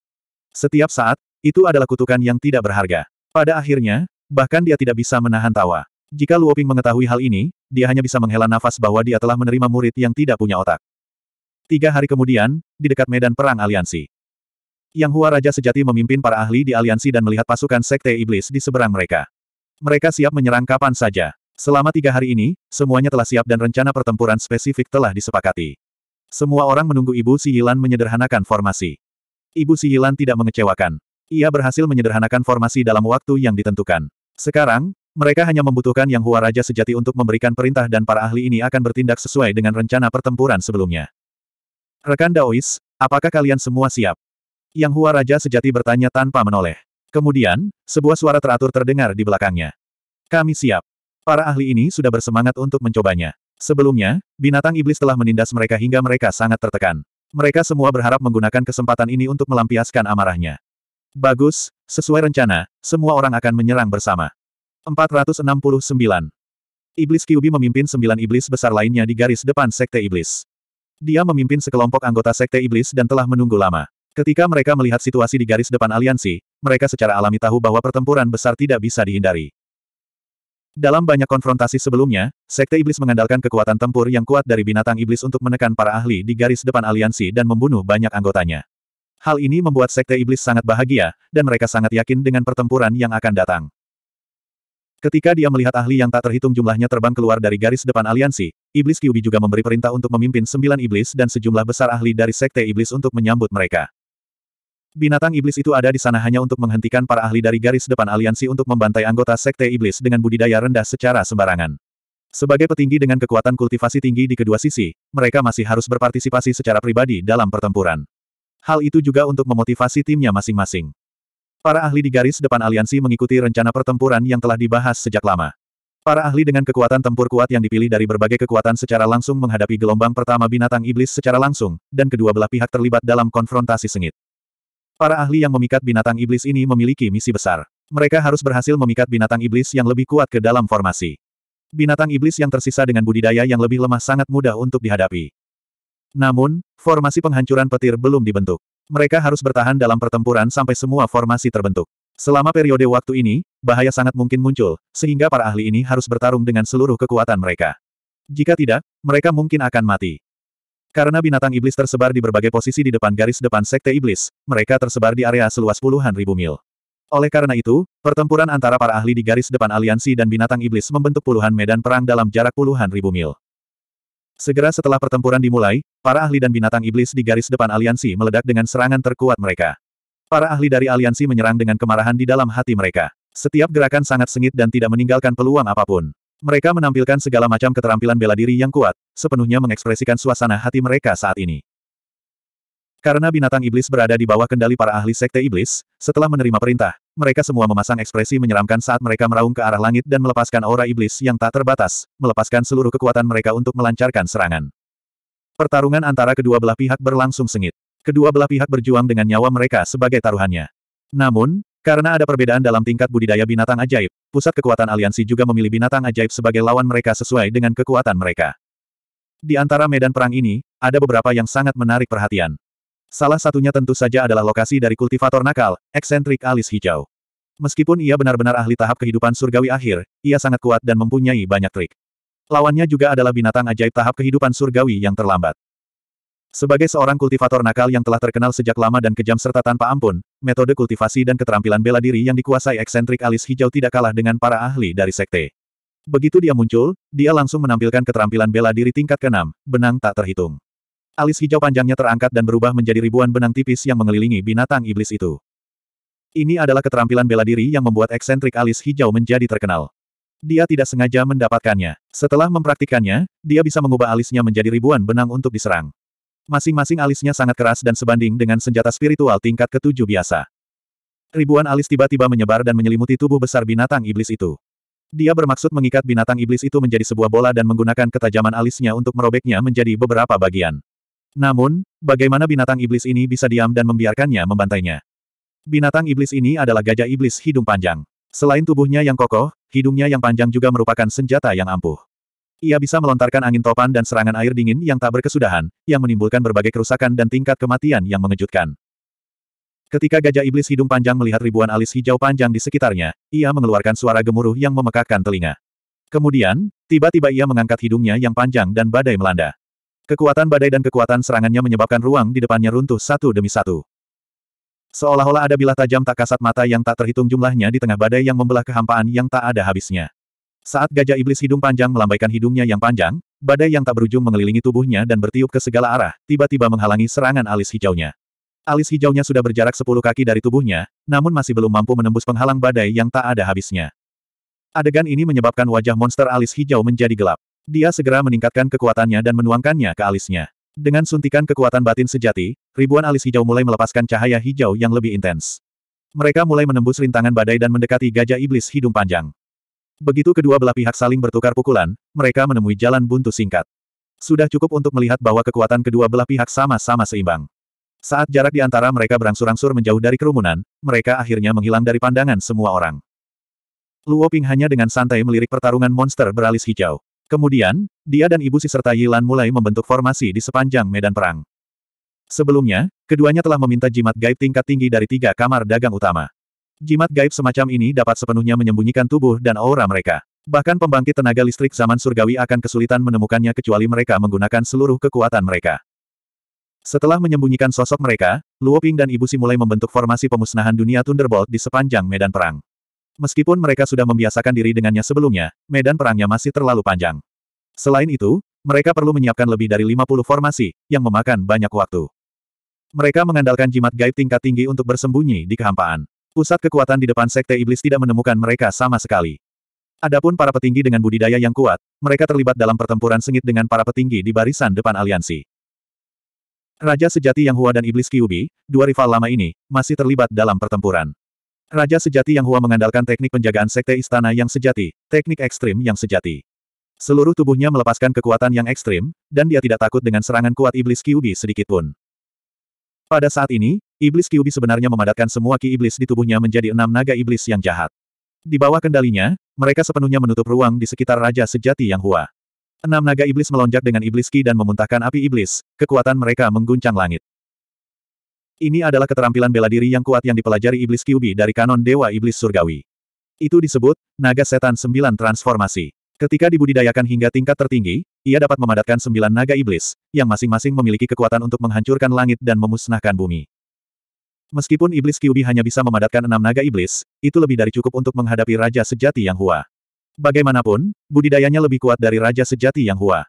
Setiap saat, itu adalah kutukan yang tidak berharga. Pada akhirnya, bahkan dia tidak bisa menahan tawa. Jika Luoping mengetahui hal ini, dia hanya bisa menghela nafas bahwa dia telah menerima murid yang tidak punya otak. Tiga hari kemudian, di dekat medan perang aliansi. Yang Hua Raja Sejati memimpin para ahli di aliansi dan melihat pasukan Sekte Iblis di seberang mereka. Mereka siap menyerang kapan saja. Selama tiga hari ini, semuanya telah siap dan rencana pertempuran spesifik telah disepakati. Semua orang menunggu Ibu Si Yilan menyederhanakan formasi. Ibu Si Yilan tidak mengecewakan. Ia berhasil menyederhanakan formasi dalam waktu yang ditentukan. Sekarang, mereka hanya membutuhkan Yang Hua Raja Sejati untuk memberikan perintah dan para ahli ini akan bertindak sesuai dengan rencana pertempuran sebelumnya. Rekan Daois, apakah kalian semua siap? Yang Hua Raja Sejati bertanya tanpa menoleh. Kemudian, sebuah suara teratur terdengar di belakangnya. Kami siap. Para ahli ini sudah bersemangat untuk mencobanya. Sebelumnya, binatang iblis telah menindas mereka hingga mereka sangat tertekan. Mereka semua berharap menggunakan kesempatan ini untuk melampiaskan amarahnya. Bagus, sesuai rencana, semua orang akan menyerang bersama. 469. Iblis Kyubi memimpin sembilan iblis besar lainnya di garis depan Sekte Iblis. Dia memimpin sekelompok anggota Sekte Iblis dan telah menunggu lama. Ketika mereka melihat situasi di garis depan aliansi, mereka secara alami tahu bahwa pertempuran besar tidak bisa dihindari. Dalam banyak konfrontasi sebelumnya, Sekte Iblis mengandalkan kekuatan tempur yang kuat dari binatang iblis untuk menekan para ahli di garis depan aliansi dan membunuh banyak anggotanya. Hal ini membuat Sekte Iblis sangat bahagia, dan mereka sangat yakin dengan pertempuran yang akan datang. Ketika dia melihat ahli yang tak terhitung jumlahnya terbang keluar dari garis depan aliansi, Iblis Kyubi juga memberi perintah untuk memimpin sembilan iblis dan sejumlah besar ahli dari Sekte Iblis untuk menyambut mereka. Binatang iblis itu ada di sana hanya untuk menghentikan para ahli dari garis depan aliansi untuk membantai anggota Sekte Iblis dengan budidaya rendah secara sembarangan. Sebagai petinggi dengan kekuatan kultivasi tinggi di kedua sisi, mereka masih harus berpartisipasi secara pribadi dalam pertempuran. Hal itu juga untuk memotivasi timnya masing-masing. Para ahli di garis depan aliansi mengikuti rencana pertempuran yang telah dibahas sejak lama. Para ahli dengan kekuatan tempur kuat yang dipilih dari berbagai kekuatan secara langsung menghadapi gelombang pertama binatang iblis secara langsung, dan kedua belah pihak terlibat dalam konfrontasi sengit. Para ahli yang memikat binatang iblis ini memiliki misi besar. Mereka harus berhasil memikat binatang iblis yang lebih kuat ke dalam formasi. Binatang iblis yang tersisa dengan budidaya yang lebih lemah sangat mudah untuk dihadapi. Namun, formasi penghancuran petir belum dibentuk. Mereka harus bertahan dalam pertempuran sampai semua formasi terbentuk. Selama periode waktu ini, bahaya sangat mungkin muncul, sehingga para ahli ini harus bertarung dengan seluruh kekuatan mereka. Jika tidak, mereka mungkin akan mati. Karena binatang iblis tersebar di berbagai posisi di depan garis depan Sekte Iblis, mereka tersebar di area seluas puluhan ribu mil. Oleh karena itu, pertempuran antara para ahli di garis depan aliansi dan binatang iblis membentuk puluhan medan perang dalam jarak puluhan ribu mil. Segera setelah pertempuran dimulai, para ahli dan binatang iblis di garis depan aliansi meledak dengan serangan terkuat mereka. Para ahli dari aliansi menyerang dengan kemarahan di dalam hati mereka. Setiap gerakan sangat sengit dan tidak meninggalkan peluang apapun. Mereka menampilkan segala macam keterampilan bela diri yang kuat, sepenuhnya mengekspresikan suasana hati mereka saat ini. Karena binatang iblis berada di bawah kendali para ahli sekte iblis, setelah menerima perintah, mereka semua memasang ekspresi menyeramkan saat mereka meraung ke arah langit dan melepaskan aura iblis yang tak terbatas, melepaskan seluruh kekuatan mereka untuk melancarkan serangan. Pertarungan antara kedua belah pihak berlangsung sengit. Kedua belah pihak berjuang dengan nyawa mereka sebagai taruhannya. Namun, karena ada perbedaan dalam tingkat budidaya binatang ajaib, pusat kekuatan aliansi juga memilih binatang ajaib sebagai lawan mereka sesuai dengan kekuatan mereka. Di antara medan perang ini, ada beberapa yang sangat menarik perhatian. Salah satunya tentu saja adalah lokasi dari kultivator nakal, eksentrik alis hijau. Meskipun ia benar-benar ahli tahap kehidupan surgawi akhir, ia sangat kuat dan mempunyai banyak trik. Lawannya juga adalah binatang ajaib tahap kehidupan surgawi yang terlambat. Sebagai seorang kultivator nakal yang telah terkenal sejak lama dan kejam serta tanpa ampun, metode kultivasi dan keterampilan bela diri yang dikuasai eksentrik alis hijau tidak kalah dengan para ahli dari sekte. Begitu dia muncul, dia langsung menampilkan keterampilan bela diri tingkat keenam, benang tak terhitung. Alis hijau panjangnya terangkat dan berubah menjadi ribuan benang tipis yang mengelilingi binatang iblis itu. Ini adalah keterampilan bela diri yang membuat eksentrik alis hijau menjadi terkenal. Dia tidak sengaja mendapatkannya. Setelah mempraktikkannya, dia bisa mengubah alisnya menjadi ribuan benang untuk diserang. Masing-masing alisnya sangat keras dan sebanding dengan senjata spiritual tingkat ketujuh biasa. Ribuan alis tiba-tiba menyebar dan menyelimuti tubuh besar binatang iblis itu. Dia bermaksud mengikat binatang iblis itu menjadi sebuah bola dan menggunakan ketajaman alisnya untuk merobeknya menjadi beberapa bagian. Namun, bagaimana binatang iblis ini bisa diam dan membiarkannya membantainya? Binatang iblis ini adalah gajah iblis hidung panjang. Selain tubuhnya yang kokoh, hidungnya yang panjang juga merupakan senjata yang ampuh. Ia bisa melontarkan angin topan dan serangan air dingin yang tak berkesudahan, yang menimbulkan berbagai kerusakan dan tingkat kematian yang mengejutkan. Ketika gajah iblis hidung panjang melihat ribuan alis hijau panjang di sekitarnya, ia mengeluarkan suara gemuruh yang memekakkan telinga. Kemudian, tiba-tiba ia mengangkat hidungnya yang panjang dan badai melanda. Kekuatan badai dan kekuatan serangannya menyebabkan ruang di depannya runtuh satu demi satu. Seolah-olah ada bilah tajam tak kasat mata yang tak terhitung jumlahnya di tengah badai yang membelah kehampaan yang tak ada habisnya. Saat gajah iblis hidung panjang melambaikan hidungnya yang panjang, badai yang tak berujung mengelilingi tubuhnya dan bertiup ke segala arah, tiba-tiba menghalangi serangan alis hijaunya. Alis hijaunya sudah berjarak sepuluh kaki dari tubuhnya, namun masih belum mampu menembus penghalang badai yang tak ada habisnya. Adegan ini menyebabkan wajah monster alis hijau menjadi gelap. Dia segera meningkatkan kekuatannya dan menuangkannya ke alisnya. Dengan suntikan kekuatan batin sejati, ribuan alis hijau mulai melepaskan cahaya hijau yang lebih intens. Mereka mulai menembus rintangan badai dan mendekati gajah iblis hidung panjang. Begitu kedua belah pihak saling bertukar pukulan, mereka menemui jalan buntu singkat. Sudah cukup untuk melihat bahwa kekuatan kedua belah pihak sama-sama seimbang. Saat jarak di antara mereka berangsur-angsur menjauh dari kerumunan, mereka akhirnya menghilang dari pandangan semua orang. Luo Ping hanya dengan santai melirik pertarungan monster beralis hijau. Kemudian, dia dan ibu si serta Yilan mulai membentuk formasi di sepanjang medan perang. Sebelumnya, keduanya telah meminta jimat gaib tingkat tinggi dari tiga kamar dagang utama. Jimat gaib semacam ini dapat sepenuhnya menyembunyikan tubuh dan aura mereka. Bahkan pembangkit tenaga listrik zaman surgawi akan kesulitan menemukannya kecuali mereka menggunakan seluruh kekuatan mereka. Setelah menyembunyikan sosok mereka, Luoping dan Ibu Si mulai membentuk formasi pemusnahan dunia Thunderbolt di sepanjang medan perang. Meskipun mereka sudah membiasakan diri dengannya sebelumnya, medan perangnya masih terlalu panjang. Selain itu, mereka perlu menyiapkan lebih dari 50 formasi, yang memakan banyak waktu. Mereka mengandalkan jimat gaib tingkat tinggi untuk bersembunyi di kehampaan. Pusat kekuatan di depan Sekte Iblis tidak menemukan mereka sama sekali. Adapun para petinggi dengan budidaya yang kuat, mereka terlibat dalam pertempuran sengit dengan para petinggi di barisan depan aliansi. Raja sejati Yang Hua dan Iblis Kyubi, dua rival lama ini, masih terlibat dalam pertempuran. Raja sejati Yang Hua mengandalkan teknik penjagaan sekte istana yang sejati, teknik ekstrim yang sejati. Seluruh tubuhnya melepaskan kekuatan yang ekstrim, dan dia tidak takut dengan serangan kuat iblis Kyubi sedikitpun. Pada saat ini, iblis Kyubi sebenarnya memadatkan semua ki iblis di tubuhnya menjadi enam naga iblis yang jahat. Di bawah kendalinya, mereka sepenuhnya menutup ruang di sekitar Raja Sejati Yang Hua. Enam naga iblis melonjak dengan iblis ki dan memuntahkan api iblis, kekuatan mereka mengguncang langit. Ini adalah keterampilan bela diri yang kuat yang dipelajari iblis Kyubi dari kanon Dewa Iblis Surgawi. Itu disebut, naga setan sembilan transformasi. Ketika dibudidayakan hingga tingkat tertinggi, ia dapat memadatkan sembilan naga iblis, yang masing-masing memiliki kekuatan untuk menghancurkan langit dan memusnahkan bumi. Meskipun iblis Kyubi hanya bisa memadatkan enam naga iblis, itu lebih dari cukup untuk menghadapi Raja Sejati Yang Hua. Bagaimanapun, budidayanya lebih kuat dari Raja Sejati Yang Hua.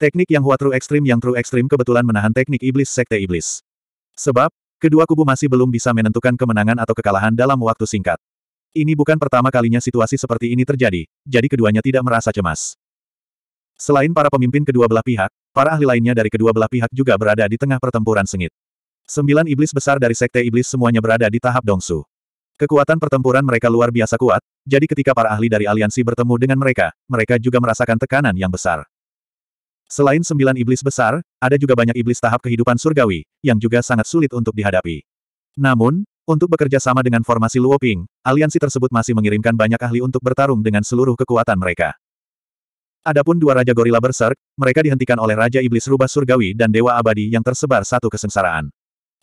Teknik Yang Hua True Extreme Yang True Extreme kebetulan menahan teknik iblis Sekte Iblis. Sebab, Kedua kubu masih belum bisa menentukan kemenangan atau kekalahan dalam waktu singkat. Ini bukan pertama kalinya situasi seperti ini terjadi, jadi keduanya tidak merasa cemas. Selain para pemimpin kedua belah pihak, para ahli lainnya dari kedua belah pihak juga berada di tengah pertempuran sengit. Sembilan iblis besar dari Sekte Iblis semuanya berada di tahap dongsu. Kekuatan pertempuran mereka luar biasa kuat, jadi ketika para ahli dari aliansi bertemu dengan mereka, mereka juga merasakan tekanan yang besar. Selain sembilan iblis besar, ada juga banyak iblis tahap kehidupan surgawi, yang juga sangat sulit untuk dihadapi. Namun, untuk bekerja sama dengan formasi Luoping, aliansi tersebut masih mengirimkan banyak ahli untuk bertarung dengan seluruh kekuatan mereka. Adapun dua Raja Gorila Berserk, mereka dihentikan oleh Raja Iblis Rubah Surgawi dan Dewa Abadi yang tersebar satu kesengsaraan.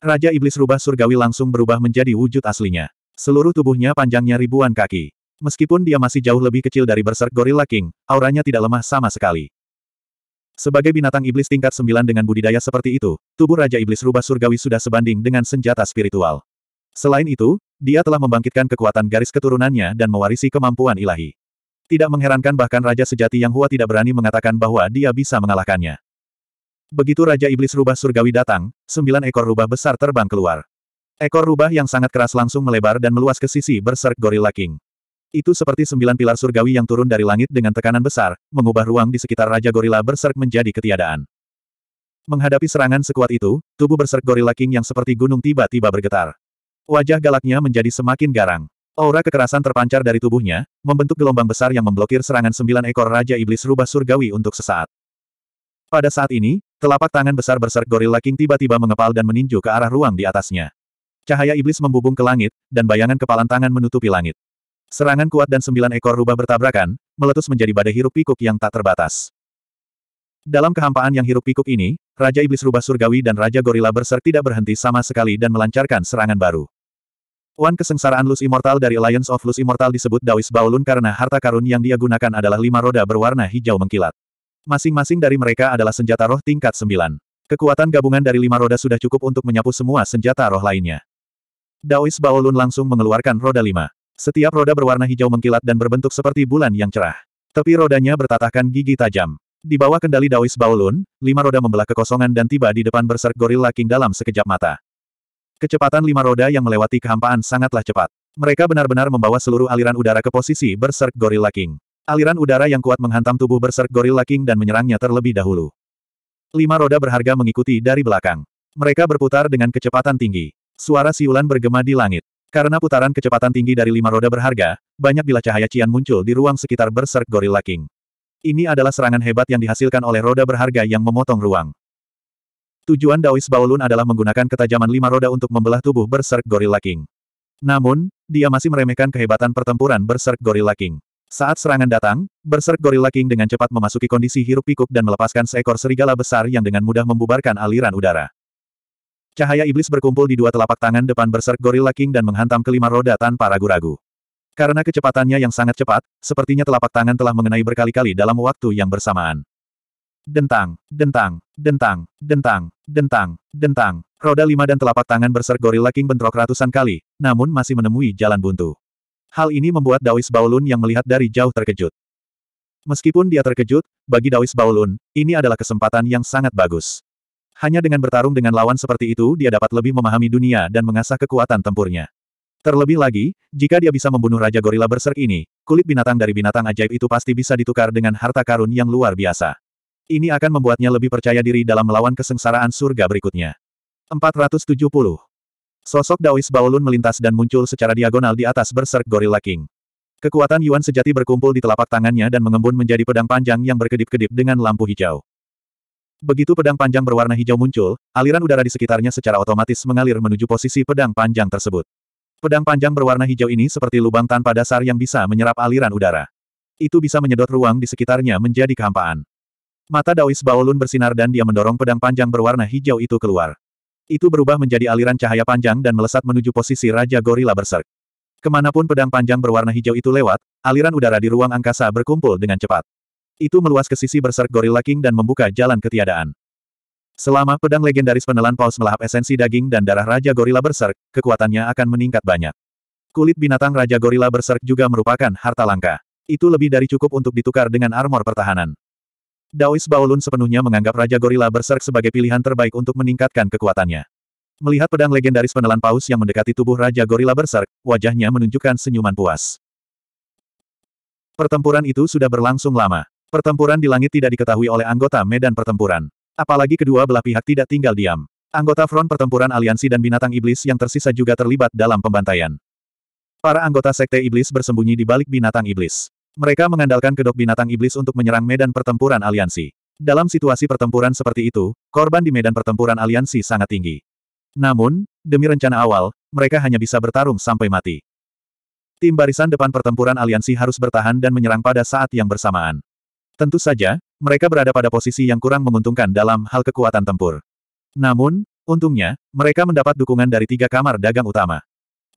Raja Iblis Rubah Surgawi langsung berubah menjadi wujud aslinya. Seluruh tubuhnya panjangnya ribuan kaki. Meskipun dia masih jauh lebih kecil dari Berserk Gorilla King, auranya tidak lemah sama sekali. Sebagai binatang iblis tingkat sembilan dengan budidaya seperti itu, tubuh Raja Iblis Rubah Surgawi sudah sebanding dengan senjata spiritual. Selain itu, dia telah membangkitkan kekuatan garis keturunannya dan mewarisi kemampuan ilahi. Tidak mengherankan bahkan Raja Sejati Yang Hua tidak berani mengatakan bahwa dia bisa mengalahkannya. Begitu Raja Iblis Rubah Surgawi datang, sembilan ekor rubah besar terbang keluar. Ekor rubah yang sangat keras langsung melebar dan meluas ke sisi berserk Gorilla King. Itu seperti sembilan pilar surgawi yang turun dari langit dengan tekanan besar, mengubah ruang di sekitar Raja Gorila Berserk menjadi ketiadaan. Menghadapi serangan sekuat itu, tubuh Berserk Gorilla King yang seperti gunung tiba-tiba bergetar. Wajah galaknya menjadi semakin garang. Aura kekerasan terpancar dari tubuhnya, membentuk gelombang besar yang memblokir serangan sembilan ekor Raja Iblis Rubah Surgawi untuk sesaat. Pada saat ini, telapak tangan besar Berserk Gorilla King tiba-tiba mengepal dan meninju ke arah ruang di atasnya. Cahaya iblis membubung ke langit, dan bayangan kepalan tangan menutupi langit. Serangan kuat dan sembilan ekor rubah bertabrakan, meletus menjadi badai hirup pikuk yang tak terbatas. Dalam kehampaan yang hirup pikuk ini, Raja Iblis Rubah Surgawi dan Raja Gorila Berserk tidak berhenti sama sekali dan melancarkan serangan baru. Wan kesengsaraan Lus Immortal dari Alliance of Lus Immortal disebut Dawis Baolun karena harta karun yang dia gunakan adalah lima roda berwarna hijau mengkilat. Masing-masing dari mereka adalah senjata roh tingkat sembilan. Kekuatan gabungan dari lima roda sudah cukup untuk menyapu semua senjata roh lainnya. Dawis Baolun langsung mengeluarkan roda lima. Setiap roda berwarna hijau mengkilat dan berbentuk seperti bulan yang cerah. Tapi rodanya bertatahkan gigi tajam. Di bawah kendali Daois Baulun, lima roda membelah kekosongan dan tiba di depan berserk Gorilla king dalam sekejap mata. Kecepatan lima roda yang melewati kehampaan sangatlah cepat. Mereka benar-benar membawa seluruh aliran udara ke posisi berserk Gorilla king. Aliran udara yang kuat menghantam tubuh berserk Gorilla king dan menyerangnya terlebih dahulu. Lima roda berharga mengikuti dari belakang. Mereka berputar dengan kecepatan tinggi. Suara siulan bergema di langit. Karena putaran kecepatan tinggi dari lima roda berharga, banyak bila cahaya cian muncul di ruang sekitar berserk Gorilla King. Ini adalah serangan hebat yang dihasilkan oleh roda berharga yang memotong ruang. Tujuan Daois Baolun adalah menggunakan ketajaman lima roda untuk membelah tubuh berserk Gorilla King. Namun, dia masih meremehkan kehebatan pertempuran berserk Gorilla King. Saat serangan datang, berserk Gorilla King dengan cepat memasuki kondisi hirup pikuk dan melepaskan seekor serigala besar yang dengan mudah membubarkan aliran udara. Cahaya iblis berkumpul di dua telapak tangan depan berserk Gorilla King dan menghantam kelima roda tanpa ragu-ragu. Karena kecepatannya yang sangat cepat, sepertinya telapak tangan telah mengenai berkali-kali dalam waktu yang bersamaan. Dentang, dentang, dentang, dentang, dentang, dentang. Roda lima dan telapak tangan berserk Gorilla King bentrok ratusan kali, namun masih menemui jalan buntu. Hal ini membuat Dawis Baulun yang melihat dari jauh terkejut. Meskipun dia terkejut, bagi Dawis Baulun, ini adalah kesempatan yang sangat bagus. Hanya dengan bertarung dengan lawan seperti itu dia dapat lebih memahami dunia dan mengasah kekuatan tempurnya. Terlebih lagi, jika dia bisa membunuh Raja Gorila Berserk ini, kulit binatang dari binatang ajaib itu pasti bisa ditukar dengan harta karun yang luar biasa. Ini akan membuatnya lebih percaya diri dalam melawan kesengsaraan surga berikutnya. 470. Sosok Daois Baolun melintas dan muncul secara diagonal di atas Berserk Gorilla King. Kekuatan Yuan sejati berkumpul di telapak tangannya dan mengembun menjadi pedang panjang yang berkedip-kedip dengan lampu hijau. Begitu pedang panjang berwarna hijau muncul, aliran udara di sekitarnya secara otomatis mengalir menuju posisi pedang panjang tersebut. Pedang panjang berwarna hijau ini seperti lubang tanpa dasar yang bisa menyerap aliran udara. Itu bisa menyedot ruang di sekitarnya menjadi kehampaan. Mata Daois Baolun bersinar dan dia mendorong pedang panjang berwarna hijau itu keluar. Itu berubah menjadi aliran cahaya panjang dan melesat menuju posisi Raja Gorila Berserk. Kemanapun pedang panjang berwarna hijau itu lewat, aliran udara di ruang angkasa berkumpul dengan cepat. Itu meluas ke sisi berserk Gorilla King dan membuka jalan ketiadaan. Selama pedang legendaris penelan paus melahap esensi daging dan darah Raja Gorilla Berserk, kekuatannya akan meningkat banyak. Kulit binatang Raja Gorilla Berserk juga merupakan harta langka. Itu lebih dari cukup untuk ditukar dengan armor pertahanan. Daois Baolun sepenuhnya menganggap Raja Gorilla Berserk sebagai pilihan terbaik untuk meningkatkan kekuatannya. Melihat pedang legendaris penelan paus yang mendekati tubuh Raja Gorilla Berserk, wajahnya menunjukkan senyuman puas. Pertempuran itu sudah berlangsung lama. Pertempuran di langit tidak diketahui oleh anggota medan pertempuran. Apalagi kedua belah pihak tidak tinggal diam. Anggota Front Pertempuran Aliansi dan Binatang Iblis yang tersisa juga terlibat dalam pembantaian. Para anggota Sekte Iblis bersembunyi di balik Binatang Iblis. Mereka mengandalkan kedok Binatang Iblis untuk menyerang medan pertempuran aliansi. Dalam situasi pertempuran seperti itu, korban di medan pertempuran aliansi sangat tinggi. Namun, demi rencana awal, mereka hanya bisa bertarung sampai mati. Tim barisan depan pertempuran aliansi harus bertahan dan menyerang pada saat yang bersamaan. Tentu saja, mereka berada pada posisi yang kurang menguntungkan dalam hal kekuatan tempur. Namun, untungnya, mereka mendapat dukungan dari tiga kamar dagang utama.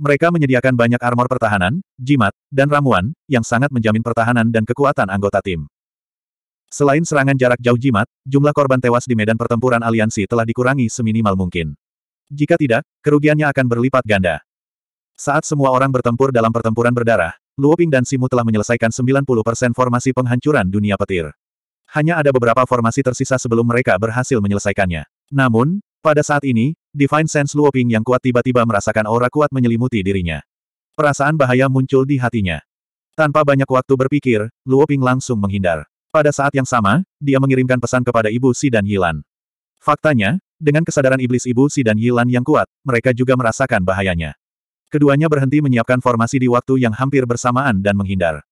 Mereka menyediakan banyak armor pertahanan, jimat, dan ramuan, yang sangat menjamin pertahanan dan kekuatan anggota tim. Selain serangan jarak jauh jimat, jumlah korban tewas di medan pertempuran aliansi telah dikurangi seminimal mungkin. Jika tidak, kerugiannya akan berlipat ganda. Saat semua orang bertempur dalam pertempuran berdarah, Luo Ping dan Simu telah menyelesaikan 90% formasi penghancuran dunia petir. Hanya ada beberapa formasi tersisa sebelum mereka berhasil menyelesaikannya. Namun, pada saat ini, Divine Sense Luo Ping yang kuat tiba-tiba merasakan aura kuat menyelimuti dirinya. Perasaan bahaya muncul di hatinya. Tanpa banyak waktu berpikir, Luo Ping langsung menghindar. Pada saat yang sama, dia mengirimkan pesan kepada Ibu Si dan Yilan. Faktanya, dengan kesadaran iblis Ibu Si dan Yilan yang kuat, mereka juga merasakan bahayanya. Keduanya berhenti menyiapkan formasi di waktu yang hampir bersamaan dan menghindar.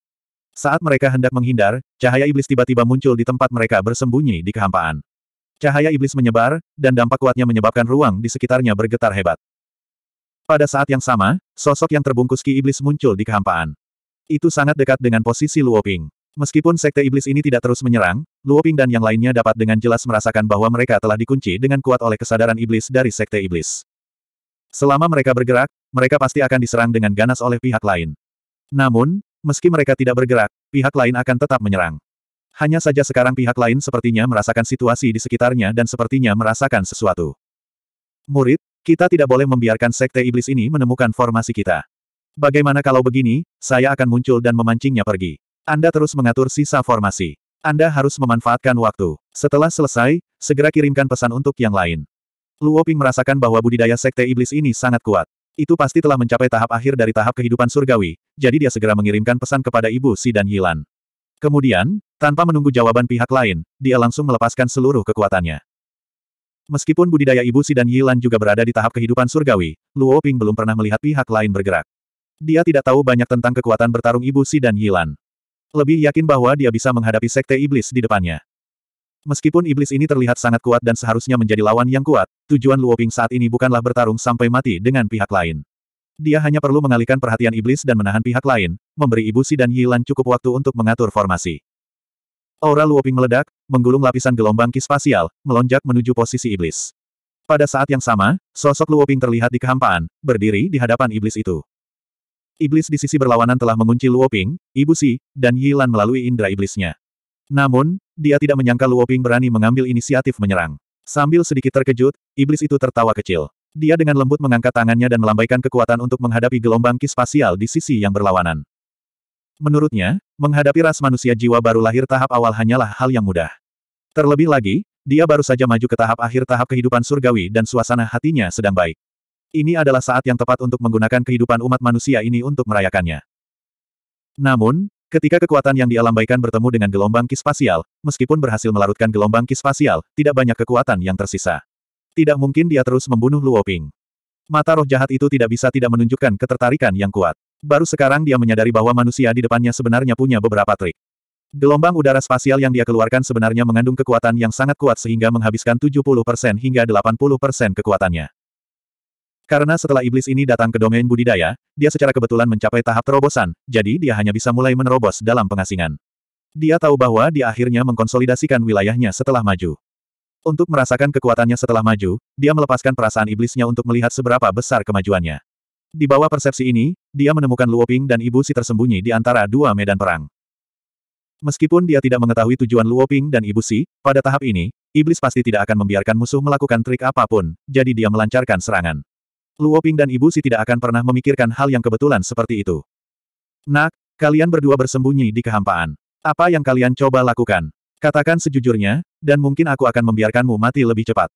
Saat mereka hendak menghindar, cahaya iblis tiba-tiba muncul di tempat mereka bersembunyi di kehampaan. Cahaya iblis menyebar, dan dampak kuatnya menyebabkan ruang di sekitarnya bergetar hebat. Pada saat yang sama, sosok yang terbungkus ki iblis muncul di kehampaan. Itu sangat dekat dengan posisi Luoping. Meskipun sekte iblis ini tidak terus menyerang, Luoping dan yang lainnya dapat dengan jelas merasakan bahwa mereka telah dikunci dengan kuat oleh kesadaran iblis dari sekte iblis. Selama mereka bergerak, mereka pasti akan diserang dengan ganas oleh pihak lain. Namun, meski mereka tidak bergerak, pihak lain akan tetap menyerang. Hanya saja sekarang pihak lain sepertinya merasakan situasi di sekitarnya dan sepertinya merasakan sesuatu. Murid, kita tidak boleh membiarkan sekte iblis ini menemukan formasi kita. Bagaimana kalau begini, saya akan muncul dan memancingnya pergi. Anda terus mengatur sisa formasi. Anda harus memanfaatkan waktu. Setelah selesai, segera kirimkan pesan untuk yang lain. Luoping merasakan bahwa budidaya sekte iblis ini sangat kuat. Itu pasti telah mencapai tahap akhir dari tahap kehidupan surgawi, jadi dia segera mengirimkan pesan kepada ibu Si dan Yilan. Kemudian, tanpa menunggu jawaban pihak lain, dia langsung melepaskan seluruh kekuatannya. Meskipun budidaya ibu Si dan Yilan juga berada di tahap kehidupan surgawi, Luo Ping belum pernah melihat pihak lain bergerak. Dia tidak tahu banyak tentang kekuatan bertarung ibu Si dan Yilan. Lebih yakin bahwa dia bisa menghadapi sekte iblis di depannya. Meskipun iblis ini terlihat sangat kuat dan seharusnya menjadi lawan yang kuat, tujuan Luo Ping saat ini bukanlah bertarung sampai mati dengan pihak lain. Dia hanya perlu mengalihkan perhatian iblis dan menahan pihak lain, memberi Ibu Si dan Yilan cukup waktu untuk mengatur formasi. Aura Luo Ping meledak, menggulung lapisan gelombang ki spasial, melonjak menuju posisi iblis. Pada saat yang sama, sosok Luo Ping terlihat di kehampaan, berdiri di hadapan iblis itu. Iblis di sisi berlawanan telah mengunci Luo Ping, Ibu Si, dan Yilan melalui indera iblisnya. Namun, dia tidak menyangka Ping berani mengambil inisiatif menyerang. Sambil sedikit terkejut, iblis itu tertawa kecil. Dia dengan lembut mengangkat tangannya dan melambaikan kekuatan untuk menghadapi gelombang kispasial di sisi yang berlawanan. Menurutnya, menghadapi ras manusia jiwa baru lahir tahap awal hanyalah hal yang mudah. Terlebih lagi, dia baru saja maju ke tahap akhir tahap kehidupan surgawi dan suasana hatinya sedang baik. Ini adalah saat yang tepat untuk menggunakan kehidupan umat manusia ini untuk merayakannya. Namun, Ketika kekuatan yang dialambaikan bertemu dengan gelombang kispasial, meskipun berhasil melarutkan gelombang kispasial, tidak banyak kekuatan yang tersisa. Tidak mungkin dia terus membunuh Luo Ping. Mata roh jahat itu tidak bisa tidak menunjukkan ketertarikan yang kuat. Baru sekarang dia menyadari bahwa manusia di depannya sebenarnya punya beberapa trik. Gelombang udara spasial yang dia keluarkan sebenarnya mengandung kekuatan yang sangat kuat sehingga menghabiskan 70% hingga 80% kekuatannya. Karena setelah iblis ini datang ke domain budidaya, dia secara kebetulan mencapai tahap terobosan, jadi dia hanya bisa mulai menerobos dalam pengasingan. Dia tahu bahwa dia akhirnya mengkonsolidasikan wilayahnya setelah maju. Untuk merasakan kekuatannya setelah maju, dia melepaskan perasaan iblisnya untuk melihat seberapa besar kemajuannya. Di bawah persepsi ini, dia menemukan Luoping dan Ibu Si tersembunyi di antara dua medan perang. Meskipun dia tidak mengetahui tujuan Luoping dan Ibu Si, pada tahap ini, iblis pasti tidak akan membiarkan musuh melakukan trik apapun, jadi dia melancarkan serangan. Luoping dan Ibu Si tidak akan pernah memikirkan hal yang kebetulan seperti itu. Nak, kalian berdua bersembunyi di kehampaan. Apa yang kalian coba lakukan? Katakan sejujurnya, dan mungkin aku akan membiarkanmu mati lebih cepat.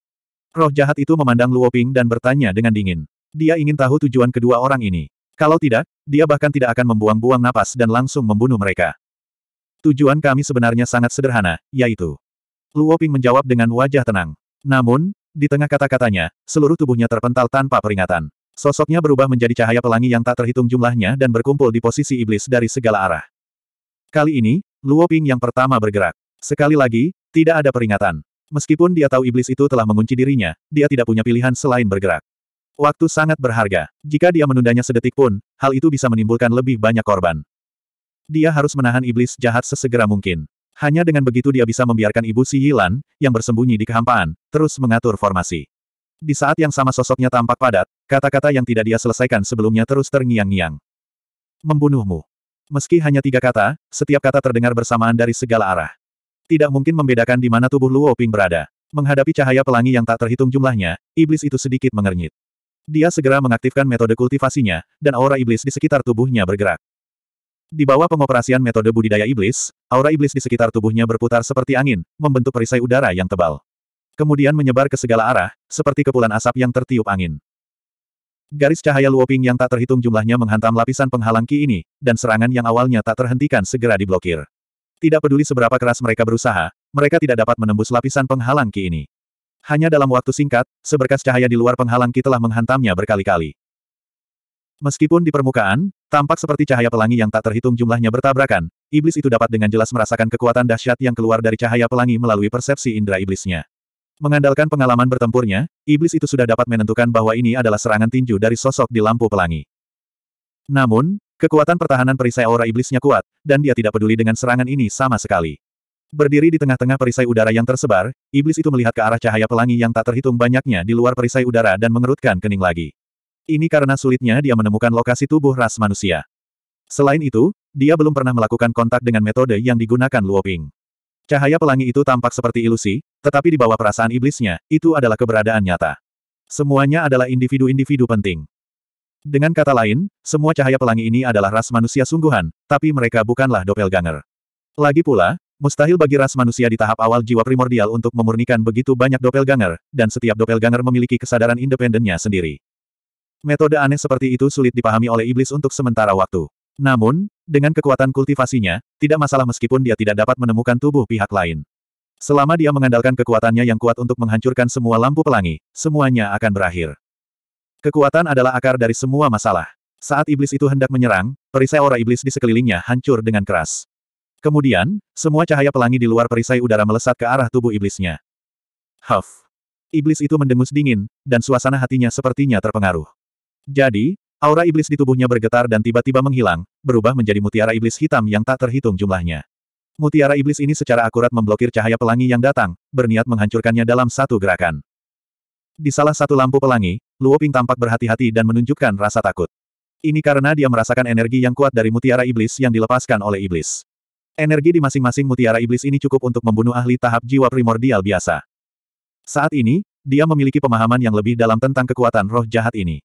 Roh jahat itu memandang Luoping dan bertanya dengan dingin. Dia ingin tahu tujuan kedua orang ini. Kalau tidak, dia bahkan tidak akan membuang-buang napas dan langsung membunuh mereka. Tujuan kami sebenarnya sangat sederhana, yaitu. Luoping menjawab dengan wajah tenang. Namun, di tengah kata-katanya, seluruh tubuhnya terpental tanpa peringatan. Sosoknya berubah menjadi cahaya pelangi yang tak terhitung jumlahnya dan berkumpul di posisi iblis dari segala arah. Kali ini, Luo Ping yang pertama bergerak. Sekali lagi, tidak ada peringatan. Meskipun dia tahu iblis itu telah mengunci dirinya, dia tidak punya pilihan selain bergerak. Waktu sangat berharga. Jika dia menundanya sedetik pun, hal itu bisa menimbulkan lebih banyak korban. Dia harus menahan iblis jahat sesegera mungkin. Hanya dengan begitu dia bisa membiarkan ibu Si Yilan, yang bersembunyi di kehampaan, terus mengatur formasi. Di saat yang sama sosoknya tampak padat, kata-kata yang tidak dia selesaikan sebelumnya terus terngiang-ngiang. Membunuhmu. Meski hanya tiga kata, setiap kata terdengar bersamaan dari segala arah. Tidak mungkin membedakan di mana tubuh Luo Ping berada. Menghadapi cahaya pelangi yang tak terhitung jumlahnya, iblis itu sedikit mengernyit. Dia segera mengaktifkan metode kultivasinya, dan aura iblis di sekitar tubuhnya bergerak. Di bawah pengoperasian metode budidaya iblis, aura iblis di sekitar tubuhnya berputar seperti angin, membentuk perisai udara yang tebal. Kemudian menyebar ke segala arah, seperti kepulan asap yang tertiup angin. Garis cahaya Luoping yang tak terhitung jumlahnya menghantam lapisan penghalang Ki ini, dan serangan yang awalnya tak terhentikan segera diblokir. Tidak peduli seberapa keras mereka berusaha, mereka tidak dapat menembus lapisan penghalang Ki ini. Hanya dalam waktu singkat, seberkas cahaya di luar penghalang Ki telah menghantamnya berkali-kali. Meskipun di permukaan, Tampak seperti cahaya pelangi yang tak terhitung jumlahnya bertabrakan, iblis itu dapat dengan jelas merasakan kekuatan dahsyat yang keluar dari cahaya pelangi melalui persepsi indera iblisnya. Mengandalkan pengalaman bertempurnya, iblis itu sudah dapat menentukan bahwa ini adalah serangan tinju dari sosok di lampu pelangi. Namun, kekuatan pertahanan perisai aura iblisnya kuat, dan dia tidak peduli dengan serangan ini sama sekali. Berdiri di tengah-tengah perisai udara yang tersebar, iblis itu melihat ke arah cahaya pelangi yang tak terhitung banyaknya di luar perisai udara dan mengerutkan kening lagi. Ini karena sulitnya dia menemukan lokasi tubuh ras manusia. Selain itu, dia belum pernah melakukan kontak dengan metode yang digunakan Luoping. Cahaya pelangi itu tampak seperti ilusi, tetapi di bawah perasaan iblisnya, itu adalah keberadaan nyata. Semuanya adalah individu-individu penting. Dengan kata lain, semua cahaya pelangi ini adalah ras manusia sungguhan, tapi mereka bukanlah doppelganger. Lagi pula, mustahil bagi ras manusia di tahap awal jiwa primordial untuk memurnikan begitu banyak doppelganger, dan setiap doppelganger memiliki kesadaran independennya sendiri. Metode aneh seperti itu sulit dipahami oleh iblis untuk sementara waktu. Namun, dengan kekuatan kultivasinya, tidak masalah meskipun dia tidak dapat menemukan tubuh pihak lain. Selama dia mengandalkan kekuatannya yang kuat untuk menghancurkan semua lampu pelangi, semuanya akan berakhir. Kekuatan adalah akar dari semua masalah. Saat iblis itu hendak menyerang, perisai aura iblis di sekelilingnya hancur dengan keras. Kemudian, semua cahaya pelangi di luar perisai udara melesat ke arah tubuh iblisnya. Huff. Iblis itu mendengus dingin, dan suasana hatinya sepertinya terpengaruh. Jadi, aura iblis di tubuhnya bergetar dan tiba-tiba menghilang, berubah menjadi mutiara iblis hitam yang tak terhitung jumlahnya. Mutiara iblis ini secara akurat memblokir cahaya pelangi yang datang, berniat menghancurkannya dalam satu gerakan. Di salah satu lampu pelangi, Luo Ping tampak berhati-hati dan menunjukkan rasa takut. Ini karena dia merasakan energi yang kuat dari mutiara iblis yang dilepaskan oleh iblis. Energi di masing-masing mutiara iblis ini cukup untuk membunuh ahli tahap jiwa primordial biasa. Saat ini, dia memiliki pemahaman yang lebih dalam tentang kekuatan roh jahat ini.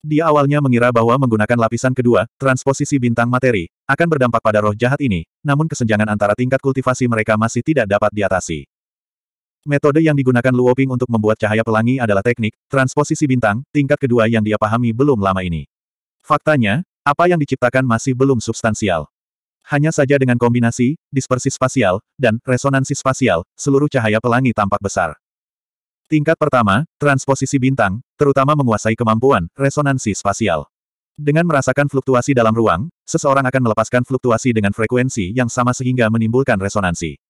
Dia awalnya mengira bahwa menggunakan lapisan kedua, transposisi bintang materi, akan berdampak pada roh jahat ini, namun kesenjangan antara tingkat kultivasi mereka masih tidak dapat diatasi. Metode yang digunakan Luoping untuk membuat cahaya pelangi adalah teknik, transposisi bintang, tingkat kedua yang dia pahami belum lama ini. Faktanya, apa yang diciptakan masih belum substansial. Hanya saja dengan kombinasi, dispersi spasial, dan resonansi spasial, seluruh cahaya pelangi tampak besar. Tingkat pertama, transposisi bintang, terutama menguasai kemampuan resonansi spasial. Dengan merasakan fluktuasi dalam ruang, seseorang akan melepaskan fluktuasi dengan frekuensi yang sama sehingga menimbulkan resonansi.